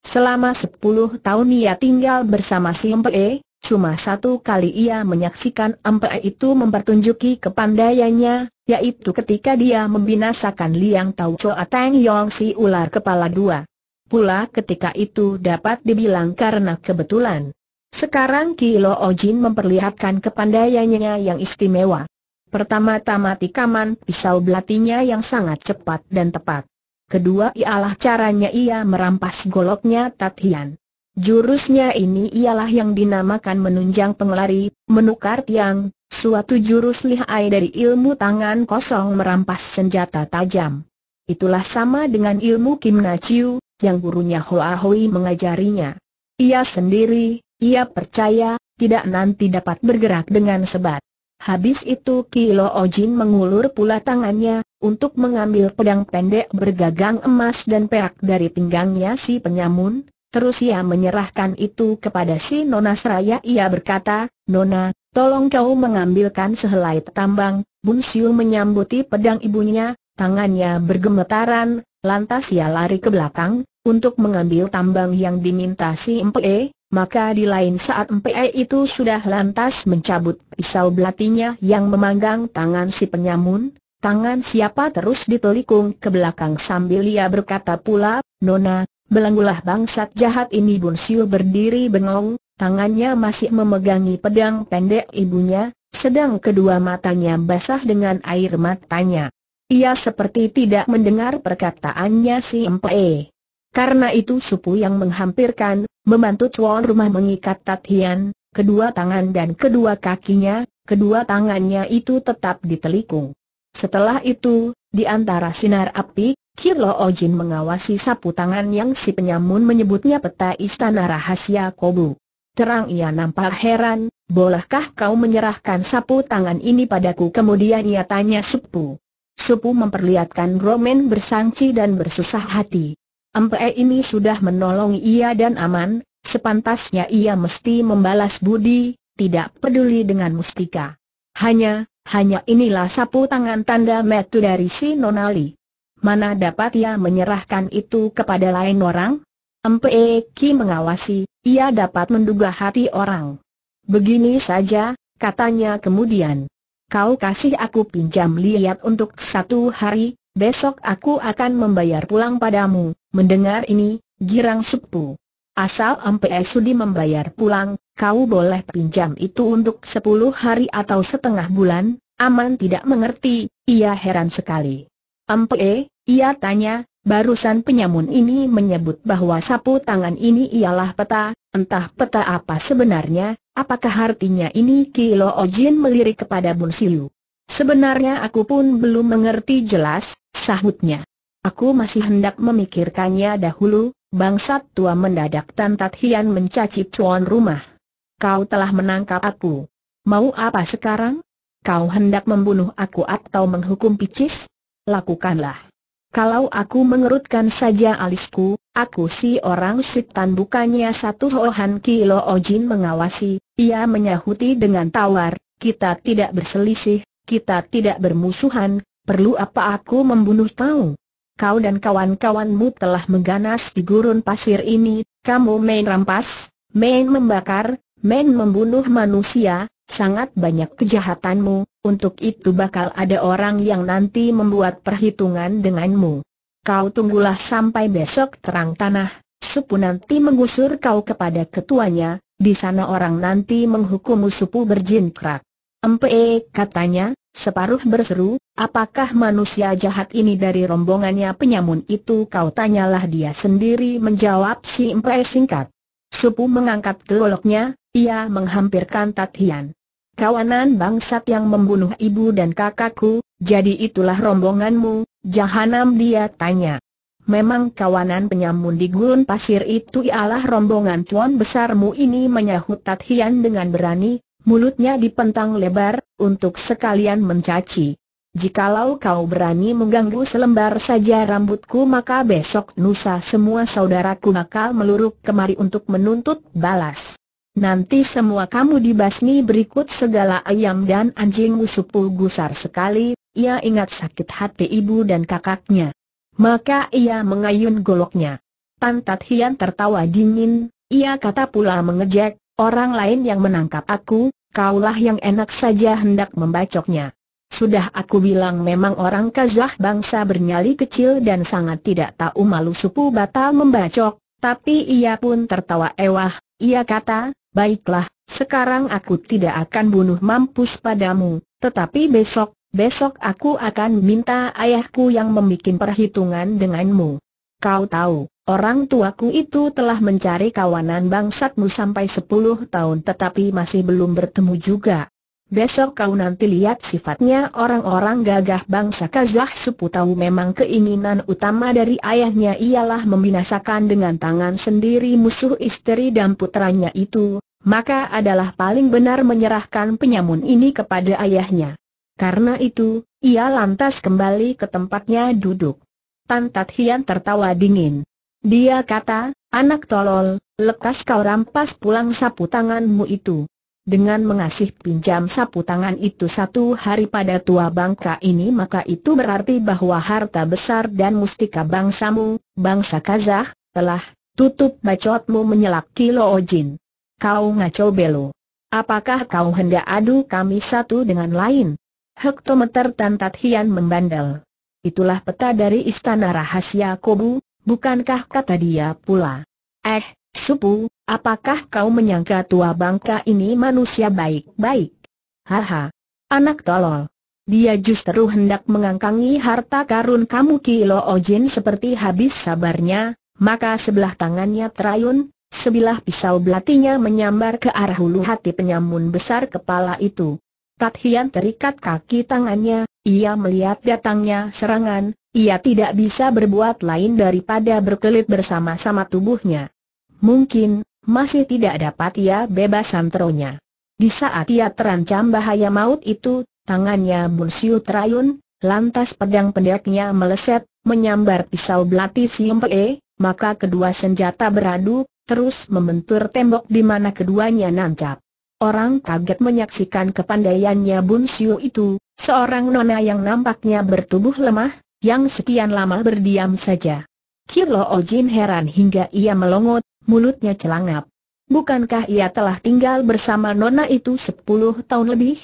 Selama 10 tahun ia tinggal bersama si Mpe, cuma satu kali ia menyaksikan Mpe itu mempertunjuki kepandaiannya, yaitu ketika dia membinasakan Liang Tau Choa Teng Yong si ular kepala dua. Pula ketika itu dapat dibilang karena kebetulan. Sekarang Kilo Ojin memperlihatkan kepandaiannya yang istimewa. Pertama-tama tikaman pisau belatinya yang sangat cepat dan tepat. Kedua ialah caranya ia merampas goloknya Tatian. Jurusnya ini ialah yang dinamakan menunjang pengelari, menukar tiang, suatu jurus lihai dari ilmu tangan kosong merampas senjata tajam. Itulah sama dengan ilmu Kim Na Chiu, yang gurunya Hoa Hoi mengajarinya. Ia sendiri, ia percaya, tidak nanti dapat bergerak dengan sebat. Habis itu Kilo Ojin mengulur pula tangannya, untuk mengambil pedang pendek bergagang emas dan perak dari pinggangnya si penyamun, terus ia menyerahkan itu kepada si Nona Seraya ia berkata, Nona, tolong kau mengambilkan sehelai tambang, Bun Siu menyambuti pedang ibunya, tangannya bergemetaran, lantas ia lari ke belakang, untuk mengambil tambang yang diminta si Empe maka di lain saat MPE itu sudah lantas mencabut pisau belatinya yang memanggang tangan si penyamun, tangan siapa terus ditelikung ke belakang sambil ia berkata pula, Nona, belanggulah bangsat jahat ini Bun Siu berdiri bengong, tangannya masih memegangi pedang pendek ibunya, sedang kedua matanya basah dengan air matanya. Ia seperti tidak mendengar perkataannya si MPE. Karena itu supu yang menghampirkan, membantu cuan rumah mengikat Tatian, kedua tangan dan kedua kakinya, kedua tangannya itu tetap ditelikung. Setelah itu, di antara sinar api, Kilo Ojin mengawasi sapu tangan yang si penyamun menyebutnya peta istana rahasia Kobu. Terang ia nampak heran, bolehkah kau menyerahkan sapu tangan ini padaku? Kemudian ia tanya Supu. Supu memperlihatkan Roman bersangsi dan bersusah hati. Empe ini sudah menolong ia dan aman, sepantasnya ia mesti membalas budi, tidak peduli dengan mustika. Hanya, hanya inilah sapu tangan tanda metu dari si Nonali. Mana dapat ia menyerahkan itu kepada lain orang? Empe Ki mengawasi, ia dapat menduga hati orang. Begini saja, katanya kemudian. Kau kasih aku pinjam lihat untuk satu hari, besok aku akan membayar pulang padamu. Mendengar ini, girang sepu. Asal Ampe Sudi membayar pulang, kau boleh pinjam itu untuk sepuluh hari atau setengah bulan, Aman tidak mengerti, ia heran sekali. Ampee, ia tanya, barusan penyamun ini menyebut bahwa sapu tangan ini ialah peta, entah peta apa sebenarnya, apakah artinya ini Kilo Ojin melirik kepada Bun Siu. Sebenarnya aku pun belum mengerti jelas, Sahutnya. Aku masih hendak memikirkannya dahulu, bangsat tua mendadak Tantat Hian mencaci cuan rumah. Kau telah menangkap aku. Mau apa sekarang? Kau hendak membunuh aku atau menghukum picis? Lakukanlah. Kalau aku mengerutkan saja alisku, aku si orang sitan bukannya satu Hohan Kilo Ojin mengawasi, ia menyahuti dengan tawar, kita tidak berselisih, kita tidak bermusuhan, perlu apa aku membunuh kau? Kau dan kawan-kawanmu telah mengganas di gurun pasir ini, kamu main rampas, main membakar, main membunuh manusia, sangat banyak kejahatanmu, untuk itu bakal ada orang yang nanti membuat perhitungan denganmu. Kau tunggulah sampai besok terang tanah, Supu nanti mengusur kau kepada ketuanya, di sana orang nanti menghukummu Supu berjin krak. Empe, katanya, Separuh berseru, apakah manusia jahat ini dari rombongannya penyamun itu kau tanyalah dia sendiri menjawab si Empe singkat. Supu mengangkat goloknya, ia menghampirkan Tatian. Kawanan bangsat yang membunuh ibu dan kakakku, jadi itulah rombonganmu, jahanam dia tanya. Memang kawanan penyamun di gurun pasir itu ialah rombongan tuan besarmu ini menyahut Tatian dengan berani, mulutnya dipentang lebar, untuk sekalian mencaci. Jikalau kau berani mengganggu selembar saja rambutku maka besok Nusa semua saudaraku nakal meluruk kemari untuk menuntut balas. Nanti semua kamu dibasmi berikut segala ayam dan anjing usupul gusar sekali, ia ingat sakit hati ibu dan kakaknya. Maka ia mengayun goloknya. Pantat Hian tertawa dingin, ia kata pula mengejek, orang lain yang menangkap aku, kaulah yang enak saja hendak membacoknya. Sudah aku bilang memang orang Kazah bangsa bernyali kecil dan sangat tidak tahu malu supu batal membacok, tapi ia pun tertawa ewah, ia kata, baiklah, sekarang aku tidak akan bunuh mampus padamu, tetapi besok, besok aku akan minta ayahku yang membuat perhitungan denganmu. Kau tahu, Orang tuaku itu telah mencari kawanan bangsatmu sampai 10 tahun tetapi masih belum bertemu juga. Besok kau nanti lihat sifatnya orang-orang gagah bangsa Kazah Supu memang keinginan utama dari ayahnya ialah membinasakan dengan tangan sendiri musuh istri dan putranya itu, maka adalah paling benar menyerahkan penyamun ini kepada ayahnya. Karena itu, ia lantas kembali ke tempatnya duduk. Tan Hian tertawa dingin. Dia kata, anak tolol, lekas kau rampas pulang sapu tanganmu itu. Dengan mengasih pinjam sapu tangan itu satu hari pada tua bangka ini maka itu berarti bahwa harta besar dan mustika bangsamu, bangsa Kazah, telah tutup bacotmu menyelak kilo ojin. Kau ngaco belo. Apakah kau hendak adu kami satu dengan lain? Hektometer Tantat Hian membandel. Itulah peta dari istana rahasia Kobu, bukankah kata dia pula? Eh, Supu, apakah kau menyangka tua bangka ini manusia baik-baik? Haha, anak tolol. Dia justru hendak mengangkangi harta karun kamu Kilo Ojin seperti habis sabarnya, maka sebelah tangannya terayun, sebilah pisau belatinya menyambar ke arah hulu hati penyamun besar kepala itu. Tat Hian terikat kaki tangannya, ia melihat datangnya serangan, ia tidak bisa berbuat lain daripada berkelit bersama-sama tubuhnya. Mungkin, masih tidak dapat ia bebas santronya. Di saat ia terancam bahaya maut itu, tangannya Bunsiu terayun, lantas pedang pendeknya meleset, menyambar pisau belati Siempe, maka kedua senjata beradu, terus membentur tembok di mana keduanya nancap. Orang kaget menyaksikan kepandaiannya Bun Siu itu, seorang nona yang nampaknya bertubuh lemah, yang sekian lama berdiam saja. Kilo Ojin heran hingga ia melongot, mulutnya celangap. Bukankah ia telah tinggal bersama Nona itu sepuluh tahun lebih?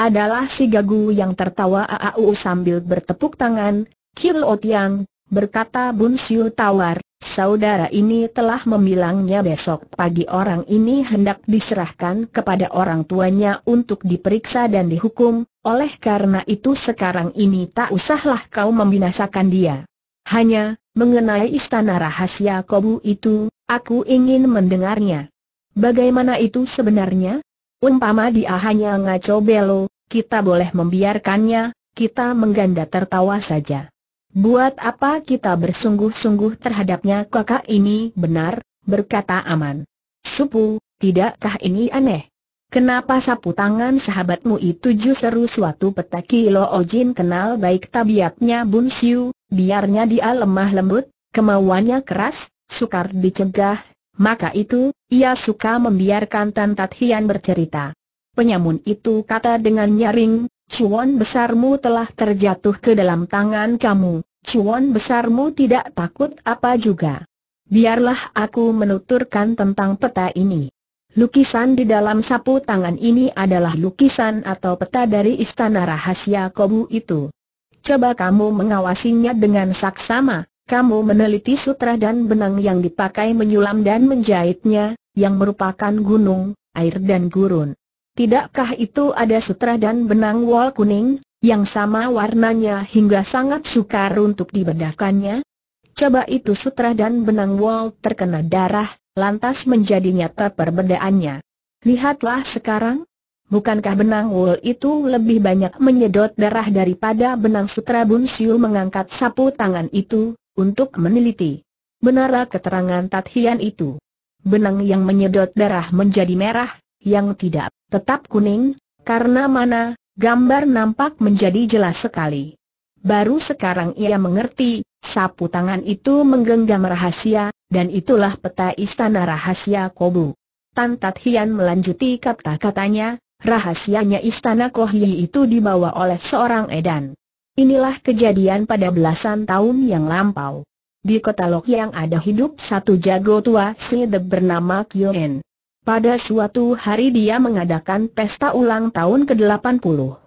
Adalah si gagu yang tertawa aau sambil bertepuk tangan, Kilo Tiang, berkata Bun Siu tawar, Saudara ini telah memilangnya besok pagi orang ini hendak diserahkan kepada orang tuanya untuk diperiksa dan dihukum, oleh karena itu sekarang ini tak usahlah kau membinasakan dia. Hanya, mengenai istana rahasia kobu itu, aku ingin mendengarnya. Bagaimana itu sebenarnya? Umpama dia hanya ngaco belo, kita boleh membiarkannya, kita mengganda tertawa saja. Buat apa kita bersungguh-sungguh terhadapnya kakak ini benar, berkata Aman. Supu, tidakkah ini aneh? Kenapa sapu tangan sahabatmu itu justru suatu petaki Lo Ojin kenal baik tabiatnya Bun Siu, biarnya dia lemah lembut, kemauannya keras, sukar dicegah, maka itu, ia suka membiarkan Tan Hian bercerita. Penyamun itu kata dengan nyaring, cuan besarmu telah terjatuh ke dalam tangan kamu, cuan besarmu tidak takut apa juga. Biarlah aku menuturkan tentang peta ini. Lukisan di dalam sapu tangan ini adalah lukisan atau peta dari istana rahasia Kobu itu. Coba kamu mengawasinya dengan saksama, kamu meneliti sutra dan benang yang dipakai menyulam dan menjahitnya, yang merupakan gunung, air dan gurun. Tidakkah itu ada sutra dan benang wol kuning, yang sama warnanya hingga sangat sukar untuk dibedakannya? Coba itu sutra dan benang wol terkena darah, lantas menjadi nyata perbedaannya. Lihatlah sekarang, bukankah benang wol itu lebih banyak menyedot darah daripada benang sutra bunsiu mengangkat sapu tangan itu, untuk meneliti. Benarlah keterangan Tathian itu. Benang yang menyedot darah menjadi merah, yang tidak tetap kuning, karena mana, gambar nampak menjadi jelas sekali. Baru sekarang ia mengerti, sapu tangan itu menggenggam rahasia, dan itulah peta istana rahasia Kobu. Tat Hian melanjuti kata-katanya, rahasianya istana Kohyi itu dibawa oleh seorang edan. Inilah kejadian pada belasan tahun yang lampau. Di kota Lok yang ada hidup satu jago tua si de bernama En. Pada suatu hari dia mengadakan pesta ulang tahun ke-80.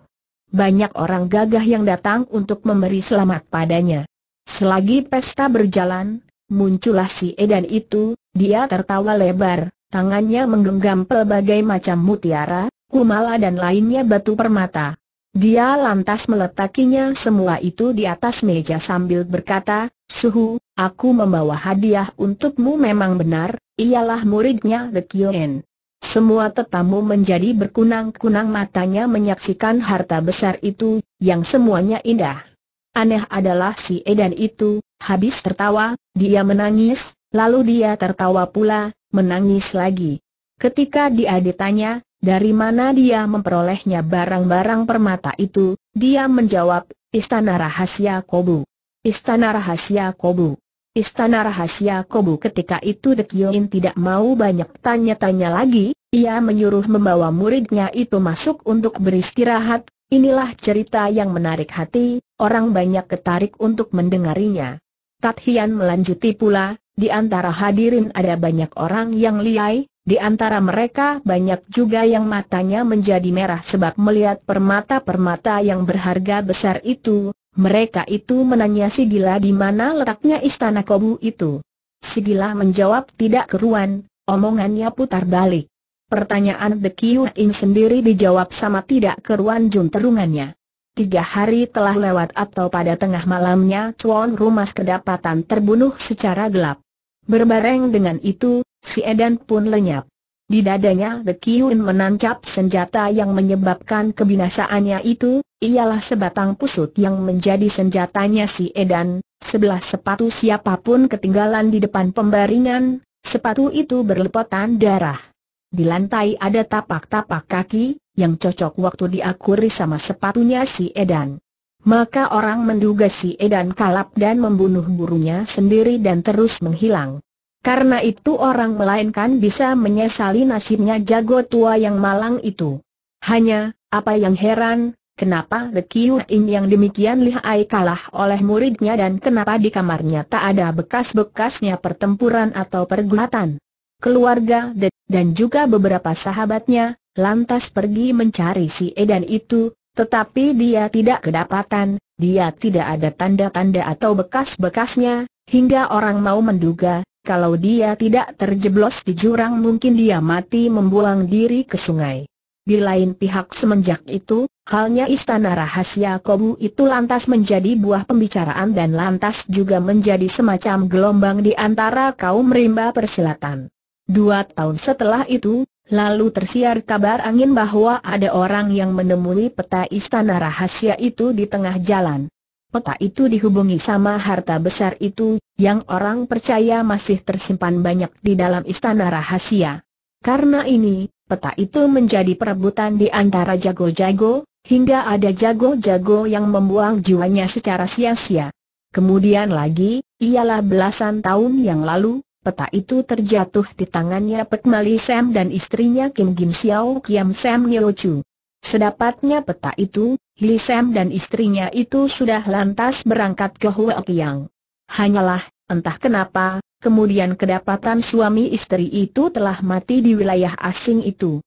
Banyak orang gagah yang datang untuk memberi selamat padanya. Selagi pesta berjalan, muncullah si Edan itu, dia tertawa lebar, tangannya menggenggam pelbagai macam mutiara, kumala dan lainnya batu permata. Dia lantas meletakinya semua itu di atas meja sambil berkata, Suhu, aku membawa hadiah untukmu memang benar, ialah muridnya The Kyoen. Semua tetamu menjadi berkunang-kunang matanya menyaksikan harta besar itu, yang semuanya indah. Aneh adalah si Edan itu, habis tertawa, dia menangis, lalu dia tertawa pula, menangis lagi. Ketika dia ditanya, dari mana dia memperolehnya barang-barang permata itu, dia menjawab, istana rahasia Kobu. Istana Rahasia Kobu Istana Rahasia Kobu ketika itu Dek Yoin tidak mau banyak tanya-tanya lagi, ia menyuruh membawa muridnya itu masuk untuk beristirahat, inilah cerita yang menarik hati, orang banyak ketarik untuk mendengarinya. Tat Hian melanjuti pula, di antara hadirin ada banyak orang yang liai, di antara mereka banyak juga yang matanya menjadi merah sebab melihat permata-permata yang berharga besar itu, mereka itu menanya Sigila di mana letaknya istana Kobu itu. Sigila menjawab tidak keruan, omongannya putar balik. Pertanyaan The In sendiri dijawab sama tidak keruan Jun terungannya. Tiga hari telah lewat atau pada tengah malamnya Chuan Rumah kedapatan terbunuh secara gelap. Berbareng dengan itu, si Edan pun lenyap. Di dadanya The Kiyun menancap senjata yang menyebabkan kebinasaannya itu, ialah sebatang pusut yang menjadi senjatanya si Edan, sebelah sepatu siapapun ketinggalan di depan pembaringan, sepatu itu berlepotan darah. Di lantai ada tapak-tapak kaki, yang cocok waktu diakuri sama sepatunya si Edan. Maka orang menduga si Edan kalap dan membunuh burunya sendiri dan terus menghilang. Karena itu orang melainkan bisa menyesali nasibnya jago tua yang malang itu. Hanya, apa yang heran, kenapa Rekiu In yang demikian lihai kalah oleh muridnya dan kenapa di kamarnya tak ada bekas-bekasnya pertempuran atau pergulatan. Keluarga De dan juga beberapa sahabatnya, lantas pergi mencari si Edan itu, tetapi dia tidak kedapatan, dia tidak ada tanda-tanda atau bekas-bekasnya, hingga orang mau menduga, kalau dia tidak terjeblos di jurang mungkin dia mati membuang diri ke sungai. Di lain pihak semenjak itu, halnya istana rahasia Kobu itu lantas menjadi buah pembicaraan dan lantas juga menjadi semacam gelombang di antara kaum rimba persilatan. Dua tahun setelah itu, lalu tersiar kabar angin bahwa ada orang yang menemui peta istana rahasia itu di tengah jalan. Peta itu dihubungi sama harta besar itu, yang orang percaya masih tersimpan banyak di dalam istana rahasia. Karena ini, peta itu menjadi perebutan di antara jago-jago, hingga ada jago-jago yang membuang jiwanya secara sia-sia. Kemudian lagi, ialah belasan tahun yang lalu, peta itu terjatuh di tangannya Pek Mali Sam dan istrinya Kim Gim Xiao Kiam Sam Nio Chu. Sedapatnya peta itu, Li Sam dan istrinya itu sudah lantas berangkat ke Huaqiang. Hanyalah, entah kenapa, kemudian kedapatan suami istri itu telah mati di wilayah asing itu.